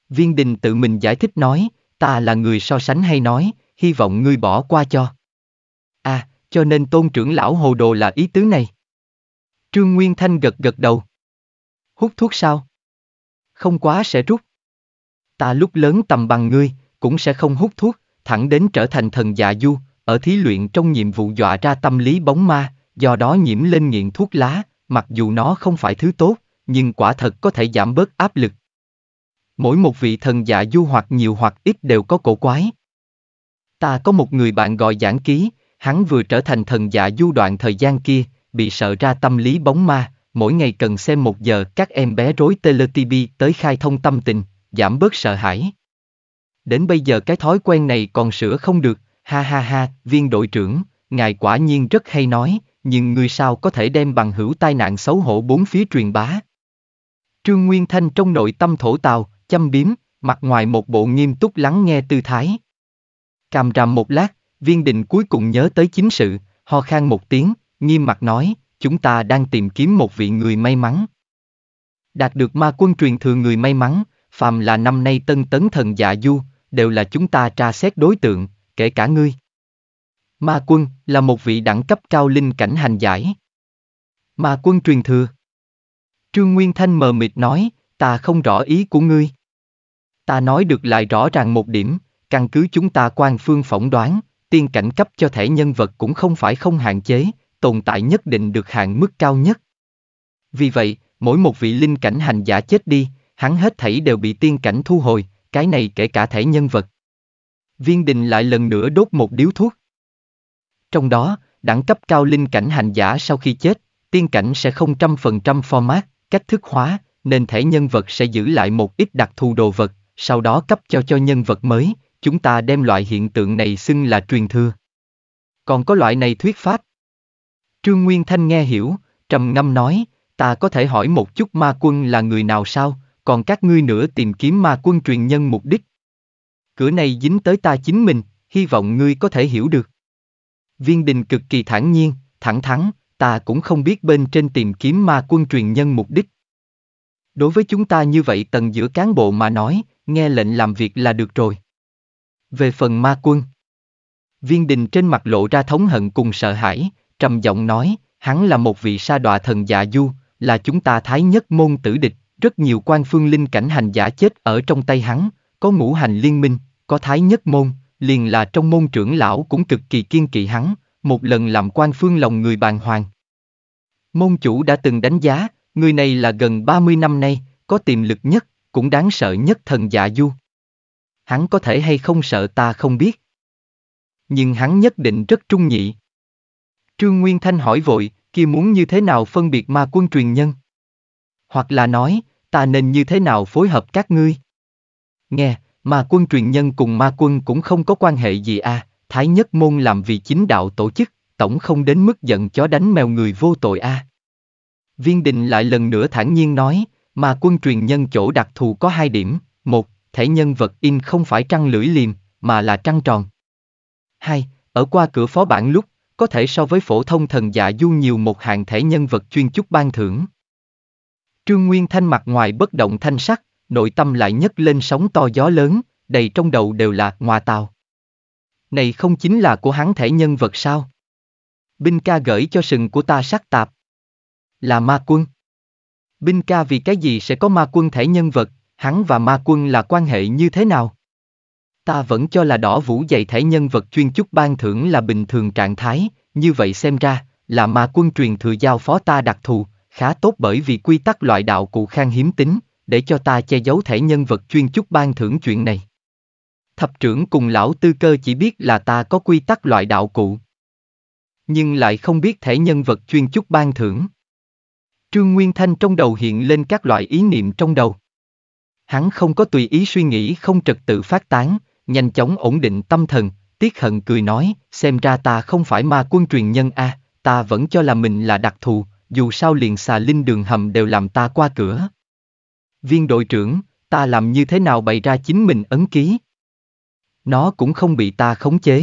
Speaker 1: Viên đình tự mình giải thích nói, ta là người so sánh hay nói, hy vọng ngươi bỏ qua cho cho nên tôn trưởng lão hồ đồ là ý tứ này. Trương Nguyên Thanh gật gật đầu. Hút thuốc sao? Không quá sẽ rút. Ta lúc lớn tầm bằng ngươi, cũng sẽ không hút thuốc, thẳng đến trở thành thần dạ du, ở thí luyện trong nhiệm vụ dọa ra tâm lý bóng ma, do đó nhiễm lên nghiện thuốc lá, mặc dù nó không phải thứ tốt, nhưng quả thật có thể giảm bớt áp lực. Mỗi một vị thần dạ du hoặc nhiều hoặc ít đều có cổ quái. Ta có một người bạn gọi giảng ký, Hắn vừa trở thành thần giả du đoạn thời gian kia, bị sợ ra tâm lý bóng ma, mỗi ngày cần xem một giờ các em bé rối TeleTV tới khai thông tâm tình, giảm bớt sợ hãi. Đến bây giờ cái thói quen này còn sửa không được, ha ha ha, viên đội trưởng, ngài quả nhiên rất hay nói, nhưng người sao có thể đem bằng hữu tai nạn xấu hổ bốn phía truyền bá. Trương Nguyên Thanh trong nội tâm thổ tào, chăm biếm, mặt ngoài một bộ nghiêm túc lắng nghe tư thái. Càm rằm một lát, Viên định cuối cùng nhớ tới chính sự, ho khan một tiếng, nghiêm mặt nói, chúng ta đang tìm kiếm một vị người may mắn. Đạt được ma quân truyền thừa người may mắn, phàm là năm nay tân tấn thần dạ du, đều là chúng ta tra xét đối tượng, kể cả ngươi. Ma quân là một vị đẳng cấp cao linh cảnh hành giải. Ma quân truyền thừa. Trương Nguyên Thanh mờ mịt nói, ta không rõ ý của ngươi. Ta nói được lại rõ ràng một điểm, căn cứ chúng ta quan phương phỏng đoán, tiên cảnh cấp cho thể nhân vật cũng không phải không hạn chế, tồn tại nhất định được hạn mức cao nhất. Vì vậy, mỗi một vị linh cảnh hành giả chết đi, hắn hết thảy đều bị tiên cảnh thu hồi, cái này kể cả thể nhân vật. Viên đình lại lần nữa đốt một điếu thuốc. Trong đó, đẳng cấp cao linh cảnh hành giả sau khi chết, tiên cảnh sẽ không trăm phần trăm format, cách thức hóa, nên thể nhân vật sẽ giữ lại một ít đặc thù đồ vật, sau đó cấp cho cho nhân vật mới, chúng ta đem loại hiện tượng này xưng là truyền thừa. Còn có loại này thuyết pháp. Trương Nguyên Thanh nghe hiểu, trầm ngâm nói, ta có thể hỏi một chút ma quân là người nào sao, còn các ngươi nữa tìm kiếm ma quân truyền nhân mục đích. Cửa này dính tới ta chính mình, hy vọng ngươi có thể hiểu được. Viên đình cực kỳ thản nhiên, thẳng thắn, ta cũng không biết bên trên tìm kiếm ma quân truyền nhân mục đích. Đối với chúng ta như vậy tầng giữa cán bộ mà nói, nghe lệnh làm việc là được rồi. Về phần ma quân, viên đình trên mặt lộ ra thống hận cùng sợ hãi, trầm giọng nói, hắn là một vị sa đọa thần dạ du, là chúng ta thái nhất môn tử địch, rất nhiều quan phương linh cảnh hành giả chết ở trong tay hắn, có ngũ hành liên minh, có thái nhất môn, liền là trong môn trưởng lão cũng cực kỳ kiên kỵ hắn, một lần làm quan phương lòng người bàn hoàng. Môn chủ đã từng đánh giá, người này là gần 30 năm nay, có tiềm lực nhất, cũng đáng sợ nhất thần dạ du hắn có thể hay không sợ ta không biết. Nhưng hắn nhất định rất trung nhị. Trương Nguyên Thanh hỏi vội, kia muốn như thế nào phân biệt ma quân truyền nhân? Hoặc là nói, ta nên như thế nào phối hợp các ngươi? Nghe, ma quân truyền nhân cùng ma quân cũng không có quan hệ gì à, Thái Nhất Môn làm vì chính đạo tổ chức, tổng không đến mức giận chó đánh mèo người vô tội a. À. Viên Đình lại lần nữa thản nhiên nói, mà quân truyền nhân chỗ đặc thù có hai điểm, một, thể nhân vật in không phải trăng lưỡi liềm, mà là trăng tròn. 2. Ở qua cửa phó bản lúc, có thể so với phổ thông thần dạ du nhiều một hạng thể nhân vật chuyên chúc ban thưởng. Trương Nguyên Thanh mặt ngoài bất động thanh sắc, nội tâm lại nhấc lên sóng to gió lớn, đầy trong đầu đều là ngoà tàu. Này không chính là của hắn thể nhân vật sao? Binh ca gửi cho sừng của ta sắc tạp. Là ma quân. Binh ca vì cái gì sẽ có ma quân thể nhân vật, hắn và ma quân là quan hệ như thế nào? Ta vẫn cho là đỏ vũ dạy thể nhân vật chuyên chúc ban thưởng là bình thường trạng thái, như vậy xem ra, là ma quân truyền thừa giao phó ta đặc thù, khá tốt bởi vì quy tắc loại đạo cụ khang hiếm tính, để cho ta che giấu thể nhân vật chuyên chúc ban thưởng chuyện này. Thập trưởng cùng lão tư cơ chỉ biết là ta có quy tắc loại đạo cụ. Nhưng lại không biết thể nhân vật chuyên chúc ban thưởng. Trương Nguyên Thanh trong đầu hiện lên các loại ý niệm trong đầu hắn không có tùy ý suy nghĩ không trật tự phát tán, nhanh chóng ổn định tâm thần, tiếc hận cười nói, xem ra ta không phải ma quân truyền nhân a, à, ta vẫn cho là mình là đặc thù, dù sao liền xà linh đường hầm đều làm ta qua cửa. Viên đội trưởng, ta làm như thế nào bày ra chính mình ấn ký? Nó cũng không bị ta khống chế.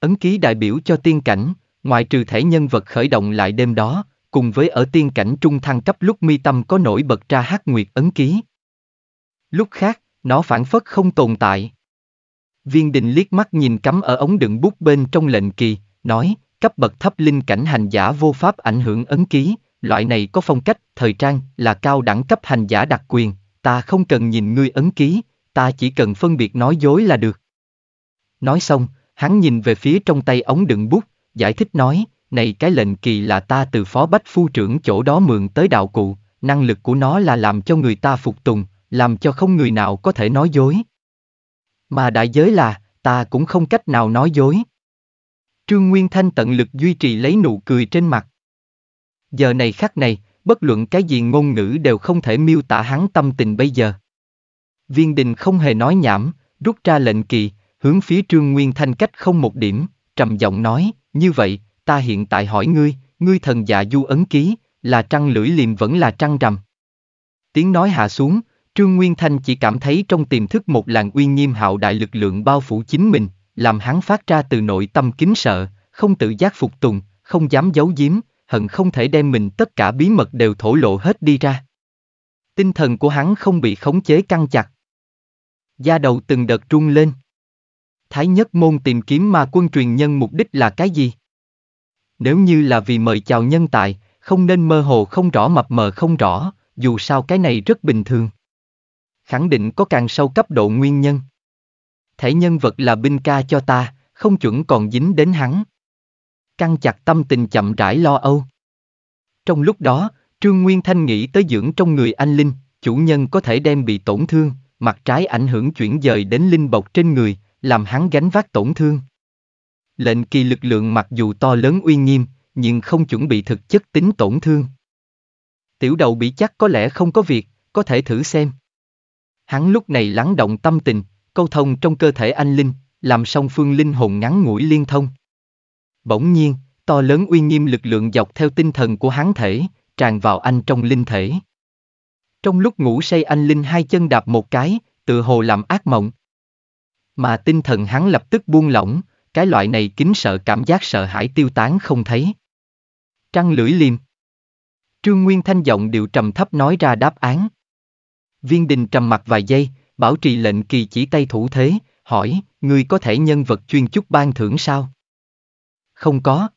Speaker 1: Ấn ký đại biểu cho tiên cảnh, ngoại trừ thể nhân vật khởi động lại đêm đó, cùng với ở tiên cảnh trung thăng cấp lúc mi tâm có nổi bật ra hát nguyệt ấn ký, Lúc khác, nó phản phất không tồn tại. Viên đình liếc mắt nhìn cắm ở ống đựng bút bên trong lệnh kỳ, nói, cấp bậc thấp linh cảnh hành giả vô pháp ảnh hưởng ấn ký, loại này có phong cách, thời trang, là cao đẳng cấp hành giả đặc quyền, ta không cần nhìn ngươi ấn ký, ta chỉ cần phân biệt nói dối là được. Nói xong, hắn nhìn về phía trong tay ống đựng bút, giải thích nói, này cái lệnh kỳ là ta từ phó bách phu trưởng chỗ đó mượn tới đạo cụ, năng lực của nó là làm cho người ta phục tùng, làm cho không người nào có thể nói dối. Mà đại giới là, ta cũng không cách nào nói dối. Trương Nguyên Thanh tận lực duy trì lấy nụ cười trên mặt. Giờ này khắc này, bất luận cái gì ngôn ngữ đều không thể miêu tả hắn tâm tình bây giờ. Viên đình không hề nói nhảm, rút ra lệnh kỳ, hướng phía Trương Nguyên Thanh cách không một điểm, trầm giọng nói, như vậy, ta hiện tại hỏi ngươi, ngươi thần dạ du ấn ký, là trăng lưỡi liềm vẫn là trăng rằm. Tiếng nói hạ xuống, Trương Nguyên Thanh chỉ cảm thấy trong tiềm thức một làn uy nghiêm hạo đại lực lượng bao phủ chính mình, làm hắn phát ra từ nội tâm kính sợ, không tự giác phục tùng, không dám giấu giếm, hận không thể đem mình tất cả bí mật đều thổ lộ hết đi ra. Tinh thần của hắn không bị khống chế căng chặt. Da đầu từng đợt trung lên. Thái nhất môn tìm kiếm ma quân truyền nhân mục đích là cái gì? Nếu như là vì mời chào nhân tài, không nên mơ hồ không rõ mập mờ không rõ, dù sao cái này rất bình thường khẳng định có càng sâu cấp độ nguyên nhân. Thể nhân vật là binh ca cho ta, không chuẩn còn dính đến hắn. Căng chặt tâm tình chậm rãi lo âu. Trong lúc đó, Trương Nguyên Thanh nghĩ tới dưỡng trong người anh Linh, chủ nhân có thể đem bị tổn thương, mặt trái ảnh hưởng chuyển dời đến Linh bọc trên người, làm hắn gánh vác tổn thương. Lệnh kỳ lực lượng mặc dù to lớn uy nghiêm, nhưng không chuẩn bị thực chất tính tổn thương. Tiểu đầu bị chắc có lẽ không có việc, có thể thử xem. Hắn lúc này lắng động tâm tình, câu thông trong cơ thể anh Linh, làm song phương linh hồn ngắn ngủi liên thông. Bỗng nhiên, to lớn uy nghiêm lực lượng dọc theo tinh thần của hắn thể, tràn vào anh trong linh thể. Trong lúc ngủ say anh Linh hai chân đạp một cái, tự hồ làm ác mộng. Mà tinh thần hắn lập tức buông lỏng, cái loại này kính sợ cảm giác sợ hãi tiêu tán không thấy. Trăng lưỡi liềm. Trương Nguyên Thanh giọng điệu trầm thấp nói ra đáp án. Viên đình trầm mặt vài giây, bảo trì lệnh kỳ chỉ tay thủ thế, hỏi, ngươi có thể nhân vật chuyên chúc ban thưởng sao? Không có.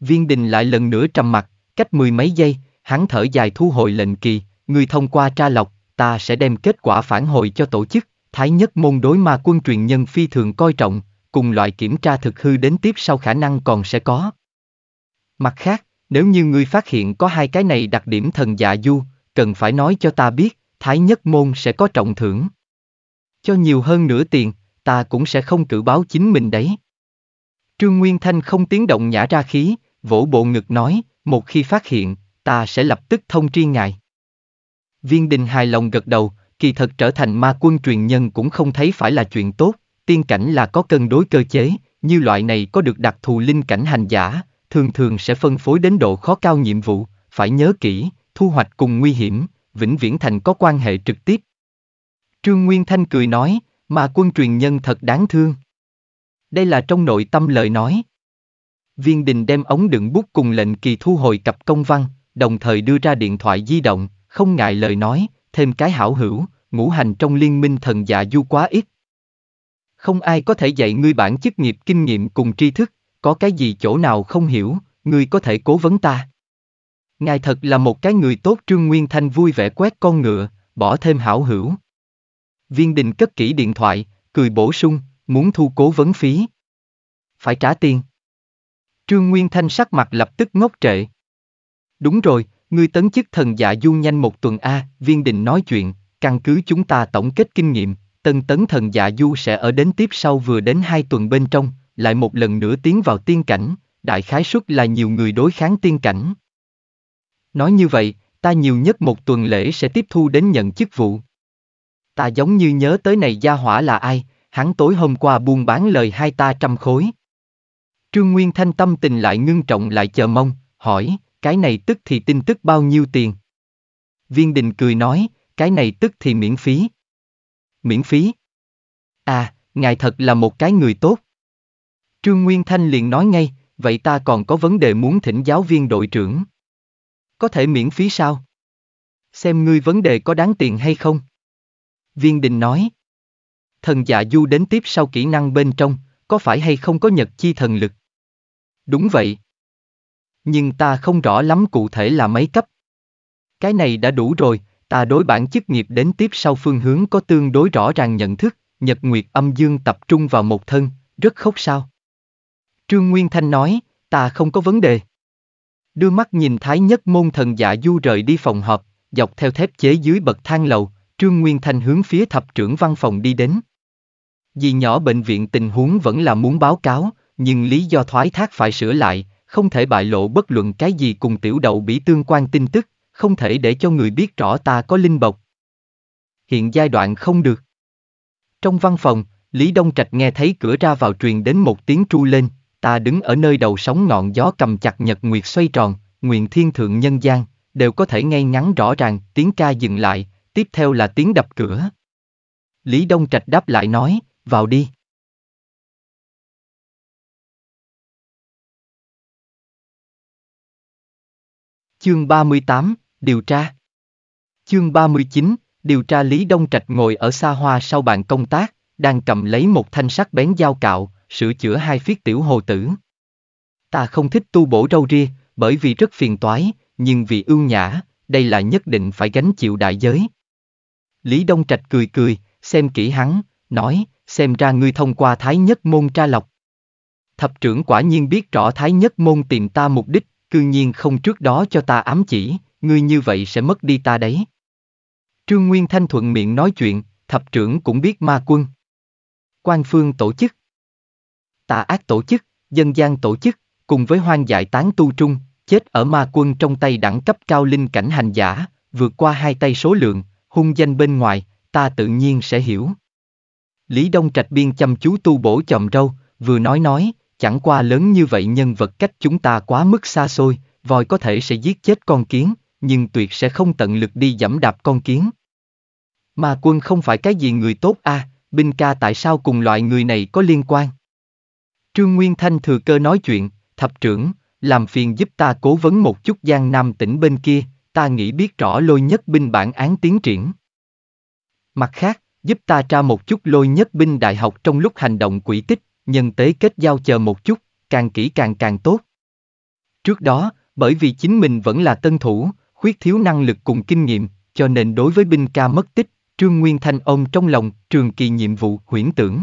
Speaker 1: Viên đình lại lần nữa trầm mặt, cách mười mấy giây, hắn thở dài thu hồi lệnh kỳ, người thông qua tra lọc, ta sẽ đem kết quả phản hồi cho tổ chức, thái nhất môn đối ma quân truyền nhân phi thường coi trọng, cùng loại kiểm tra thực hư đến tiếp sau khả năng còn sẽ có. Mặt khác, nếu như ngươi phát hiện có hai cái này đặc điểm thần dạ du, cần phải nói cho ta biết, Thái Nhất Môn sẽ có trọng thưởng. Cho nhiều hơn nửa tiền, ta cũng sẽ không cử báo chính mình đấy. Trương Nguyên Thanh không tiếng động nhả ra khí, vỗ bộ ngực nói, một khi phát hiện, ta sẽ lập tức thông tri ngài. Viên đình hài lòng gật đầu, kỳ thật trở thành ma quân truyền nhân cũng không thấy phải là chuyện tốt, tiên cảnh là có cân đối cơ chế, như loại này có được đặc thù linh cảnh hành giả, thường thường sẽ phân phối đến độ khó cao nhiệm vụ, phải nhớ kỹ, thu hoạch cùng nguy hiểm, Vĩnh Viễn Thành có quan hệ trực tiếp. Trương Nguyên Thanh cười nói, mà quân truyền nhân thật đáng thương. Đây là trong nội tâm lời nói. Viên đình đem ống đựng bút cùng lệnh kỳ thu hồi cặp công văn, đồng thời đưa ra điện thoại di động, không ngại lời nói, thêm cái hảo hữu, ngũ hành trong liên minh thần dạ du quá ít. Không ai có thể dạy ngươi bản chức nghiệp kinh nghiệm cùng tri thức, có cái gì chỗ nào không hiểu, ngươi có thể cố vấn ta. Ngài thật là một cái người tốt Trương Nguyên Thanh vui vẻ quét con ngựa, bỏ thêm hảo hữu. Viên đình cất kỹ điện thoại, cười bổ sung, muốn thu cố vấn phí. Phải trả tiền. Trương Nguyên Thanh sắc mặt lập tức ngốc trệ. Đúng rồi, ngươi tấn chức thần dạ du nhanh một tuần A, viên đình nói chuyện, căn cứ chúng ta tổng kết kinh nghiệm, tân tấn thần dạ du sẽ ở đến tiếp sau vừa đến hai tuần bên trong, lại một lần nữa tiến vào tiên cảnh, đại khái suất là nhiều người đối kháng tiên cảnh. Nói như vậy, ta nhiều nhất một tuần lễ sẽ tiếp thu đến nhận chức vụ. Ta giống như nhớ tới này gia hỏa là ai, hắn tối hôm qua buôn bán lời hai ta trăm khối. Trương Nguyên Thanh tâm tình lại ngưng trọng lại chờ mong, hỏi, cái này tức thì tin tức bao nhiêu tiền? Viên Đình cười nói, cái này tức thì miễn phí. Miễn phí? À, ngài thật là một cái người tốt. Trương Nguyên Thanh liền nói ngay, vậy ta còn có vấn đề muốn thỉnh giáo viên đội trưởng. Có thể miễn phí sao? Xem ngươi vấn đề có đáng tiền hay không? Viên Đình nói. Thần dạ du đến tiếp sau kỹ năng bên trong, có phải hay không có nhật chi thần lực? Đúng vậy. Nhưng ta không rõ lắm cụ thể là mấy cấp. Cái này đã đủ rồi, ta đối bản chức nghiệp đến tiếp sau phương hướng có tương đối rõ ràng nhận thức, nhật nguyệt âm dương tập trung vào một thân, rất khốc sao. Trương Nguyên Thanh nói, ta không có vấn đề. Đưa mắt nhìn Thái Nhất Môn thần giả dạ du rời đi phòng họp, dọc theo thép chế dưới bậc thang lầu, Trương Nguyên Thanh hướng phía thập trưởng văn phòng đi đến. Dì nhỏ bệnh viện tình huống vẫn là muốn báo cáo, nhưng lý do thoái thác phải sửa lại, không thể bại lộ bất luận cái gì cùng tiểu đậu bị tương quan tin tức, không thể để cho người biết rõ ta có linh bộc. Hiện giai đoạn không được. Trong văn phòng, Lý Đông Trạch nghe thấy cửa ra vào truyền đến một tiếng tru lên, Ta đứng ở nơi đầu sóng ngọn gió cầm chặt nhật nguyệt xoay tròn, nguyện thiên thượng nhân gian, đều có thể ngay ngắn rõ ràng, tiếng ca dừng lại,
Speaker 2: tiếp theo là tiếng đập cửa. Lý Đông Trạch đáp lại nói, vào đi. Chương 38, điều tra. Chương 39,
Speaker 1: điều tra Lý Đông Trạch ngồi ở xa hoa sau bàn công tác, đang cầm lấy một thanh sắc bén dao cạo, sửa chữa hai phiết tiểu hồ tử. Ta không thích tu bổ râu ria, bởi vì rất phiền toái, nhưng vì ưu nhã, đây là nhất định phải gánh chịu đại giới. Lý Đông Trạch cười cười, xem kỹ hắn, nói, xem ra ngươi thông qua thái nhất môn tra lọc. Thập trưởng quả nhiên biết rõ thái nhất môn tìm ta mục đích, cư nhiên không trước đó cho ta ám chỉ, ngươi như vậy sẽ mất đi ta đấy. Trương Nguyên Thanh thuận miệng nói chuyện, thập trưởng cũng biết ma quân. Quan phương tổ chức tà ác tổ chức, dân gian tổ chức, cùng với hoang dại tán tu trung, chết ở ma quân trong tay đẳng cấp cao linh cảnh hành giả, vượt qua hai tay số lượng, hung danh bên ngoài, ta tự nhiên sẽ hiểu. Lý Đông Trạch Biên chăm chú tu bổ chòm râu, vừa nói nói, chẳng qua lớn như vậy nhân vật cách chúng ta quá mức xa xôi, voi có thể sẽ giết chết con kiến, nhưng tuyệt sẽ không tận lực đi dẫm đạp con kiến. Ma quân không phải cái gì người tốt a, à, binh ca tại sao cùng loại người này có liên quan? Trương Nguyên Thanh thừa cơ nói chuyện, thập trưởng, làm phiền giúp ta cố vấn một chút Giang Nam tỉnh bên kia, ta nghĩ biết rõ lôi nhất binh bản án tiến triển. Mặt khác, giúp ta tra một chút lôi nhất binh đại học trong lúc hành động quỷ tích, nhân tế kết giao chờ một chút, càng kỹ càng càng tốt. Trước đó, bởi vì chính mình vẫn là tân thủ, khuyết thiếu năng lực cùng kinh nghiệm, cho nên đối với binh ca mất tích, Trương Nguyên Thanh ôm trong lòng trường kỳ nhiệm vụ huyễn tưởng.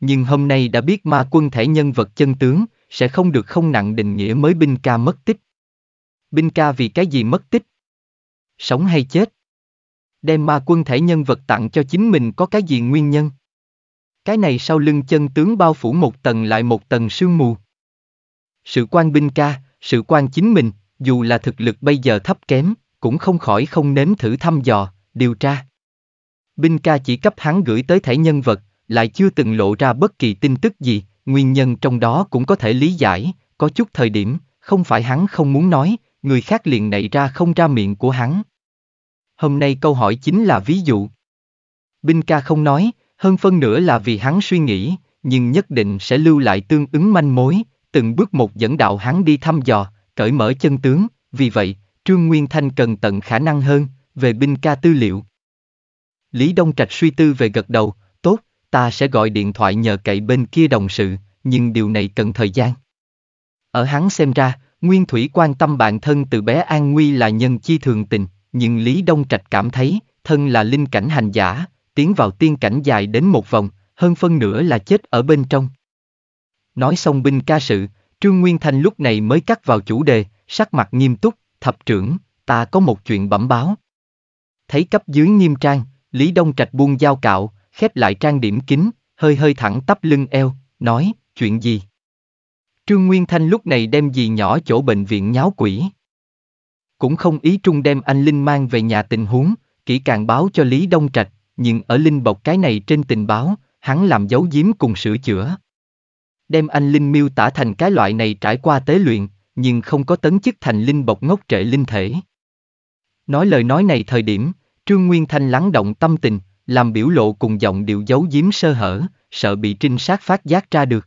Speaker 1: Nhưng hôm nay đã biết ma quân thể nhân vật chân tướng, sẽ không được không nặng định nghĩa mới binh ca mất tích. Binh ca vì cái gì mất tích? Sống hay chết? Đem ma quân thể nhân vật tặng cho chính mình có cái gì nguyên nhân? Cái này sau lưng chân tướng bao phủ một tầng lại một tầng sương mù. Sự quan binh ca, sự quan chính mình, dù là thực lực bây giờ thấp kém, cũng không khỏi không nếm thử thăm dò, điều tra. Binh ca chỉ cấp hắn gửi tới thể nhân vật, lại chưa từng lộ ra bất kỳ tin tức gì, nguyên nhân trong đó cũng có thể lý giải, có chút thời điểm, không phải hắn không muốn nói, người khác liền nảy ra không ra miệng của hắn. Hôm nay câu hỏi chính là ví dụ. Binh ca không nói, hơn phân nữa là vì hắn suy nghĩ, nhưng nhất định sẽ lưu lại tương ứng manh mối, từng bước một dẫn đạo hắn đi thăm dò, cởi mở chân tướng, vì vậy, Trương Nguyên Thanh cần tận khả năng hơn, về binh ca tư liệu. Lý Đông Trạch suy tư về gật đầu, ta sẽ gọi điện thoại nhờ cậy bên kia đồng sự, nhưng điều này cần thời gian. Ở hắn xem ra, Nguyên Thủy quan tâm bạn thân từ bé An Nguy là nhân chi thường tình, nhưng Lý Đông Trạch cảm thấy, thân là linh cảnh hành giả, tiến vào tiên cảnh dài đến một vòng, hơn phân nửa là chết ở bên trong. Nói xong binh ca sự, Trương Nguyên Thanh lúc này mới cắt vào chủ đề, sắc mặt nghiêm túc, thập trưởng, ta có một chuyện bẩm báo. Thấy cấp dưới nghiêm trang, Lý Đông Trạch buông dao cạo, khép lại trang điểm kín, hơi hơi thẳng tắp lưng eo, nói, chuyện gì? Trương Nguyên Thanh lúc này đem gì nhỏ chỗ bệnh viện nháo quỷ. Cũng không ý trung đem anh Linh mang về nhà tình huống, kỹ càng báo cho Lý Đông Trạch, nhưng ở Linh bọc cái này trên tình báo, hắn làm giấu giếm cùng sửa chữa. Đem anh Linh miêu tả thành cái loại này trải qua tế luyện, nhưng không có tấn chức thành Linh bọc ngốc trệ linh thể. Nói lời nói này thời điểm, Trương Nguyên Thanh lắng động tâm tình, làm biểu lộ cùng giọng điệu giấu giếm sơ hở, sợ bị trinh sát phát giác ra được.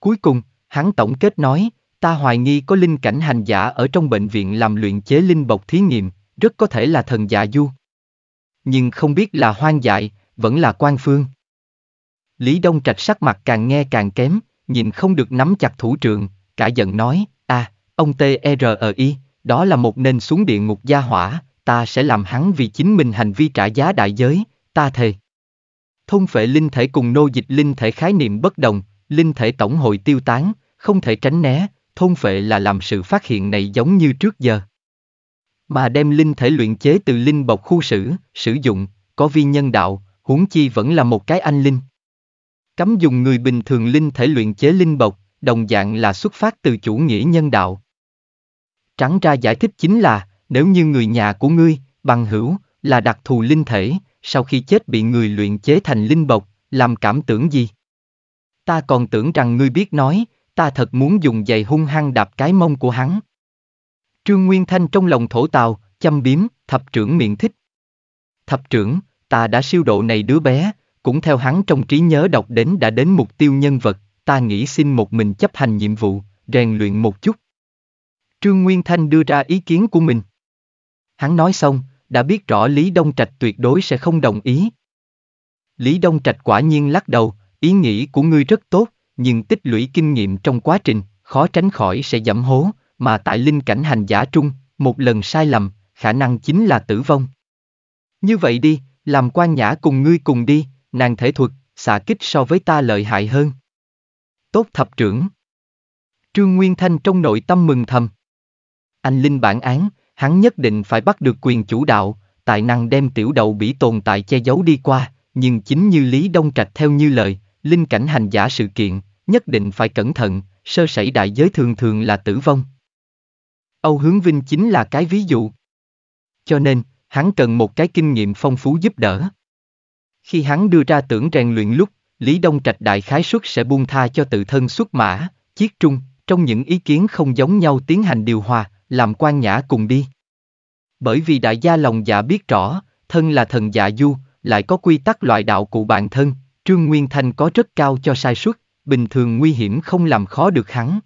Speaker 1: Cuối cùng, hắn tổng kết nói, ta hoài nghi có linh cảnh hành giả ở trong bệnh viện làm luyện chế linh bọc thí nghiệm, rất có thể là thần dạ du. Nhưng không biết là hoang dại, vẫn là quan phương. Lý Đông Trạch sắc mặt càng nghe càng kém, nhìn không được nắm chặt thủ trường, cả giận nói, a, à, ông e I, đó là một nên xuống địa ngục gia hỏa, ta sẽ làm hắn vì chính mình hành vi trả giá đại giới, ta thề. Thôn phệ linh thể cùng nô dịch linh thể khái niệm bất đồng, linh thể tổng hội tiêu tán, không thể tránh né, thôn phệ là làm sự phát hiện này giống như trước giờ. Mà đem linh thể luyện chế từ linh bọc khu sử, sử dụng, có vi nhân đạo, huống chi vẫn là một cái anh linh. Cấm dùng người bình thường linh thể luyện chế linh bọc, đồng dạng là xuất phát từ chủ nghĩa nhân đạo. Trắng ra giải thích chính là, nếu như người nhà của ngươi, bằng hữu, là đặc thù linh thể, sau khi chết bị người luyện chế thành linh bộc, làm cảm tưởng gì? Ta còn tưởng rằng ngươi biết nói, ta thật muốn dùng giày hung hăng đạp cái mông của hắn. Trương Nguyên Thanh trong lòng thổ tào, châm biếm, thập trưởng miệng thích. Thập trưởng, ta đã siêu độ này đứa bé, cũng theo hắn trong trí nhớ đọc đến đã đến mục tiêu nhân vật, ta nghĩ xin một mình chấp hành nhiệm vụ, rèn luyện một chút. Trương Nguyên Thanh đưa ra ý kiến của mình. Hắn nói xong, đã biết rõ Lý Đông Trạch tuyệt đối sẽ không đồng ý. Lý Đông Trạch quả nhiên lắc đầu, ý nghĩ của ngươi rất tốt, nhưng tích lũy kinh nghiệm trong quá trình, khó tránh khỏi sẽ giảm hố, mà tại linh cảnh hành giả trung, một lần sai lầm, khả năng chính là tử vong. Như vậy đi, làm quan nhã cùng ngươi cùng đi, nàng thể thuật, xạ kích so với ta lợi hại hơn. Tốt thập trưởng. Trương Nguyên Thanh trong nội tâm mừng thầm. Anh Linh bản án, hắn nhất định phải bắt được quyền chủ đạo, tài năng đem tiểu đầu bỉ tồn tại che giấu đi qua, nhưng chính như Lý Đông Trạch theo như lời, linh cảnh hành giả sự kiện, nhất định phải cẩn thận, sơ sẩy đại giới thường thường là tử vong. Âu Hướng Vinh chính là cái ví dụ. Cho nên, hắn cần một cái kinh nghiệm phong phú giúp đỡ. Khi hắn đưa ra tưởng rèn luyện lúc, Lý Đông Trạch đại khái suất sẽ buông tha cho tự thân xuất mã, chiết trung, trong những ý kiến không giống nhau tiến hành điều hòa, làm quan nhã cùng đi. Bởi vì đại gia lòng dạ biết rõ, thân là thần dạ du, lại có quy tắc loại đạo cụ bản thân, Trương Nguyên Thanh có rất cao cho sai suất, bình thường nguy hiểm không làm khó được hắn.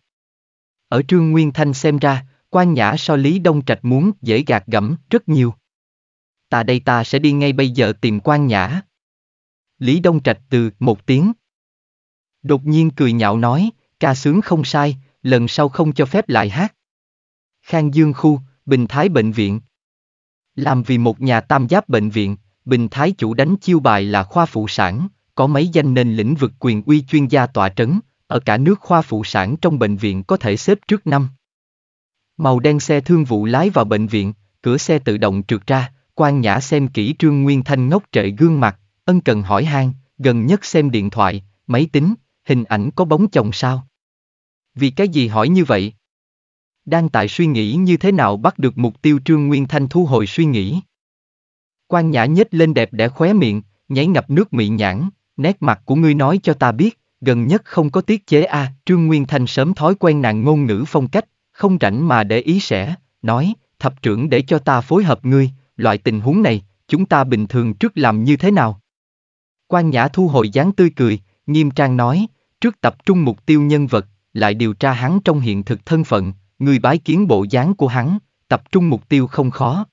Speaker 1: Ở Trương Nguyên Thanh xem ra, quan nhã so Lý Đông Trạch muốn dễ gạt gẫm rất nhiều. Ta đây ta sẽ đi ngay bây giờ tìm quan nhã. Lý Đông Trạch từ một tiếng. Đột nhiên cười nhạo nói, ca sướng không sai, lần sau không cho phép lại hát. Khang Dương Khu, Bình Thái Bệnh Viện. Làm vì một nhà tam giáp bệnh viện, Bình Thái chủ đánh chiêu bài là khoa phụ sản, có mấy danh nền lĩnh vực quyền uy chuyên gia tọa trấn, ở cả nước khoa phụ sản trong bệnh viện có thể xếp trước năm. Màu đen xe thương vụ lái vào bệnh viện, cửa xe tự động trượt ra, quan nhã xem kỹ Trương Nguyên Thanh ngốc trệ gương mặt, ân cần hỏi han, gần nhất xem điện thoại, máy tính, hình ảnh có bóng chồng sao? Vì cái gì hỏi như vậy? Đang tại suy nghĩ như thế nào bắt được mục tiêu Trương Nguyên Thanh thu hồi suy nghĩ. Quan Nhã nhếch lên đẹp đẽ khóe miệng, nháy ngập nước mị nhãn, nét mặt của ngươi nói cho ta biết, gần nhất không có tiết chế a, à, Trương Nguyên Thanh sớm thói quen nàng ngôn ngữ phong cách, không rảnh mà để ý sẽ, nói, thập trưởng để cho ta phối hợp ngươi, loại tình huống này, chúng ta bình thường trước làm như thế nào? Quan Nhã thu hồi dáng tươi cười, nghiêm trang nói, trước tập trung mục tiêu nhân vật, lại điều tra hắn trong hiện thực thân phận, người bái kiến bộ dáng của hắn, tập trung mục tiêu không khó.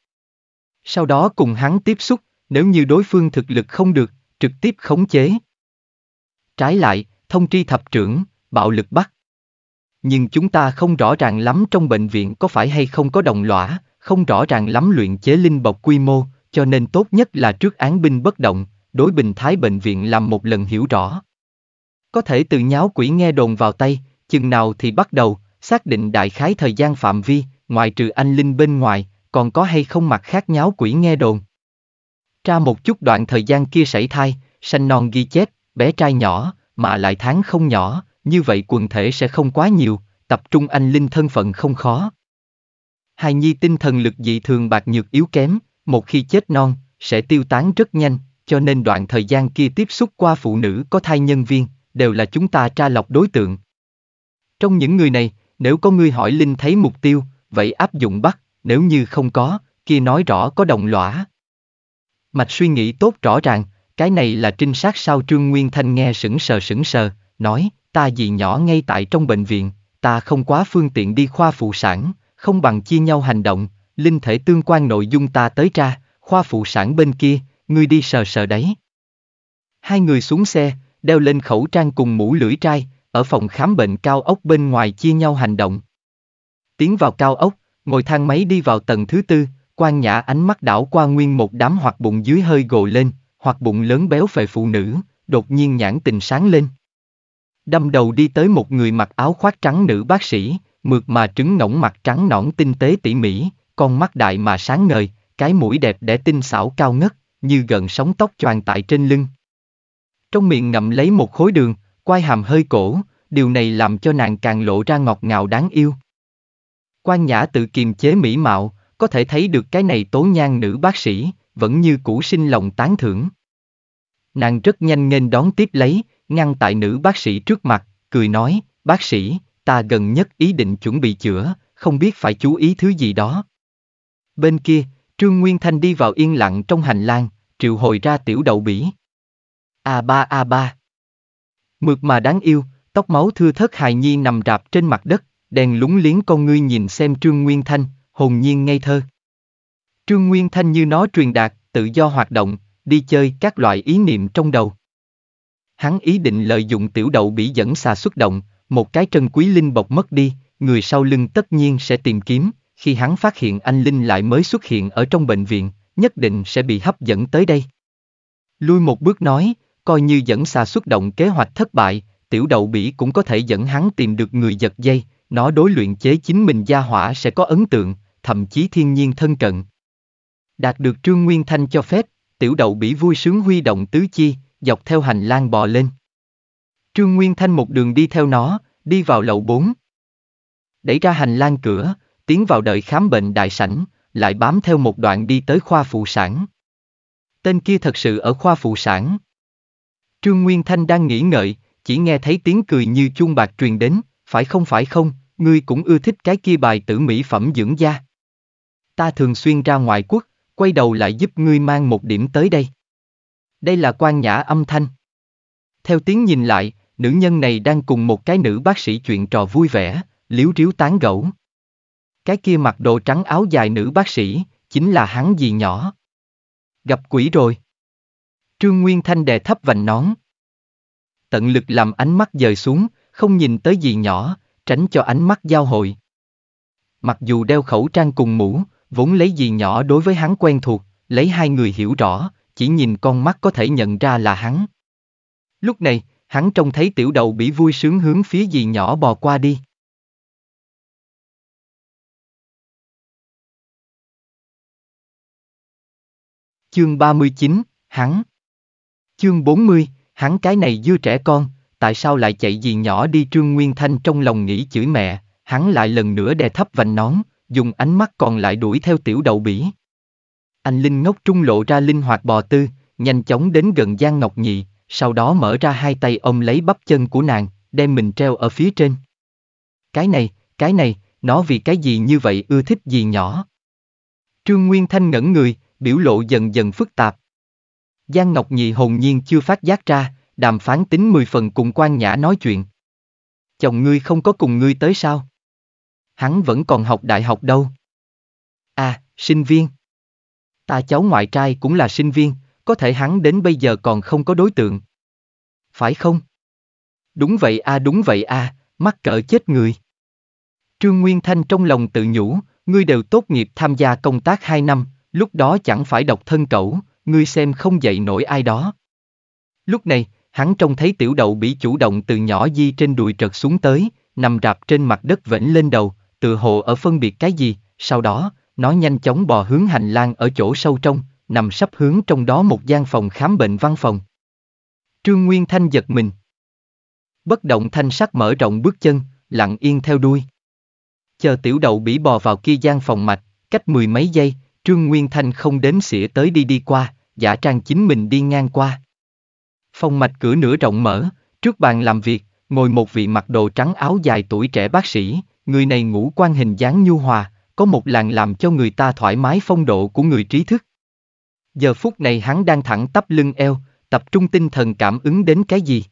Speaker 1: Sau đó cùng hắn tiếp xúc, nếu như đối phương thực lực không được, trực tiếp khống chế. Trái lại, thông tri thập trưởng, bạo lực bắt. Nhưng chúng ta không rõ ràng lắm trong bệnh viện có phải hay không có đồng lõa, không rõ ràng lắm luyện chế linh bọc quy mô, cho nên tốt nhất là trước án binh bất động, đối bình thái bệnh viện làm một lần hiểu rõ. Có thể từ nháo quỷ nghe đồn vào tay, chừng nào thì bắt đầu, xác định đại khái thời gian phạm vi, ngoài trừ anh Linh bên ngoài, còn có hay không mặt khác nháo quỷ nghe đồn. Tra một chút đoạn thời gian kia xảy thai, sanh non ghi chết, bé trai nhỏ, mà lại tháng không nhỏ, như vậy quần thể sẽ không quá nhiều, tập trung anh Linh thân phận không khó. Hài nhi tinh thần lực dị thường bạc nhược yếu kém, một khi chết non, sẽ tiêu tán rất nhanh, cho nên đoạn thời gian kia tiếp xúc qua phụ nữ có thai nhân viên, đều là chúng ta tra lọc đối tượng. Trong những người này, nếu có ngươi hỏi Linh thấy mục tiêu, vậy áp dụng bắt, nếu như không có, kia nói rõ có đồng lõa. Mạch suy nghĩ tốt rõ ràng, cái này là trinh sát sao Trương Nguyên Thanh nghe sững sờ sững sờ, nói, ta gì nhỏ ngay tại trong bệnh viện, ta không quá phương tiện đi khoa phụ sản, không bằng chia nhau hành động, linh thể tương quan nội dung ta tới tra, khoa phụ sản bên kia, ngươi đi sờ sờ đấy. Hai người xuống xe, đeo lên khẩu trang cùng mũ lưỡi trai, ở phòng khám bệnh cao ốc bên ngoài chia nhau hành động. Tiến vào cao ốc, ngồi thang máy đi vào tầng thứ tư, quan nhã ánh mắt đảo qua nguyên một đám hoặc bụng dưới hơi gồ lên, hoặc bụng lớn béo phệ phụ nữ, đột nhiên nhãn tình sáng lên. Đâm đầu đi tới một người mặc áo khoác trắng nữ bác sĩ, mượt mà trứng ngỗng mặt trắng nõn tinh tế tỉ mỉ, con mắt đại mà sáng ngời, cái mũi đẹp để tinh xảo cao ngất, như gần sóng tóc choàng tại trên lưng. Trong miệng ngậm lấy một khối đường, Quai hàm hơi cổ, điều này làm cho nàng càng lộ ra ngọt ngào đáng yêu. Quan Nhã tự kiềm chế mỹ mạo, có thể thấy được cái này tố nhan nữ bác sĩ, vẫn như cũ sinh lòng tán thưởng. Nàng rất nhanh nghênh đón tiếp lấy, ngăn tại nữ bác sĩ trước mặt, cười nói, bác sĩ, ta gần nhất ý định chuẩn bị chữa, không biết phải chú ý thứ gì đó. Bên kia, Trương Nguyên Thanh đi vào yên lặng trong hành lang, triệu hồi ra tiểu đậu bỉ. a ba, a ba. Mượt mà đáng yêu, tóc máu thưa thớt hài nhi nằm rạp trên mặt đất, đèn lúng liếng con ngươi nhìn xem Trương Nguyên Thanh, hồn nhiên ngây thơ. Trương Nguyên Thanh như nó truyền đạt, tự do hoạt động, đi chơi các loại ý niệm trong đầu. Hắn ý định lợi dụng tiểu đậu bị dẫn xà xuất động, một cái trân quý linh bộc mất đi, người sau lưng tất nhiên sẽ tìm kiếm, khi hắn phát hiện anh Linh lại mới xuất hiện ở trong bệnh viện, nhất định sẽ bị hấp dẫn tới đây. Lui một bước nói, coi như dẫn xa xuất động kế hoạch thất bại, tiểu đậu bỉ cũng có thể dẫn hắn tìm được người giật dây, nó đối luyện chế chính mình gia hỏa sẽ có ấn tượng, thậm chí thiên nhiên thân cận. Đạt được Trương Nguyên Thanh cho phép, tiểu đậu bỉ vui sướng huy động tứ chi, dọc theo hành lang bò lên. Trương Nguyên Thanh một đường đi theo nó, đi vào lầu bốn Đẩy ra hành lang cửa, tiến vào đợi khám bệnh đại sảnh, lại bám theo một đoạn đi tới khoa phụ sản. Tên kia thật sự ở khoa phụ sản. Trương Nguyên Thanh đang nghĩ ngợi, chỉ nghe thấy tiếng cười như chuông bạc truyền đến, phải không phải không, ngươi cũng ưa thích cái kia bài tử mỹ phẩm dưỡng da. Ta thường xuyên ra ngoại quốc, quay đầu lại giúp ngươi mang một điểm tới đây. Đây là quan nhã âm thanh. Theo tiếng nhìn lại, nữ nhân này đang cùng một cái nữ bác sĩ chuyện trò vui vẻ, liếu riếu tán gẫu. Cái kia mặc đồ trắng áo dài nữ bác sĩ, chính là hắn gì nhỏ. Gặp quỷ rồi. Trương Nguyên Thanh đè thấp vành nón. Tận lực làm ánh mắt dời xuống, không nhìn tới gì nhỏ, tránh cho ánh mắt giao hội. Mặc dù đeo khẩu trang cùng mũ, vốn lấy gì nhỏ đối với hắn quen thuộc, lấy hai người hiểu rõ, chỉ nhìn con mắt có thể nhận ra là hắn. Lúc này, hắn trông thấy tiểu
Speaker 2: đầu bị vui sướng hướng phía gì nhỏ bò qua đi. Chương 39, hắn Chương 40, hắn cái này dưa trẻ con, tại
Speaker 1: sao lại chạy gì nhỏ đi Trương Nguyên Thanh trong lòng nghĩ chửi mẹ, hắn lại lần nữa đè thấp vành nón, dùng ánh mắt còn lại đuổi theo tiểu đậu bỉ. Anh Linh ngốc trung lộ ra linh hoạt bò tư, nhanh chóng đến gần Giang Ngọc Nhị, sau đó mở ra hai tay ôm lấy bắp chân của nàng, đem mình treo ở phía trên. Cái này, cái này, nó vì cái gì như vậy ưa thích gì nhỏ. Trương Nguyên Thanh ngẩn người, biểu lộ dần dần phức tạp, Giang Ngọc Nhị hồn nhiên chưa phát giác ra, đàm phán tính 10 phần cùng quan nhã nói chuyện. Chồng ngươi không có cùng ngươi tới sao? Hắn vẫn còn học đại học đâu. À, sinh viên. Ta cháu ngoại trai cũng là sinh viên, có thể hắn đến bây giờ còn không có đối tượng. Phải không? Đúng vậy a à, đúng vậy a, à, mắc cỡ chết người. Trương Nguyên Thanh trong lòng tự nhủ, ngươi đều tốt nghiệp tham gia công tác 2 năm, lúc đó chẳng phải độc thân cậu? ngươi xem không dậy nổi ai đó. Lúc này, hắn trông thấy tiểu đậu bị chủ động từ nhỏ di trên đùi trật xuống tới, nằm rạp trên mặt đất vẫn lên đầu, tự hồ ở phân biệt cái gì, sau đó, nó nhanh chóng bò hướng hành lang ở chỗ sâu trong, nằm sắp hướng trong đó một gian phòng khám bệnh văn phòng. Trương Nguyên Thanh giật mình. Bất động thanh sắc mở rộng bước chân, lặng yên theo đuôi. Chờ tiểu đậu bị bò vào kia gian phòng mạch, cách mười mấy giây, Trương Nguyên Thanh không đếm xỉa tới đi đi qua, giả trang chính mình đi ngang qua. Phòng mạch cửa nửa rộng mở, trước bàn làm việc, ngồi một vị mặc đồ trắng áo dài tuổi trẻ bác sĩ, người này ngũ quan hình dáng nhu hòa, có một làn làm cho người ta thoải mái phong độ của người trí thức. Giờ phút này hắn đang thẳng tắp lưng eo, tập trung tinh thần cảm ứng đến cái gì.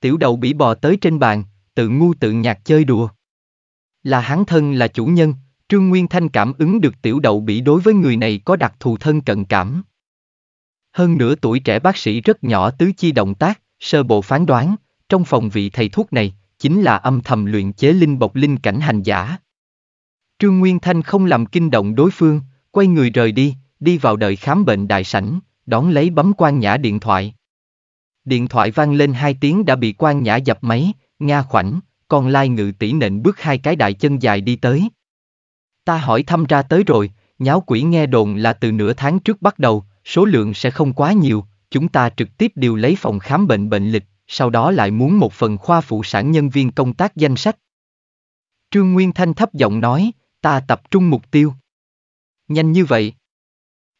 Speaker 1: Tiểu đầu bị bò tới trên bàn, tự ngu tự nhạc chơi đùa. Là hắn thân là chủ nhân, Trương Nguyên Thanh cảm ứng được tiểu đậu bị đối với người này có đặc thù thân cận cảm. Hơn nửa tuổi trẻ bác sĩ rất nhỏ tứ chi động tác, sơ bộ phán đoán, trong phòng vị thầy thuốc này, chính là âm thầm luyện chế linh bộc linh cảnh hành giả. Trương Nguyên Thanh không làm kinh động đối phương, quay người rời đi, đi vào đợi khám bệnh đại sảnh, đón lấy bấm quan nhã điện thoại. Điện thoại vang lên hai tiếng đã bị quan nhã dập máy, Nga khoảnh, còn lai ngự tỷ nện bước hai cái đại chân dài đi tới. Ta hỏi thăm ra tới rồi, nháo quỷ nghe đồn là từ nửa tháng trước bắt đầu, số lượng sẽ không quá nhiều, chúng ta trực tiếp điều lấy phòng khám bệnh bệnh lịch, sau đó lại muốn một phần khoa phụ sản nhân viên công tác danh sách. Trương Nguyên Thanh thấp giọng nói, ta tập trung mục tiêu. Nhanh như vậy.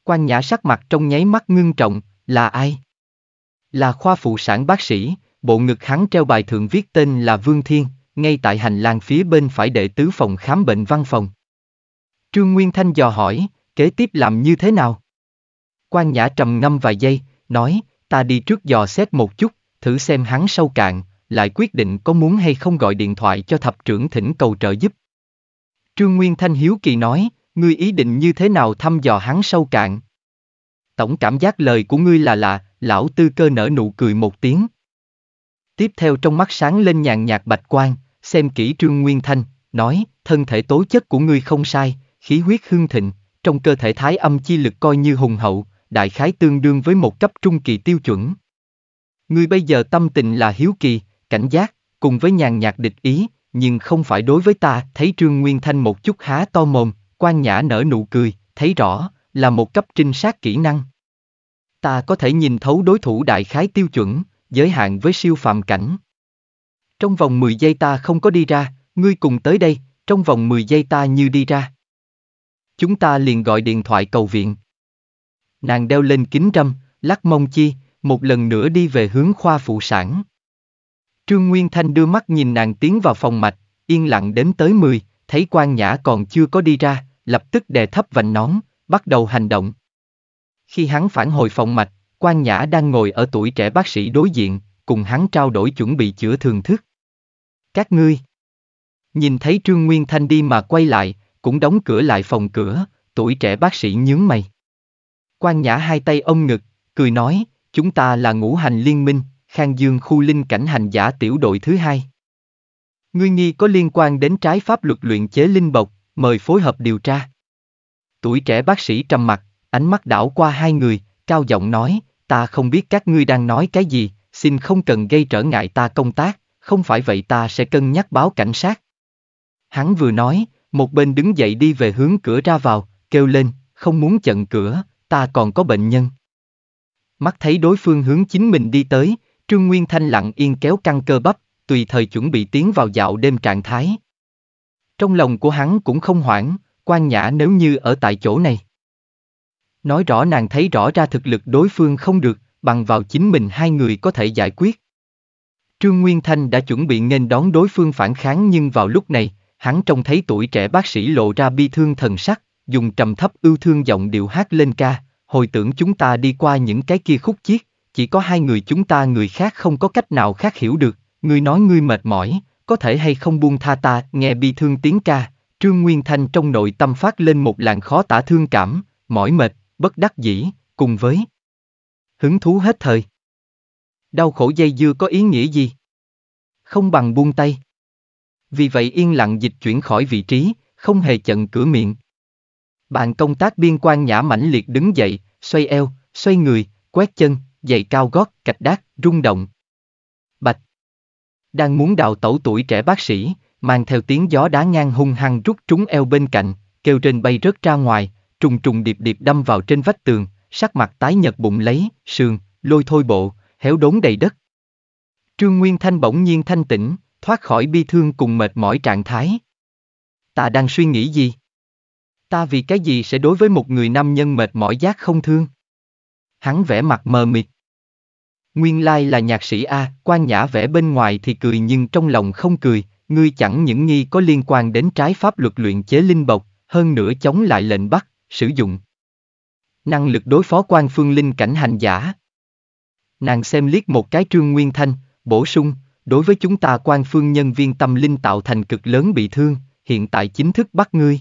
Speaker 1: Quan Nhã sắc mặt trong nháy mắt ngưng trọng, là ai? Là khoa phụ sản bác sĩ, bộ ngực hắn treo bài thượng viết tên là Vương Thiên, ngay tại hành lang phía bên phải đệ tứ phòng khám bệnh văn phòng. Trương Nguyên Thanh dò hỏi, kế tiếp làm như thế nào? Quan Nhã trầm ngâm vài giây, nói, ta đi trước dò xét một chút, thử xem hắn sâu cạn, lại quyết định có muốn hay không gọi điện thoại cho thập trưởng thỉnh cầu trợ giúp. Trương Nguyên Thanh hiếu kỳ nói, ngươi ý định như thế nào thăm dò hắn sâu cạn? Tổng cảm giác lời của ngươi là lạ, lão tư cơ nở nụ cười một tiếng. Tiếp theo trong mắt sáng lên nhàn nhạt bạch quan, xem kỹ Trương Nguyên Thanh, nói, thân thể tố chất của ngươi không sai, khí huyết hương thịnh, trong cơ thể thái âm chi lực coi như hùng hậu, đại khái tương đương với một cấp trung kỳ tiêu chuẩn. Ngươi bây giờ tâm tình là hiếu kỳ, cảnh giác, cùng với nhàn nhạt địch ý, nhưng không phải đối với ta, thấy Trương Nguyên Thanh một chút há to mồm, quan nhã nở nụ cười, thấy rõ, là một cấp trinh sát kỹ năng. Ta có thể nhìn thấu đối thủ đại khái tiêu chuẩn, giới hạn với siêu phàm cảnh. Trong vòng 10 giây ta không có đi ra, ngươi cùng tới đây, trong vòng 10 giây ta như đi ra chúng ta liền gọi điện thoại cầu viện. Nàng đeo lên kính râm, lắc mông chi, một lần nữa đi về hướng khoa phụ sản. Trương Nguyên Thanh đưa mắt nhìn nàng tiến vào phòng mạch, yên lặng đến tới 10, thấy quan nhã còn chưa có đi ra, lập tức đè thấp vành nón, bắt đầu hành động. Khi hắn phản hồi phòng mạch, quan nhã đang ngồi ở tuổi trẻ bác sĩ đối diện, cùng hắn trao đổi chuẩn bị chữa thường thức. Các ngươi, nhìn thấy Trương Nguyên Thanh đi mà quay lại, cũng đóng cửa lại phòng cửa, tuổi trẻ bác sĩ nhướng mày. Quan Nhã hai tay ôm ngực, cười nói, chúng ta là ngũ hành liên minh, Khang Dương khu linh cảnh hành giả tiểu đội thứ hai. Ngươi nghi có liên quan đến trái pháp luật luyện chế linh bộc, mời phối hợp điều tra. Tuổi trẻ bác sĩ trầm mặt, ánh mắt đảo qua hai người, cao giọng nói, ta không biết các ngươi đang nói cái gì, xin không cần gây trở ngại ta công tác, không phải vậy ta sẽ cân nhắc báo cảnh sát. Hắn vừa nói, một bên đứng dậy đi về hướng cửa ra vào, kêu lên, không muốn chặn cửa, ta còn có bệnh nhân. Mắt thấy đối phương hướng chính mình đi tới, Trương Nguyên Thanh lặng yên kéo căng cơ bắp, tùy thời chuẩn bị tiến vào dạo đêm trạng thái. Trong lòng của hắn cũng không hoảng, quan nhã nếu như ở tại chỗ này. Nói rõ nàng thấy rõ ra thực lực đối phương không được, bằng vào chính mình hai người có thể giải quyết. Trương Nguyên Thanh đã chuẩn bị nên đón đối phương phản kháng nhưng vào lúc này, hắn trông thấy tuổi trẻ bác sĩ lộ ra bi thương thần sắc, dùng trầm thấp ưu thương giọng điệu hát lên ca, hồi tưởng chúng ta đi qua những cái kia khúc chiết, chỉ có hai người chúng ta người khác không có cách nào khác hiểu được, người nói ngươi mệt mỏi, có thể hay không buông tha ta, nghe bi thương tiếng ca, Trương Nguyên Thanh trong nội tâm phát lên một làn khó tả thương cảm, mỏi mệt, bất đắc dĩ, cùng với hứng thú hết thời. Đau khổ dây dưa có ý nghĩa gì? Không bằng buông tay vì vậy yên lặng dịch chuyển khỏi vị trí, không hề chận cửa miệng. Bạn công tác biên quan nhã mãnh liệt đứng dậy, xoay eo, xoay người, quét chân, giày cao gót, cạch đát, rung động. Bạch. Đang muốn đào tẩu tuổi trẻ bác sĩ, mang theo tiếng gió đá ngang hung hăng rút trúng eo bên cạnh, kêu trên bay rớt ra ngoài, trùng trùng điệp điệp đâm vào trên vách tường, sắc mặt tái nhợt bụng lấy, sườn, lôi thôi bộ, héo đốn đầy đất. Trương Nguyên Thanh bỗng nhiên thanh tĩnh, thoát khỏi bi thương cùng mệt mỏi trạng thái. Ta đang suy nghĩ gì? Ta vì cái gì sẽ đối với một người nam nhân mệt mỏi giác không thương? Hắn vẽ mặt mờ mịt. Nguyên lai là nhạc sĩ A, quan nhã vẽ bên ngoài thì cười nhưng trong lòng không cười, ngươi chẳng những nghi có liên quan đến trái pháp luật luyện chế linh bộc, hơn nữa chống lại lệnh bắt, sử dụng. Năng lực đối phó quan phương linh cảnh hành giả. Nàng xem liếc một cái trương nguyên thanh, bổ sung, đối với chúng ta quan phương nhân viên tâm linh tạo thành cực lớn bị thương, hiện tại chính thức bắt ngươi.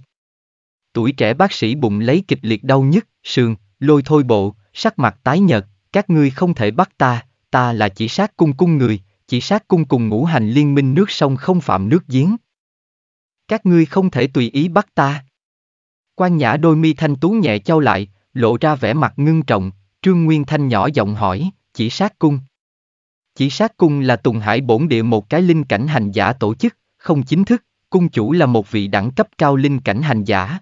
Speaker 1: Tuổi trẻ bác sĩ bụng lấy kịch liệt đau nhức, sườn, lôi thôi bộ, sắc mặt tái nhợt, các ngươi không thể bắt ta, ta là chỉ sát cung cung người, chỉ sát cung cùng ngũ hành liên minh nước sông không phạm nước giếng. Các ngươi không thể tùy ý bắt ta. Quan nhã đôi mi thanh tú nhẹ trao lại, lộ ra vẻ mặt ngưng trọng, Trương Nguyên Thanh nhỏ giọng hỏi, chỉ sát cung. Chỉ sát cung là Tùng Hải bổn địa một cái linh cảnh hành giả tổ chức, không chính thức, cung chủ là một vị đẳng cấp cao linh cảnh hành giả.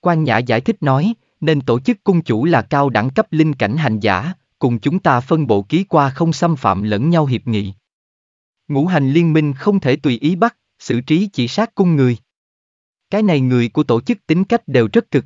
Speaker 1: Quan Nhã giải thích nói, nên tổ chức cung chủ là cao đẳng cấp linh cảnh hành giả, cùng chúng ta phân bộ ký qua không xâm phạm lẫn nhau hiệp nghị.
Speaker 2: Ngũ hành liên minh không thể tùy ý bắt, xử trí chỉ sát cung người. Cái này người của tổ chức tính cách đều rất cực.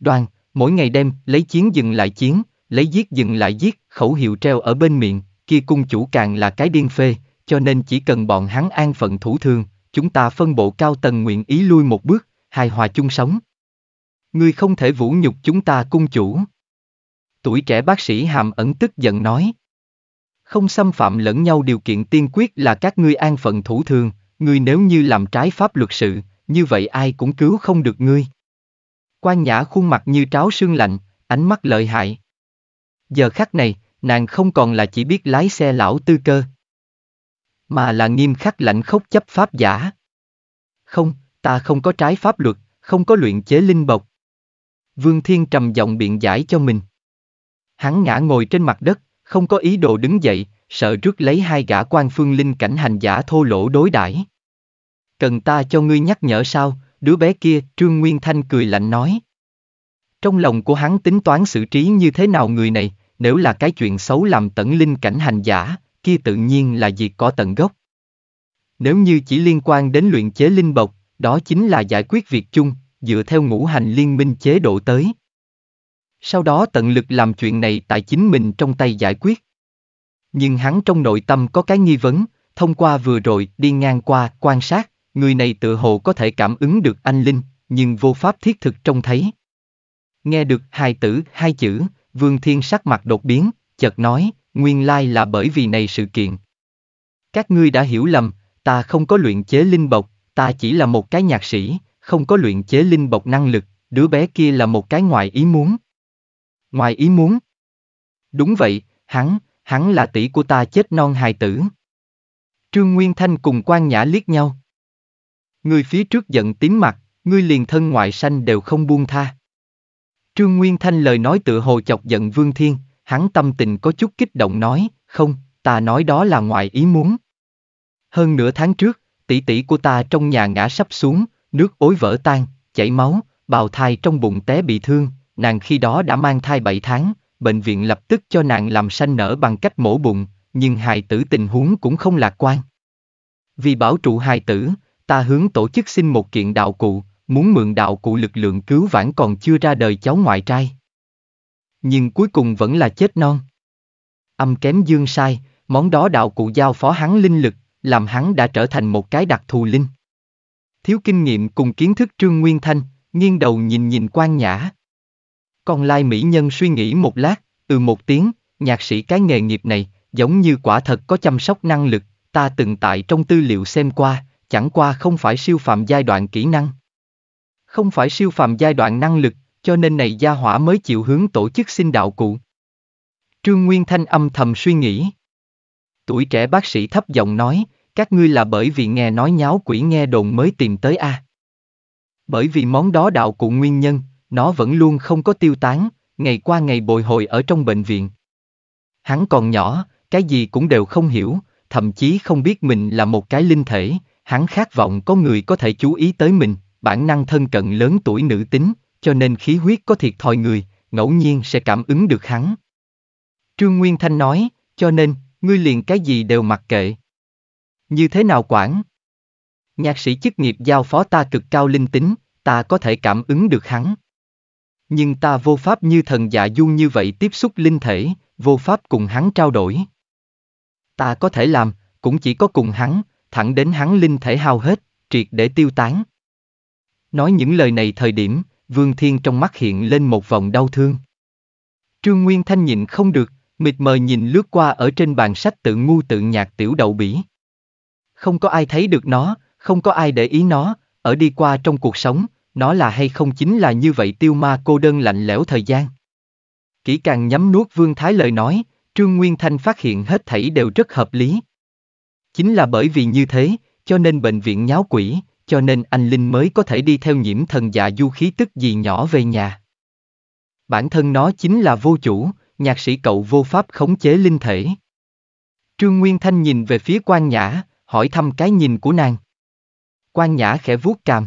Speaker 2: Đoàn, mỗi ngày đêm, lấy chiến dừng lại chiến, lấy giết dừng lại giết, khẩu hiệu treo ở bên miệng, kia cung chủ
Speaker 1: càng là cái điên phê, cho nên chỉ cần bọn hắn an phận thủ thương, chúng ta phân bộ cao tầng nguyện ý lui một bước, hài hòa chung sống. Ngươi không thể vũ nhục chúng ta cung chủ. Tuổi trẻ bác sĩ hàm ẩn tức giận nói. Không xâm phạm lẫn nhau điều kiện tiên quyết là các ngươi an phận thủ thường, ngươi nếu như làm trái pháp luật sự, như vậy ai cũng cứu không được ngươi. Quan Nhã khuôn mặt như tráo sương lạnh, ánh mắt lợi hại. Giờ khắc này, nàng không còn là chỉ biết lái xe lão tư cơ. Mà là nghiêm khắc lạnh khốc chấp pháp giả. Không, ta không có trái pháp luật, không có luyện chế linh bộc. Vương Thiên trầm giọng biện giải cho mình. Hắn ngã ngồi trên mặt đất, không có ý đồ đứng dậy, sợ rước lấy hai gã quan phương linh cảnh hành giả thô lỗ đối đãi. Cần ta cho ngươi nhắc nhở sao, đứa bé kia, Trương Nguyên Thanh cười lạnh nói. Trong lòng của hắn tính toán xử trí như thế nào người này, nếu là cái chuyện xấu làm tận linh cảnh hành giả, kia tự nhiên là diệt có tận gốc. Nếu như chỉ liên quan đến luyện chế linh bộc, đó chính là giải quyết việc chung, dựa theo ngũ hành liên minh chế độ tới. Sau đó tận lực làm chuyện này tại chính mình trong tay giải quyết. Nhưng hắn trong nội tâm có cái nghi vấn, thông qua vừa rồi đi ngang qua quan sát, người này tự hồ có thể cảm ứng được anh Linh, nhưng vô pháp thiết thực trông thấy. Nghe được hai tử hai chữ, Vương Thiên sắc mặt đột biến, chợt nói, nguyên lai là bởi vì này sự kiện. Các ngươi đã hiểu lầm, ta không có luyện chế linh bộc, ta chỉ là một cái nhạc sĩ, không có luyện chế linh bộc năng lực, đứa bé kia là một cái ngoài ý muốn. Ngoài ý muốn? Đúng vậy, hắn, hắn là tỷ của ta chết non hài tử. Trương Nguyên Thanh cùng quan Nhã liếc nhau người phía trước giận tím mặt, ngươi liền thân ngoại sanh đều không buông tha. Trương Nguyên Thanh lời nói tự hồ chọc giận Vương Thiên, hắn tâm tình có chút kích động nói, không, ta nói đó là ngoại ý muốn. Hơn nửa tháng trước, tỷ tỷ của ta trong nhà ngã sắp xuống, nước ối vỡ tan, chảy máu, bào thai trong bụng té bị thương, nàng khi đó đã mang thai 7 tháng, bệnh viện lập tức cho nàng làm sanh nở bằng cách mổ bụng, nhưng hài tử tình huống cũng không lạc quan. Vì bảo trụ hài tử, ta hướng tổ chức xin một kiện đạo cụ, muốn mượn đạo cụ lực lượng cứu vãn còn chưa ra đời cháu ngoại trai. Nhưng cuối cùng vẫn là chết non. Âm kém dương sai, món đó đạo cụ giao phó hắn linh lực, làm hắn đã trở thành một cái đặc thù linh. Thiếu kinh nghiệm cùng kiến thức Trương Nguyên Thanh, nghiêng đầu nhìn nhìn quan nhã. Còn lai mỹ nhân suy nghĩ một lát, từ một tiếng, nhạc sĩ cái nghề nghiệp này, giống như quả thật có chăm sóc năng lực, ta từng tại trong tư liệu xem qua, chẳng qua không phải siêu phàm giai đoạn kỹ năng. Không phải siêu phàm giai đoạn năng lực, cho nên này gia hỏa mới chịu hướng tổ chức xin đạo cụ. Trương Nguyên Thanh âm thầm suy nghĩ. Tuổi trẻ bác sĩ thấp giọng nói, các ngươi là bởi vì nghe nói nháo quỷ nghe đồn mới tìm tới a. Bởi vì món đó đạo cụ nguyên nhân, nó vẫn luôn không có tiêu tán, ngày qua ngày bồi hồi ở trong bệnh viện. Hắn còn nhỏ, cái gì cũng đều không hiểu, thậm chí không biết mình là một cái linh thể, Hắn khát vọng có người có thể chú ý tới mình, bản năng thân cận lớn tuổi nữ tính, cho nên khí huyết có thiệt thòi người, ngẫu nhiên sẽ cảm ứng được hắn. Trương Nguyên Thanh nói, cho nên, ngươi liền cái gì đều mặc kệ. Như thế nào quản? Nhạc sĩ chức nghiệp giao phó ta cực cao linh tính, ta có thể cảm ứng được hắn. Nhưng ta vô pháp như thần dạ du như vậy tiếp xúc linh thể, vô pháp cùng hắn trao đổi. Ta có thể làm, cũng chỉ có cùng hắn, thẳng đến hắn linh thể hao hết, triệt để tiêu tán. Nói những lời này thời điểm, Vương Thiên trong mắt hiện lên một vòng đau thương. Trương Nguyên Thanh nhịn không được, mịt mờ nhìn lướt qua ở trên bàn sách tự ngu tự nhạc tiểu đậu bỉ. Không có ai thấy được nó, không có ai để ý nó, ở đi qua trong cuộc sống, nó là hay không chính là như vậy tiêu ma cô đơn lạnh lẽo thời gian. Kỹ càng nhắm nuốt Vương Thái lời nói, Trương Nguyên Thanh phát hiện hết thảy đều rất hợp lý, Chính là bởi vì như thế, cho nên bệnh viện nháo quỷ, cho nên anh Linh mới có thể đi theo nhiễm thần dạ du khí tức gì nhỏ về nhà. Bản thân nó chính là vô chủ, nhạc sĩ cậu vô pháp khống chế linh thể. Trương Nguyên Thanh nhìn về phía quan nhã, hỏi thăm cái nhìn của nàng. Quan nhã khẽ vuốt càm.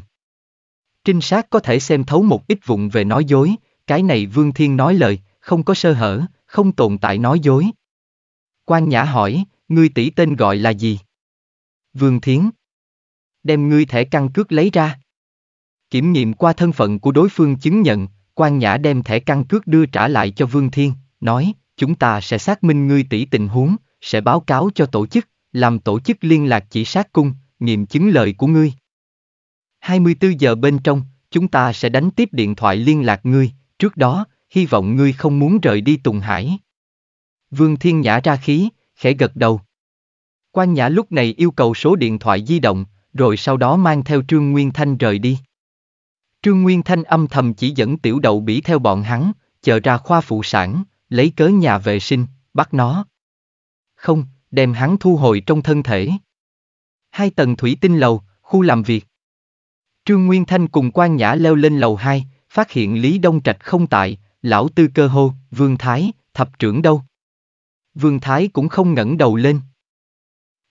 Speaker 1: Trinh sát có thể xem thấu một ít vụn về nói dối, cái này Vương Thiên nói lời, không có sơ hở, không tồn tại nói dối. Quan nhã hỏi, Ngươi tỷ tên gọi là gì? Vương Thiến. Đem ngươi thẻ căn cước lấy ra. Kiểm nghiệm qua thân phận của đối phương chứng nhận, quan Nhã đem thẻ căn cước đưa trả lại cho Vương Thiên, nói, chúng ta sẽ xác minh ngươi tỷ tình huống, sẽ báo cáo cho tổ chức, làm tổ chức liên lạc chỉ sát cung, nghiệm chứng lời của ngươi. 24 giờ bên trong, chúng ta sẽ đánh tiếp điện thoại liên lạc ngươi, trước đó, hy vọng ngươi không muốn rời đi Tùng Hải. Vương Thiên Nhã ra khí, khẽ gật đầu. Quan Nhã lúc này yêu cầu số điện thoại di động, rồi sau đó mang theo Trương Nguyên Thanh rời đi. Trương Nguyên Thanh âm thầm chỉ dẫn tiểu đậu bỉ theo bọn hắn, chờ ra khoa phụ sản, lấy cớ nhà vệ sinh, bắt nó. Không, đem hắn thu hồi trong thân thể. Hai tầng thủy tinh lầu, khu làm việc. Trương Nguyên Thanh cùng quan Nhã leo lên lầu 2, phát hiện Lý Đông Trạch không tại, lão tư cơ hô, Vương Thái, thập trưởng đâu. Vương Thái cũng không ngẩng đầu lên.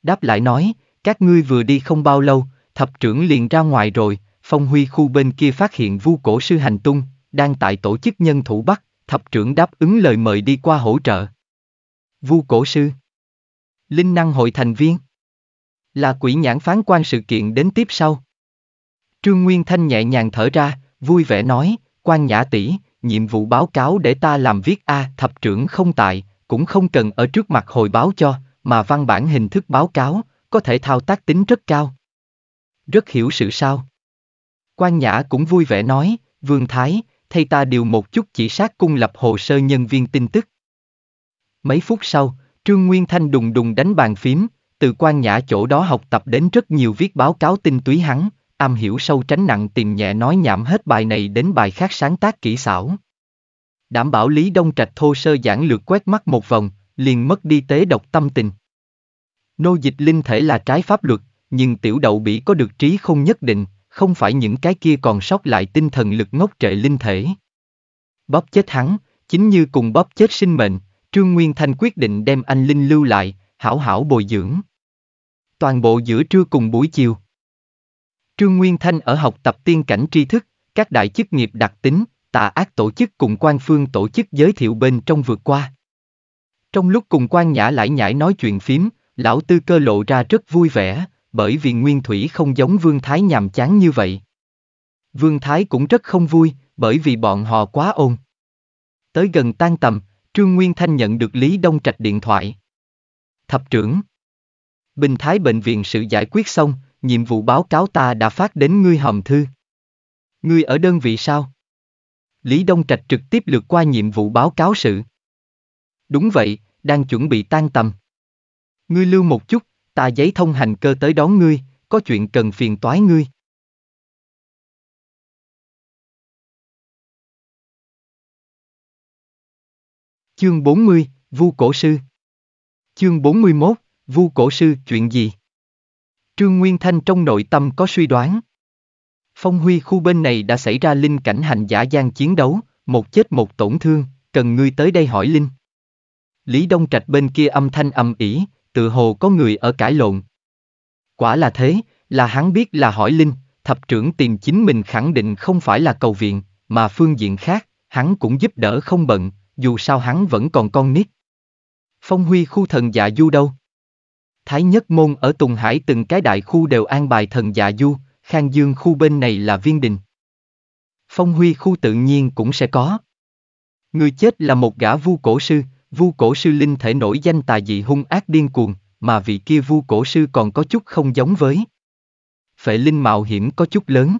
Speaker 1: Đáp lại nói, các ngươi vừa đi không bao lâu, thập trưởng liền ra ngoài rồi, phong huy khu bên kia phát hiện vu cổ sư hành tung, đang tại tổ chức nhân thủ bắt, thập trưởng đáp ứng lời mời đi qua hỗ trợ. Vu cổ sư Linh năng hội thành viên Là quỷ nhãn phán quan sự kiện đến tiếp sau. Trương Nguyên Thanh nhẹ nhàng thở ra, vui vẻ nói, quan nhã tỷ, nhiệm vụ báo cáo để ta làm viết A thập trưởng không tại, cũng không cần ở trước mặt hồi báo cho, mà văn bản hình thức báo cáo, có thể thao tác tính rất cao. Rất hiểu sự sao. Quan Nhã cũng vui vẻ nói, Vương Thái, thay ta điều một chút chỉ sát cung lập hồ sơ nhân viên tin tức. Mấy phút sau, Trương Nguyên Thanh đùng đùng đánh bàn phím, từ quan nhã chỗ đó học tập đến rất nhiều viết báo cáo tin túy hắn, am hiểu sâu tránh nặng tìm nhẹ nói nhảm hết bài này đến bài khác sáng tác kỹ xảo. Đảm bảo Lý Đông Trạch thô sơ giản lược quét mắt một vòng, liền mất đi tế độc tâm tình. Nô dịch linh thể là trái pháp luật, nhưng tiểu đậu bỉ có được trí không nhất định, không phải những cái kia còn sót lại tinh thần lực ngốc trệ linh thể. Bóp chết hắn, chính như cùng bóp chết sinh mệnh, Trương Nguyên Thanh quyết định đem anh Linh lưu lại, hảo hảo bồi dưỡng. Toàn bộ giữa trưa cùng buổi chiều. Trương Nguyên Thanh ở học tập tiên cảnh tri thức, các đại chức nghiệp đặc tính, tà ác tổ chức cùng quan phương tổ chức giới thiệu bên trong vượt qua. Trong lúc cùng quan nhã lại nhảy nói chuyện phím, lão tư cơ lộ ra rất vui vẻ, bởi vì nguyên thủy không giống Vương Thái nhàm chán như vậy. Vương Thái cũng rất không vui, bởi vì bọn họ quá ồn. Tới gần tan tầm, Trương Nguyên Thanh nhận được Lý Đông Trạch điện thoại. Thập trưởng Bình Thái Bệnh viện sự giải quyết xong, nhiệm vụ báo cáo ta đã phát đến ngươi hòm thư. Ngươi ở đơn vị sao? Lý Đông Trạch trực tiếp lượt qua nhiệm vụ báo cáo sự. Đúng vậy, đang chuẩn bị tan tầm. Ngươi lưu
Speaker 2: một chút, ta giấy thông hành cơ tới đón ngươi, có chuyện cần phiền toái ngươi. Chương 40, Vu Cổ Sư Chương 41,
Speaker 1: Vu Cổ Sư chuyện gì? Trương Nguyên Thanh trong nội tâm có suy đoán. Phong Huy khu bên này đã xảy ra linh cảnh hành giả gian chiến đấu, một chết một tổn thương, cần ngươi tới đây hỏi linh. Lý Đông Trạch bên kia âm thanh âm ỉ, tự hồ có người ở cãi lộn. Quả là thế, là hắn biết là hỏi linh, thập trưởng tìm chính mình khẳng định không phải là cầu viện, mà phương diện khác, hắn cũng giúp đỡ không bận, dù sao hắn vẫn còn con nít. Phong Huy khu thần dạ du đâu? Thái Nhất Môn ở Tùng Hải từng cái đại khu đều an bài thần dạ du, Khang Dương khu bên này là Viên Đình. Phong Huy khu tự nhiên cũng sẽ có. Người chết là một gã vu cổ sư, vu cổ sư linh thể nổi danh tà dị hung ác điên cuồng, mà vị kia vu cổ sư còn có chút không giống với. Phệ linh mạo hiểm có chút lớn.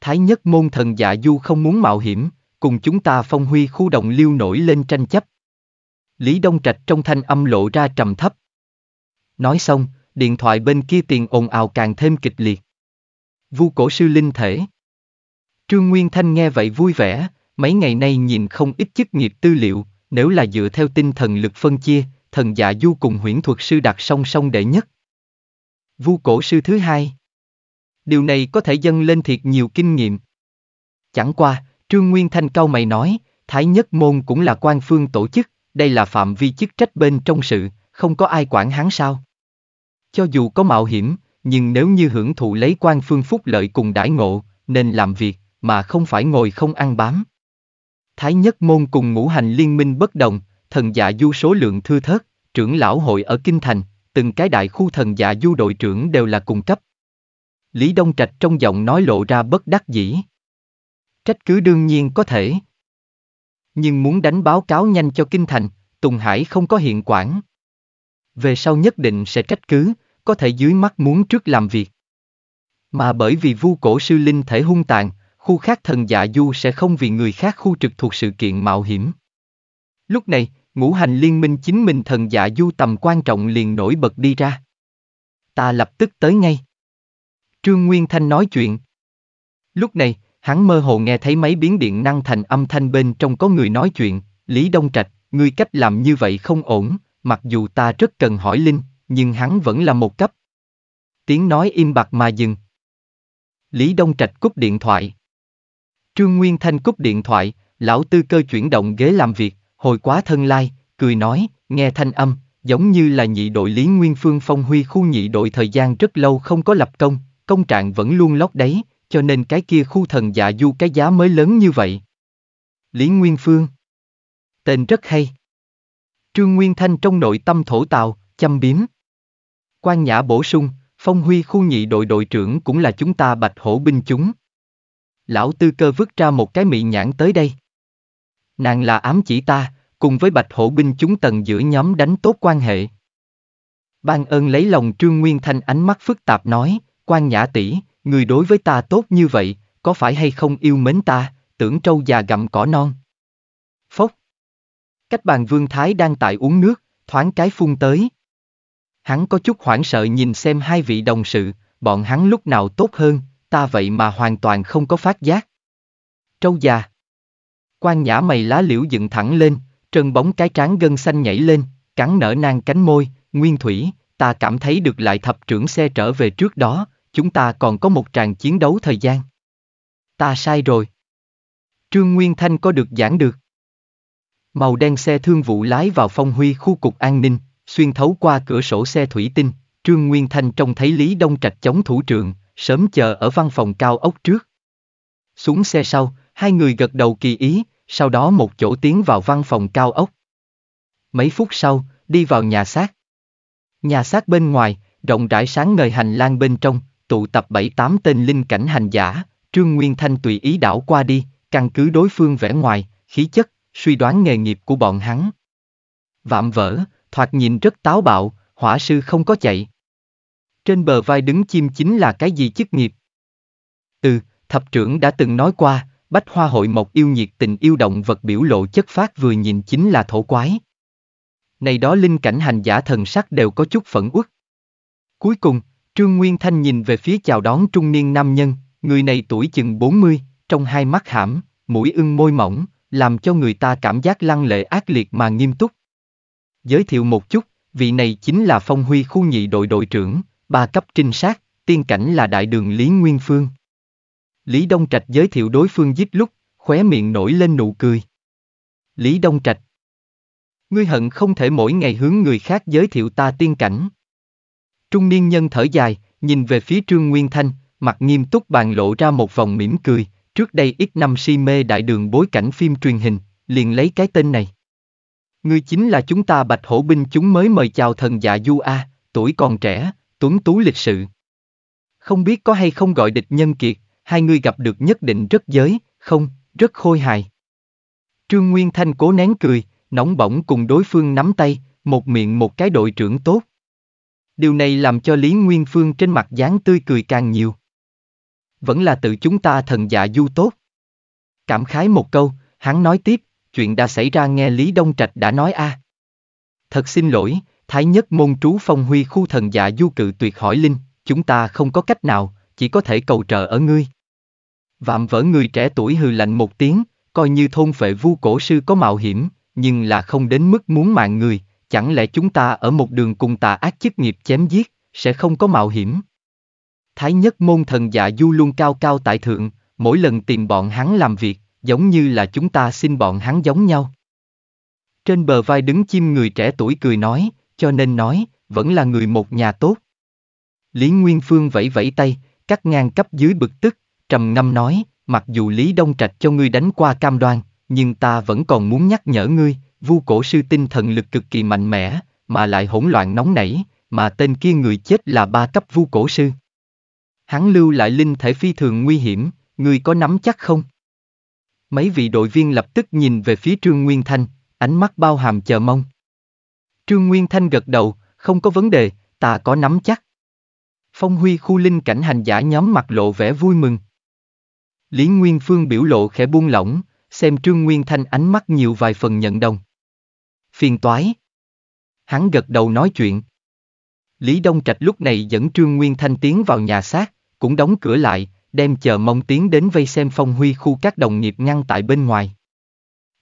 Speaker 1: Thái nhất môn thần dạ du không muốn mạo hiểm, cùng chúng ta phong huy khu đồng liêu nổi lên tranh chấp. Lý Đông Trạch trong thanh âm lộ ra trầm thấp. Nói xong, điện thoại bên kia tiền ồn ào càng thêm kịch liệt. Vu cổ sư linh thể. Trương Nguyên Thanh nghe vậy vui vẻ, mấy ngày nay nhìn không ít chức nghiệp tư liệu, nếu là dựa theo tinh thần lực phân chia, thần dạ du cùng huyễn thuật sư đặt song song đệ nhất. Vu cổ sư thứ hai. Điều này có thể dâng lên thiệt nhiều kinh nghiệm. Chẳng qua, Trương Nguyên Thanh cao mày nói, Thái Nhất Môn cũng là quan phương tổ chức, đây là phạm vi chức trách bên trong sự, không có ai quản hắn sao. Cho dù có mạo hiểm, nhưng nếu như hưởng thụ lấy quan phương phúc lợi cùng đãi ngộ, nên làm việc, mà không phải ngồi không ăn bám. Thái nhất môn cùng ngũ hành liên minh bất đồng, thần dạ du số lượng thư thớt, trưởng lão hội ở Kinh Thành, từng cái đại khu thần dạ du đội trưởng đều là cùng cấp. Lý Đông Trạch trong giọng nói lộ ra bất đắc dĩ. Trách cứ đương nhiên có thể. Nhưng muốn đánh báo cáo nhanh cho Kinh Thành, Tùng Hải không có hiện quản. Về sau nhất định sẽ trách cứ, có thể dưới mắt muốn trước làm việc. Mà bởi vì vu cổ sư linh thể hung tàn, khu khác thần dạ du sẽ không vì người khác khu trực thuộc sự kiện mạo hiểm. Lúc này, ngũ hành liên minh chính mình thần dạ du tầm quan trọng liền nổi bật đi ra. Ta lập tức tới ngay. Trương Nguyên Thanh nói chuyện. Lúc này, hắn mơ hồ nghe thấy máy biến điện năng thành âm thanh bên trong có người nói chuyện, Lý Đông Trạch, ngươi cách làm như vậy không ổn, mặc dù ta rất cần hỏi Linh, nhưng hắn vẫn là một cấp. Tiếng nói im bặt mà dừng. Lý Đông Trạch cúp điện thoại. Trương Nguyên Thanh cúp điện thoại, lão tư cơ chuyển động ghế làm việc, hồi quá thân lai, cười nói, nghe thanh âm, giống như là nhị đội Lý Nguyên Phương Phong Huy khu nhị đội thời gian rất lâu không có lập công, công trạng vẫn luôn lót đấy, cho nên cái kia khu thần dạ du cái giá mới lớn như vậy. Lý Nguyên Phương Tên rất hay. Trương Nguyên Thanh trong nội tâm thổ tào, chăm biếm. Quan Nhã bổ sung, Phong Huy khu nhị đội đội trưởng cũng là chúng ta bạch hổ binh chúng. Lão Tư Cơ vứt ra một cái mị nhãn tới đây. Nàng là ám chỉ ta, cùng với bạch hổ binh chúng tần giữa nhóm đánh tốt quan hệ. Ban ơn lấy lòng Trương Nguyên Thanh ánh mắt phức tạp nói, quan nhã tỷ, người đối với ta tốt như vậy, có phải hay không yêu mến ta, tưởng trâu già gặm cỏ non. Phốc. Cách bàn Vương Thái đang tại uống nước, thoáng cái phun tới, Hắn có chút hoảng sợ nhìn xem hai vị đồng sự, bọn hắn lúc nào tốt hơn, ta vậy mà hoàn toàn không có phát giác. Trâu già. Quan nhã mày lá liễu dựng thẳng lên, trần bóng cái trán gân xanh nhảy lên, cắn nở nang cánh môi, nguyên thủy, ta cảm thấy được lại thập trưởng xe trở về trước đó, chúng ta còn có một tràng chiến đấu thời gian. Ta sai rồi. Trương Nguyên Thanh có được giảng được. Màu đen xe thương vụ lái vào phong huy khu cục an ninh, Xuyên thấu qua cửa sổ xe thủy tinh, Trương Nguyên Thanh trông thấy Lý Đông Trạch chống thủ trưởng, sớm chờ ở văn phòng cao ốc trước. Xuống xe sau, hai người gật đầu kỳ ý, sau đó một chỗ tiến vào văn phòng cao ốc. Mấy phút sau, đi vào nhà xác. Nhà xác bên ngoài, rộng rãi sáng ngời hành lang bên trong, tụ tập bảy tám tên linh cảnh hành giả, Trương Nguyên Thanh tùy ý đảo qua đi, căn cứ đối phương vẻ ngoài, khí chất, suy đoán nghề nghiệp của bọn hắn. Vạm vỡ, Thoạt nhìn rất táo bạo, hỏa sư không có chạy. Trên bờ vai đứng chim chính là cái gì chức nghiệp? Từ thập trưởng đã từng nói qua, bách hoa hội mộc yêu nhiệt tình yêu động vật biểu lộ chất phát vừa nhìn chính là thổ quái. Này đó linh cảnh hành giả thần sắc đều có chút phẫn uất. Cuối cùng, Trương Nguyên Thanh nhìn về phía chào đón trung niên nam nhân, người này tuổi chừng 40, trong hai mắt hãm, mũi ưng môi mỏng, làm cho người ta cảm giác lăng lệ ác liệt mà nghiêm túc giới thiệu một chút, vị này chính là Phong Huy khu nhị đội đội trưởng, ba cấp trinh sát, tiên cảnh là đại đường Lý Nguyên Phương. Lý Đông Trạch giới thiệu đối phương giết lúc, khóe miệng nổi lên nụ cười. Lý Đông Trạch Ngươi hận không thể mỗi ngày hướng người khác giới thiệu ta tiên cảnh. Trung niên nhân thở dài, nhìn về phía Trương Nguyên Thanh, mặt nghiêm túc bàn lộ ra một vòng mỉm cười, trước đây ít năm si mê đại đường bối cảnh phim truyền hình, liền lấy cái tên này. Ngươi chính là chúng ta bạch hổ binh chúng mới mời chào thần dạ du a, tuổi còn trẻ, tuấn tú lịch sự. Không biết có hay không gọi địch nhân kiệt, hai ngươi gặp được nhất định rất giới, không, rất khôi hài. Trương Nguyên Thanh cố nén cười, nóng bỏng cùng đối phương nắm tay, một miệng một cái đội trưởng tốt. Điều này làm cho Lý Nguyên Phương trên mặt dáng tươi cười càng nhiều. Vẫn là tự chúng ta thần dạ du tốt. Cảm khái một câu, hắn nói tiếp, chuyện đã xảy ra nghe Lý Đông Trạch đã nói a. À. Thật xin lỗi, Thái nhất môn trú phong huy khu thần dạ du cự tuyệt hỏi Linh, chúng ta không có cách nào, chỉ có thể cầu trợ ở ngươi. Vạm vỡ người trẻ tuổi hừ lạnh một tiếng, coi như thôn phệ vu cổ sư có mạo hiểm, nhưng là không đến mức muốn mạng người, chẳng lẽ chúng ta ở một đường cùng tà ác chức nghiệp chém giết, sẽ không có mạo hiểm. Thái nhất môn thần dạ du luôn cao cao tại thượng, mỗi lần tìm bọn hắn làm việc, giống như là chúng ta xin bọn hắn giống nhau. Trên bờ vai đứng chim người trẻ tuổi cười nói, cho nên nói, vẫn là người một nhà tốt. Lý Nguyên Phương vẫy vẫy tay, cắt ngang cấp dưới bực tức, trầm ngâm nói, mặc dù Lý Đông Trạch cho ngươi đánh qua cam đoan, nhưng ta vẫn còn muốn nhắc nhở ngươi, vu cổ sư tinh thần lực cực kỳ mạnh mẽ, mà lại hỗn loạn nóng nảy, mà tên kia người chết là ba cấp vu cổ sư. Hắn lưu lại linh thể phi thường nguy hiểm, ngươi có nắm chắc không? Mấy vị đội viên lập tức nhìn về phía Trương Nguyên Thanh, ánh mắt bao hàm chờ mong. Trương Nguyên Thanh gật đầu, không có vấn đề, ta có nắm chắc. Phong Huy khu linh cảnh hành giả nhóm mặt lộ vẻ vui mừng. Lý Nguyên Phương biểu lộ khẽ buông lỏng, xem Trương Nguyên Thanh ánh mắt nhiều vài phần nhận đồng. Phiền toái. Hắn gật đầu nói chuyện. Lý Đông Trạch lúc này dẫn Trương Nguyên Thanh tiến vào nhà xác, cũng đóng cửa lại, đem chờ mong tiến đến vây xem phong huy khu các đồng nghiệp ngăn tại bên ngoài.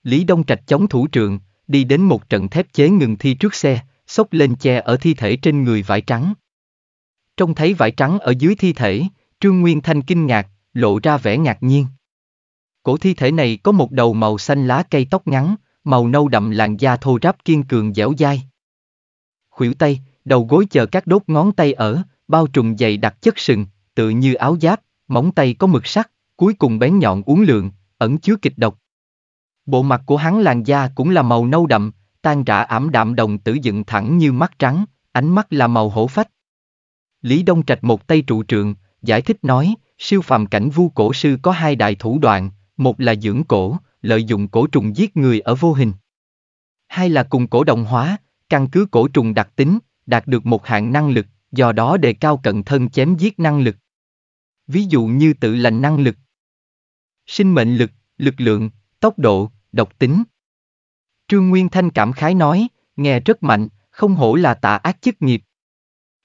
Speaker 1: Lý Đông Trạch chống thủ trượng, đi đến một trận thép chế ngừng thi trước xe, xốc lên che ở thi thể trên người vải trắng. Trông thấy vải trắng ở dưới thi thể, Trương Nguyên Thanh kinh ngạc, lộ ra vẻ ngạc nhiên. Cổ thi thể này có một đầu màu xanh lá cây tóc ngắn, màu nâu đậm làn da thô ráp kiên cường dẻo dai. Khuỷu tay, đầu gối chờ các đốt ngón tay ở, bao trùm dày đặc chất sừng, tự như áo giáp, móng tay có mực sắc, cuối cùng bén nhọn uốn lượn, ẩn chứa kịch độc. Bộ mặt của hắn làn da cũng là màu nâu đậm, tan rã ảm đạm đồng tử dựng thẳng như mắt trắng, ánh mắt là màu hổ phách. Lý Đông Trạch một tay trụ trượng, giải thích nói, siêu phàm cảnh vu cổ sư có hai đại thủ đoạn, một là dưỡng cổ, lợi dụng cổ trùng giết người ở vô hình. Hai là cùng cổ đồng hóa, căn cứ cổ trùng đặc tính, đạt được một hạng năng lực, do đó đề cao cận thân chém giết năng lực ví dụ như tự lành năng lực, sinh mệnh lực, lực lượng, tốc độ, độc tính. Trương Nguyên Thanh cảm khái nói, nghe rất mạnh, không hổ là tà ác chức nghiệp.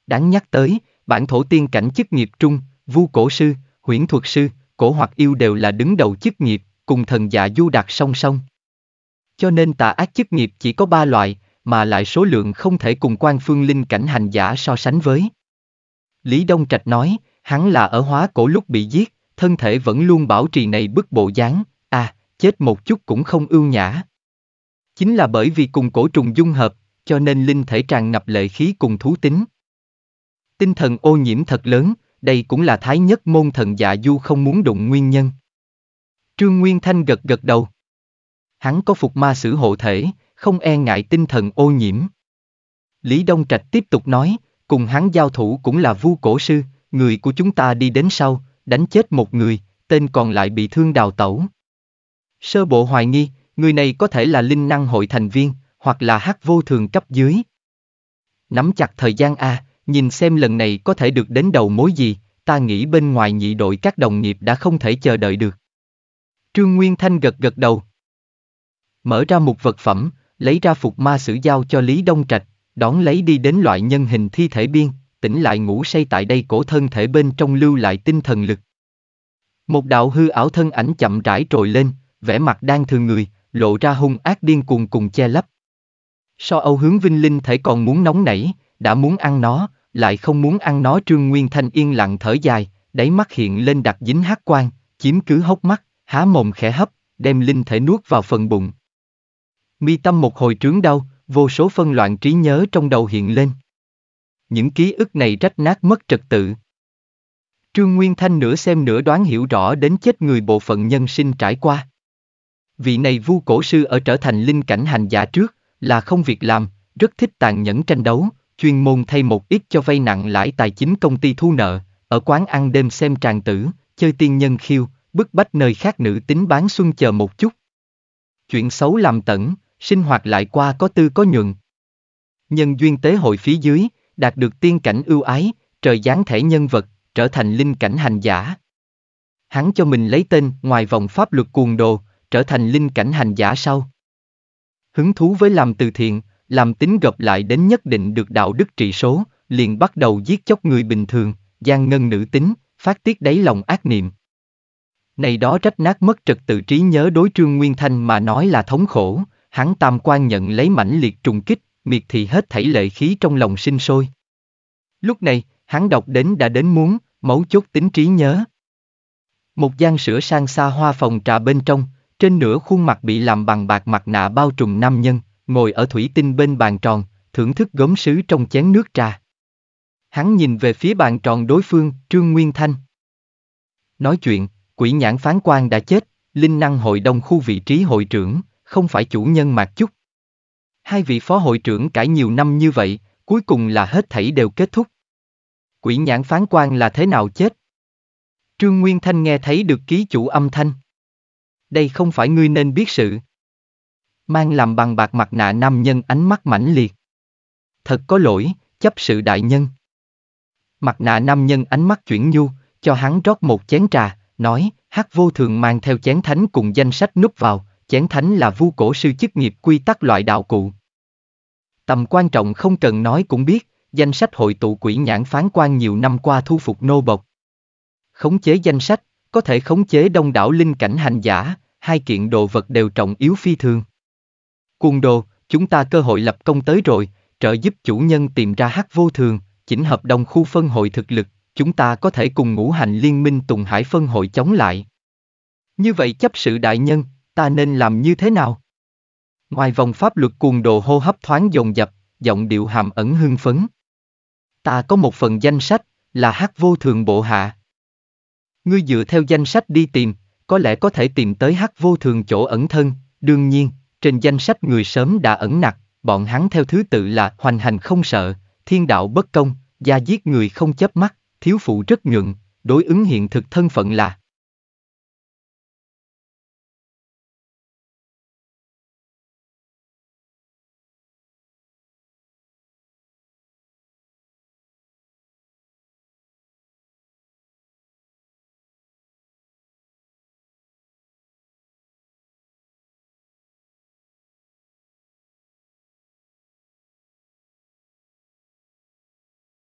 Speaker 1: Đáng nhắc tới, bản thổ tiên cảnh chức nghiệp trung, vu cổ sư, huyễn thuật sư, cổ hoặc yêu đều là đứng đầu chức nghiệp, cùng thần giả dạ du đạt song song. Cho nên tà ác chức nghiệp chỉ có ba loại, mà lại số lượng không thể cùng quan phương linh cảnh hành giả so sánh với. Lý Đông Trạch nói, Hắn là ở hóa cổ lúc bị giết, thân thể vẫn luôn bảo trì này bức bộ dáng, à, chết một chút cũng không ưu nhã. Chính là bởi vì cùng cổ trùng dung hợp, cho nên linh thể tràn ngập lệ khí cùng thú tính. Tinh thần ô nhiễm thật lớn, đây cũng là thái nhất môn thần dạ du không muốn đụng nguyên nhân. Trương Nguyên Thanh gật gật đầu. Hắn có phục ma sử hộ thể, không e ngại tinh thần ô nhiễm. Lý Đông Trạch tiếp tục nói, cùng hắn giao thủ cũng là vu cổ sư, Người của chúng ta đi đến sau, đánh chết một người, tên còn lại bị thương đào tẩu. Sơ bộ hoài nghi, người này có thể là linh năng hội thành viên, hoặc là hắc vô thường cấp dưới. Nắm chặt thời gian A, nhìn xem lần này có thể được đến đầu mối gì, ta nghĩ bên ngoài nhị đội các đồng nghiệp đã không thể chờ đợi được. Trương Nguyên Thanh gật gật đầu. Mở ra một vật phẩm, lấy ra phục ma sử giao cho Lý Đông Trạch, đón lấy đi đến loại nhân hình thi thể biên, tỉnh lại ngủ say tại đây cổ thân thể bên trong lưu lại tinh thần lực. Một đạo hư ảo thân ảnh chậm rãi trồi lên, vẻ mặt đang thường người, lộ ra hung ác điên cuồng cùng che lấp. So Âu hướng vinh linh thể còn muốn nóng nảy, đã muốn ăn nó, lại không muốn ăn nó Trương Nguyên Thanh yên lặng thở dài, đáy mắt hiện lên đặt dính hát quan, chiếm cứ hốc mắt, há mồm khẽ hấp, đem linh thể nuốt vào phần bụng. Mi tâm một hồi trướng đau, vô số phân loạn trí nhớ trong đầu hiện lên những ký ức này rách nát mất trật tự. Trương Nguyên Thanh nửa xem nửa đoán hiểu rõ đến chết người bộ phận nhân sinh trải qua. Vị này vu cổ sư ở trở thành linh cảnh hành giả trước, là không việc làm, rất thích tàn nhẫn tranh đấu, chuyên môn thay một ít cho vay nặng lãi tài chính công ty thu nợ, ở quán ăn đêm xem tràng tử, chơi tiên nhân khiêu, bức bách nơi khác nữ tính bán xuân chờ một chút. Chuyện xấu làm tẩn, sinh hoạt lại qua có tư có nhượng. Nhân duyên tế hội phía dưới, đạt được tiên cảnh ưu ái, trời giáng thể nhân vật, trở thành linh cảnh hành giả. Hắn cho mình lấy tên ngoài vòng pháp luật cuồng đồ, trở thành linh cảnh hành giả sau. Hứng thú với làm từ thiện, làm tính gặp lại đến nhất định được đạo đức trị số, liền bắt đầu giết chóc người bình thường, gian ngân nữ tính, phát tiết đáy lòng ác niệm. Này đó trách nát mất trật tự trí nhớ đối trương Nguyên Thanh mà nói là thống khổ, hắn tam quan nhận lấy mãnh liệt trùng kích, miệt thị hết thảy lệ khí trong lòng sinh sôi. Lúc này, hắn đọc đến đã đến muốn, mấu chốt tính trí nhớ. Một gian sửa sang xa hoa phòng trà bên trong, trên nửa khuôn mặt bị làm bằng bạc mặt nạ bao trùm nam nhân, ngồi ở thủy tinh bên bàn tròn, thưởng thức gốm sứ trong chén nước trà. Hắn nhìn về phía bàn tròn đối phương, Trương Nguyên Thanh. Nói chuyện, quỷ nhãn phán quan đã chết, linh năng hội đông khu vị trí hội trưởng, không phải chủ nhân mạc chút hai vị phó hội trưởng cãi nhiều năm như vậy, cuối cùng là hết thảy đều kết thúc. Quỷ nhãn phán quan là thế nào chết? Trương Nguyên Thanh nghe thấy được ký chủ âm thanh. Đây không phải ngươi nên biết sự. Mang làm bằng bạc mặt nạ nam nhân ánh mắt mãnh liệt. Thật có lỗi, chấp sự đại nhân. Mặt nạ nam nhân ánh mắt chuyển nhu, cho hắn rót một chén trà, nói, hát vô thường mang theo chén thánh cùng danh sách núp vào, chén thánh là vu cổ sư chức nghiệp quy tắc loại đạo cụ. Tầm quan trọng không cần nói cũng biết, danh sách hội tụ quỷ nhãn phán quan nhiều năm qua thu phục nô bộc. Khống chế danh sách, có thể khống chế đông đảo linh cảnh hành giả, hai kiện đồ vật đều trọng yếu phi thường. Cuồng đồ, chúng ta cơ hội lập công tới rồi, trợ giúp chủ nhân tìm ra hắc vô thường, chỉnh hợp đồng khu phân hội thực lực, chúng ta có thể cùng ngũ hành liên minh Tùng Hải phân hội chống lại. Như vậy chấp sự đại nhân, ta nên làm như thế nào? Ngoài vòng pháp luật cuồng đồ hô hấp thoáng dồn dập, giọng điệu hàm ẩn hưng phấn. Ta có một phần danh sách, là hát vô thường bộ hạ. Ngươi dựa theo danh sách đi tìm, có lẽ có thể tìm tới hát vô thường chỗ ẩn thân, đương nhiên, trên danh sách người sớm đã ẩn nặc, bọn hắn theo thứ tự là hoành hành không sợ, thiên đạo bất công,
Speaker 2: gia giết người không chớp mắt, thiếu phụ rất nhuận, đối ứng hiện thực thân phận là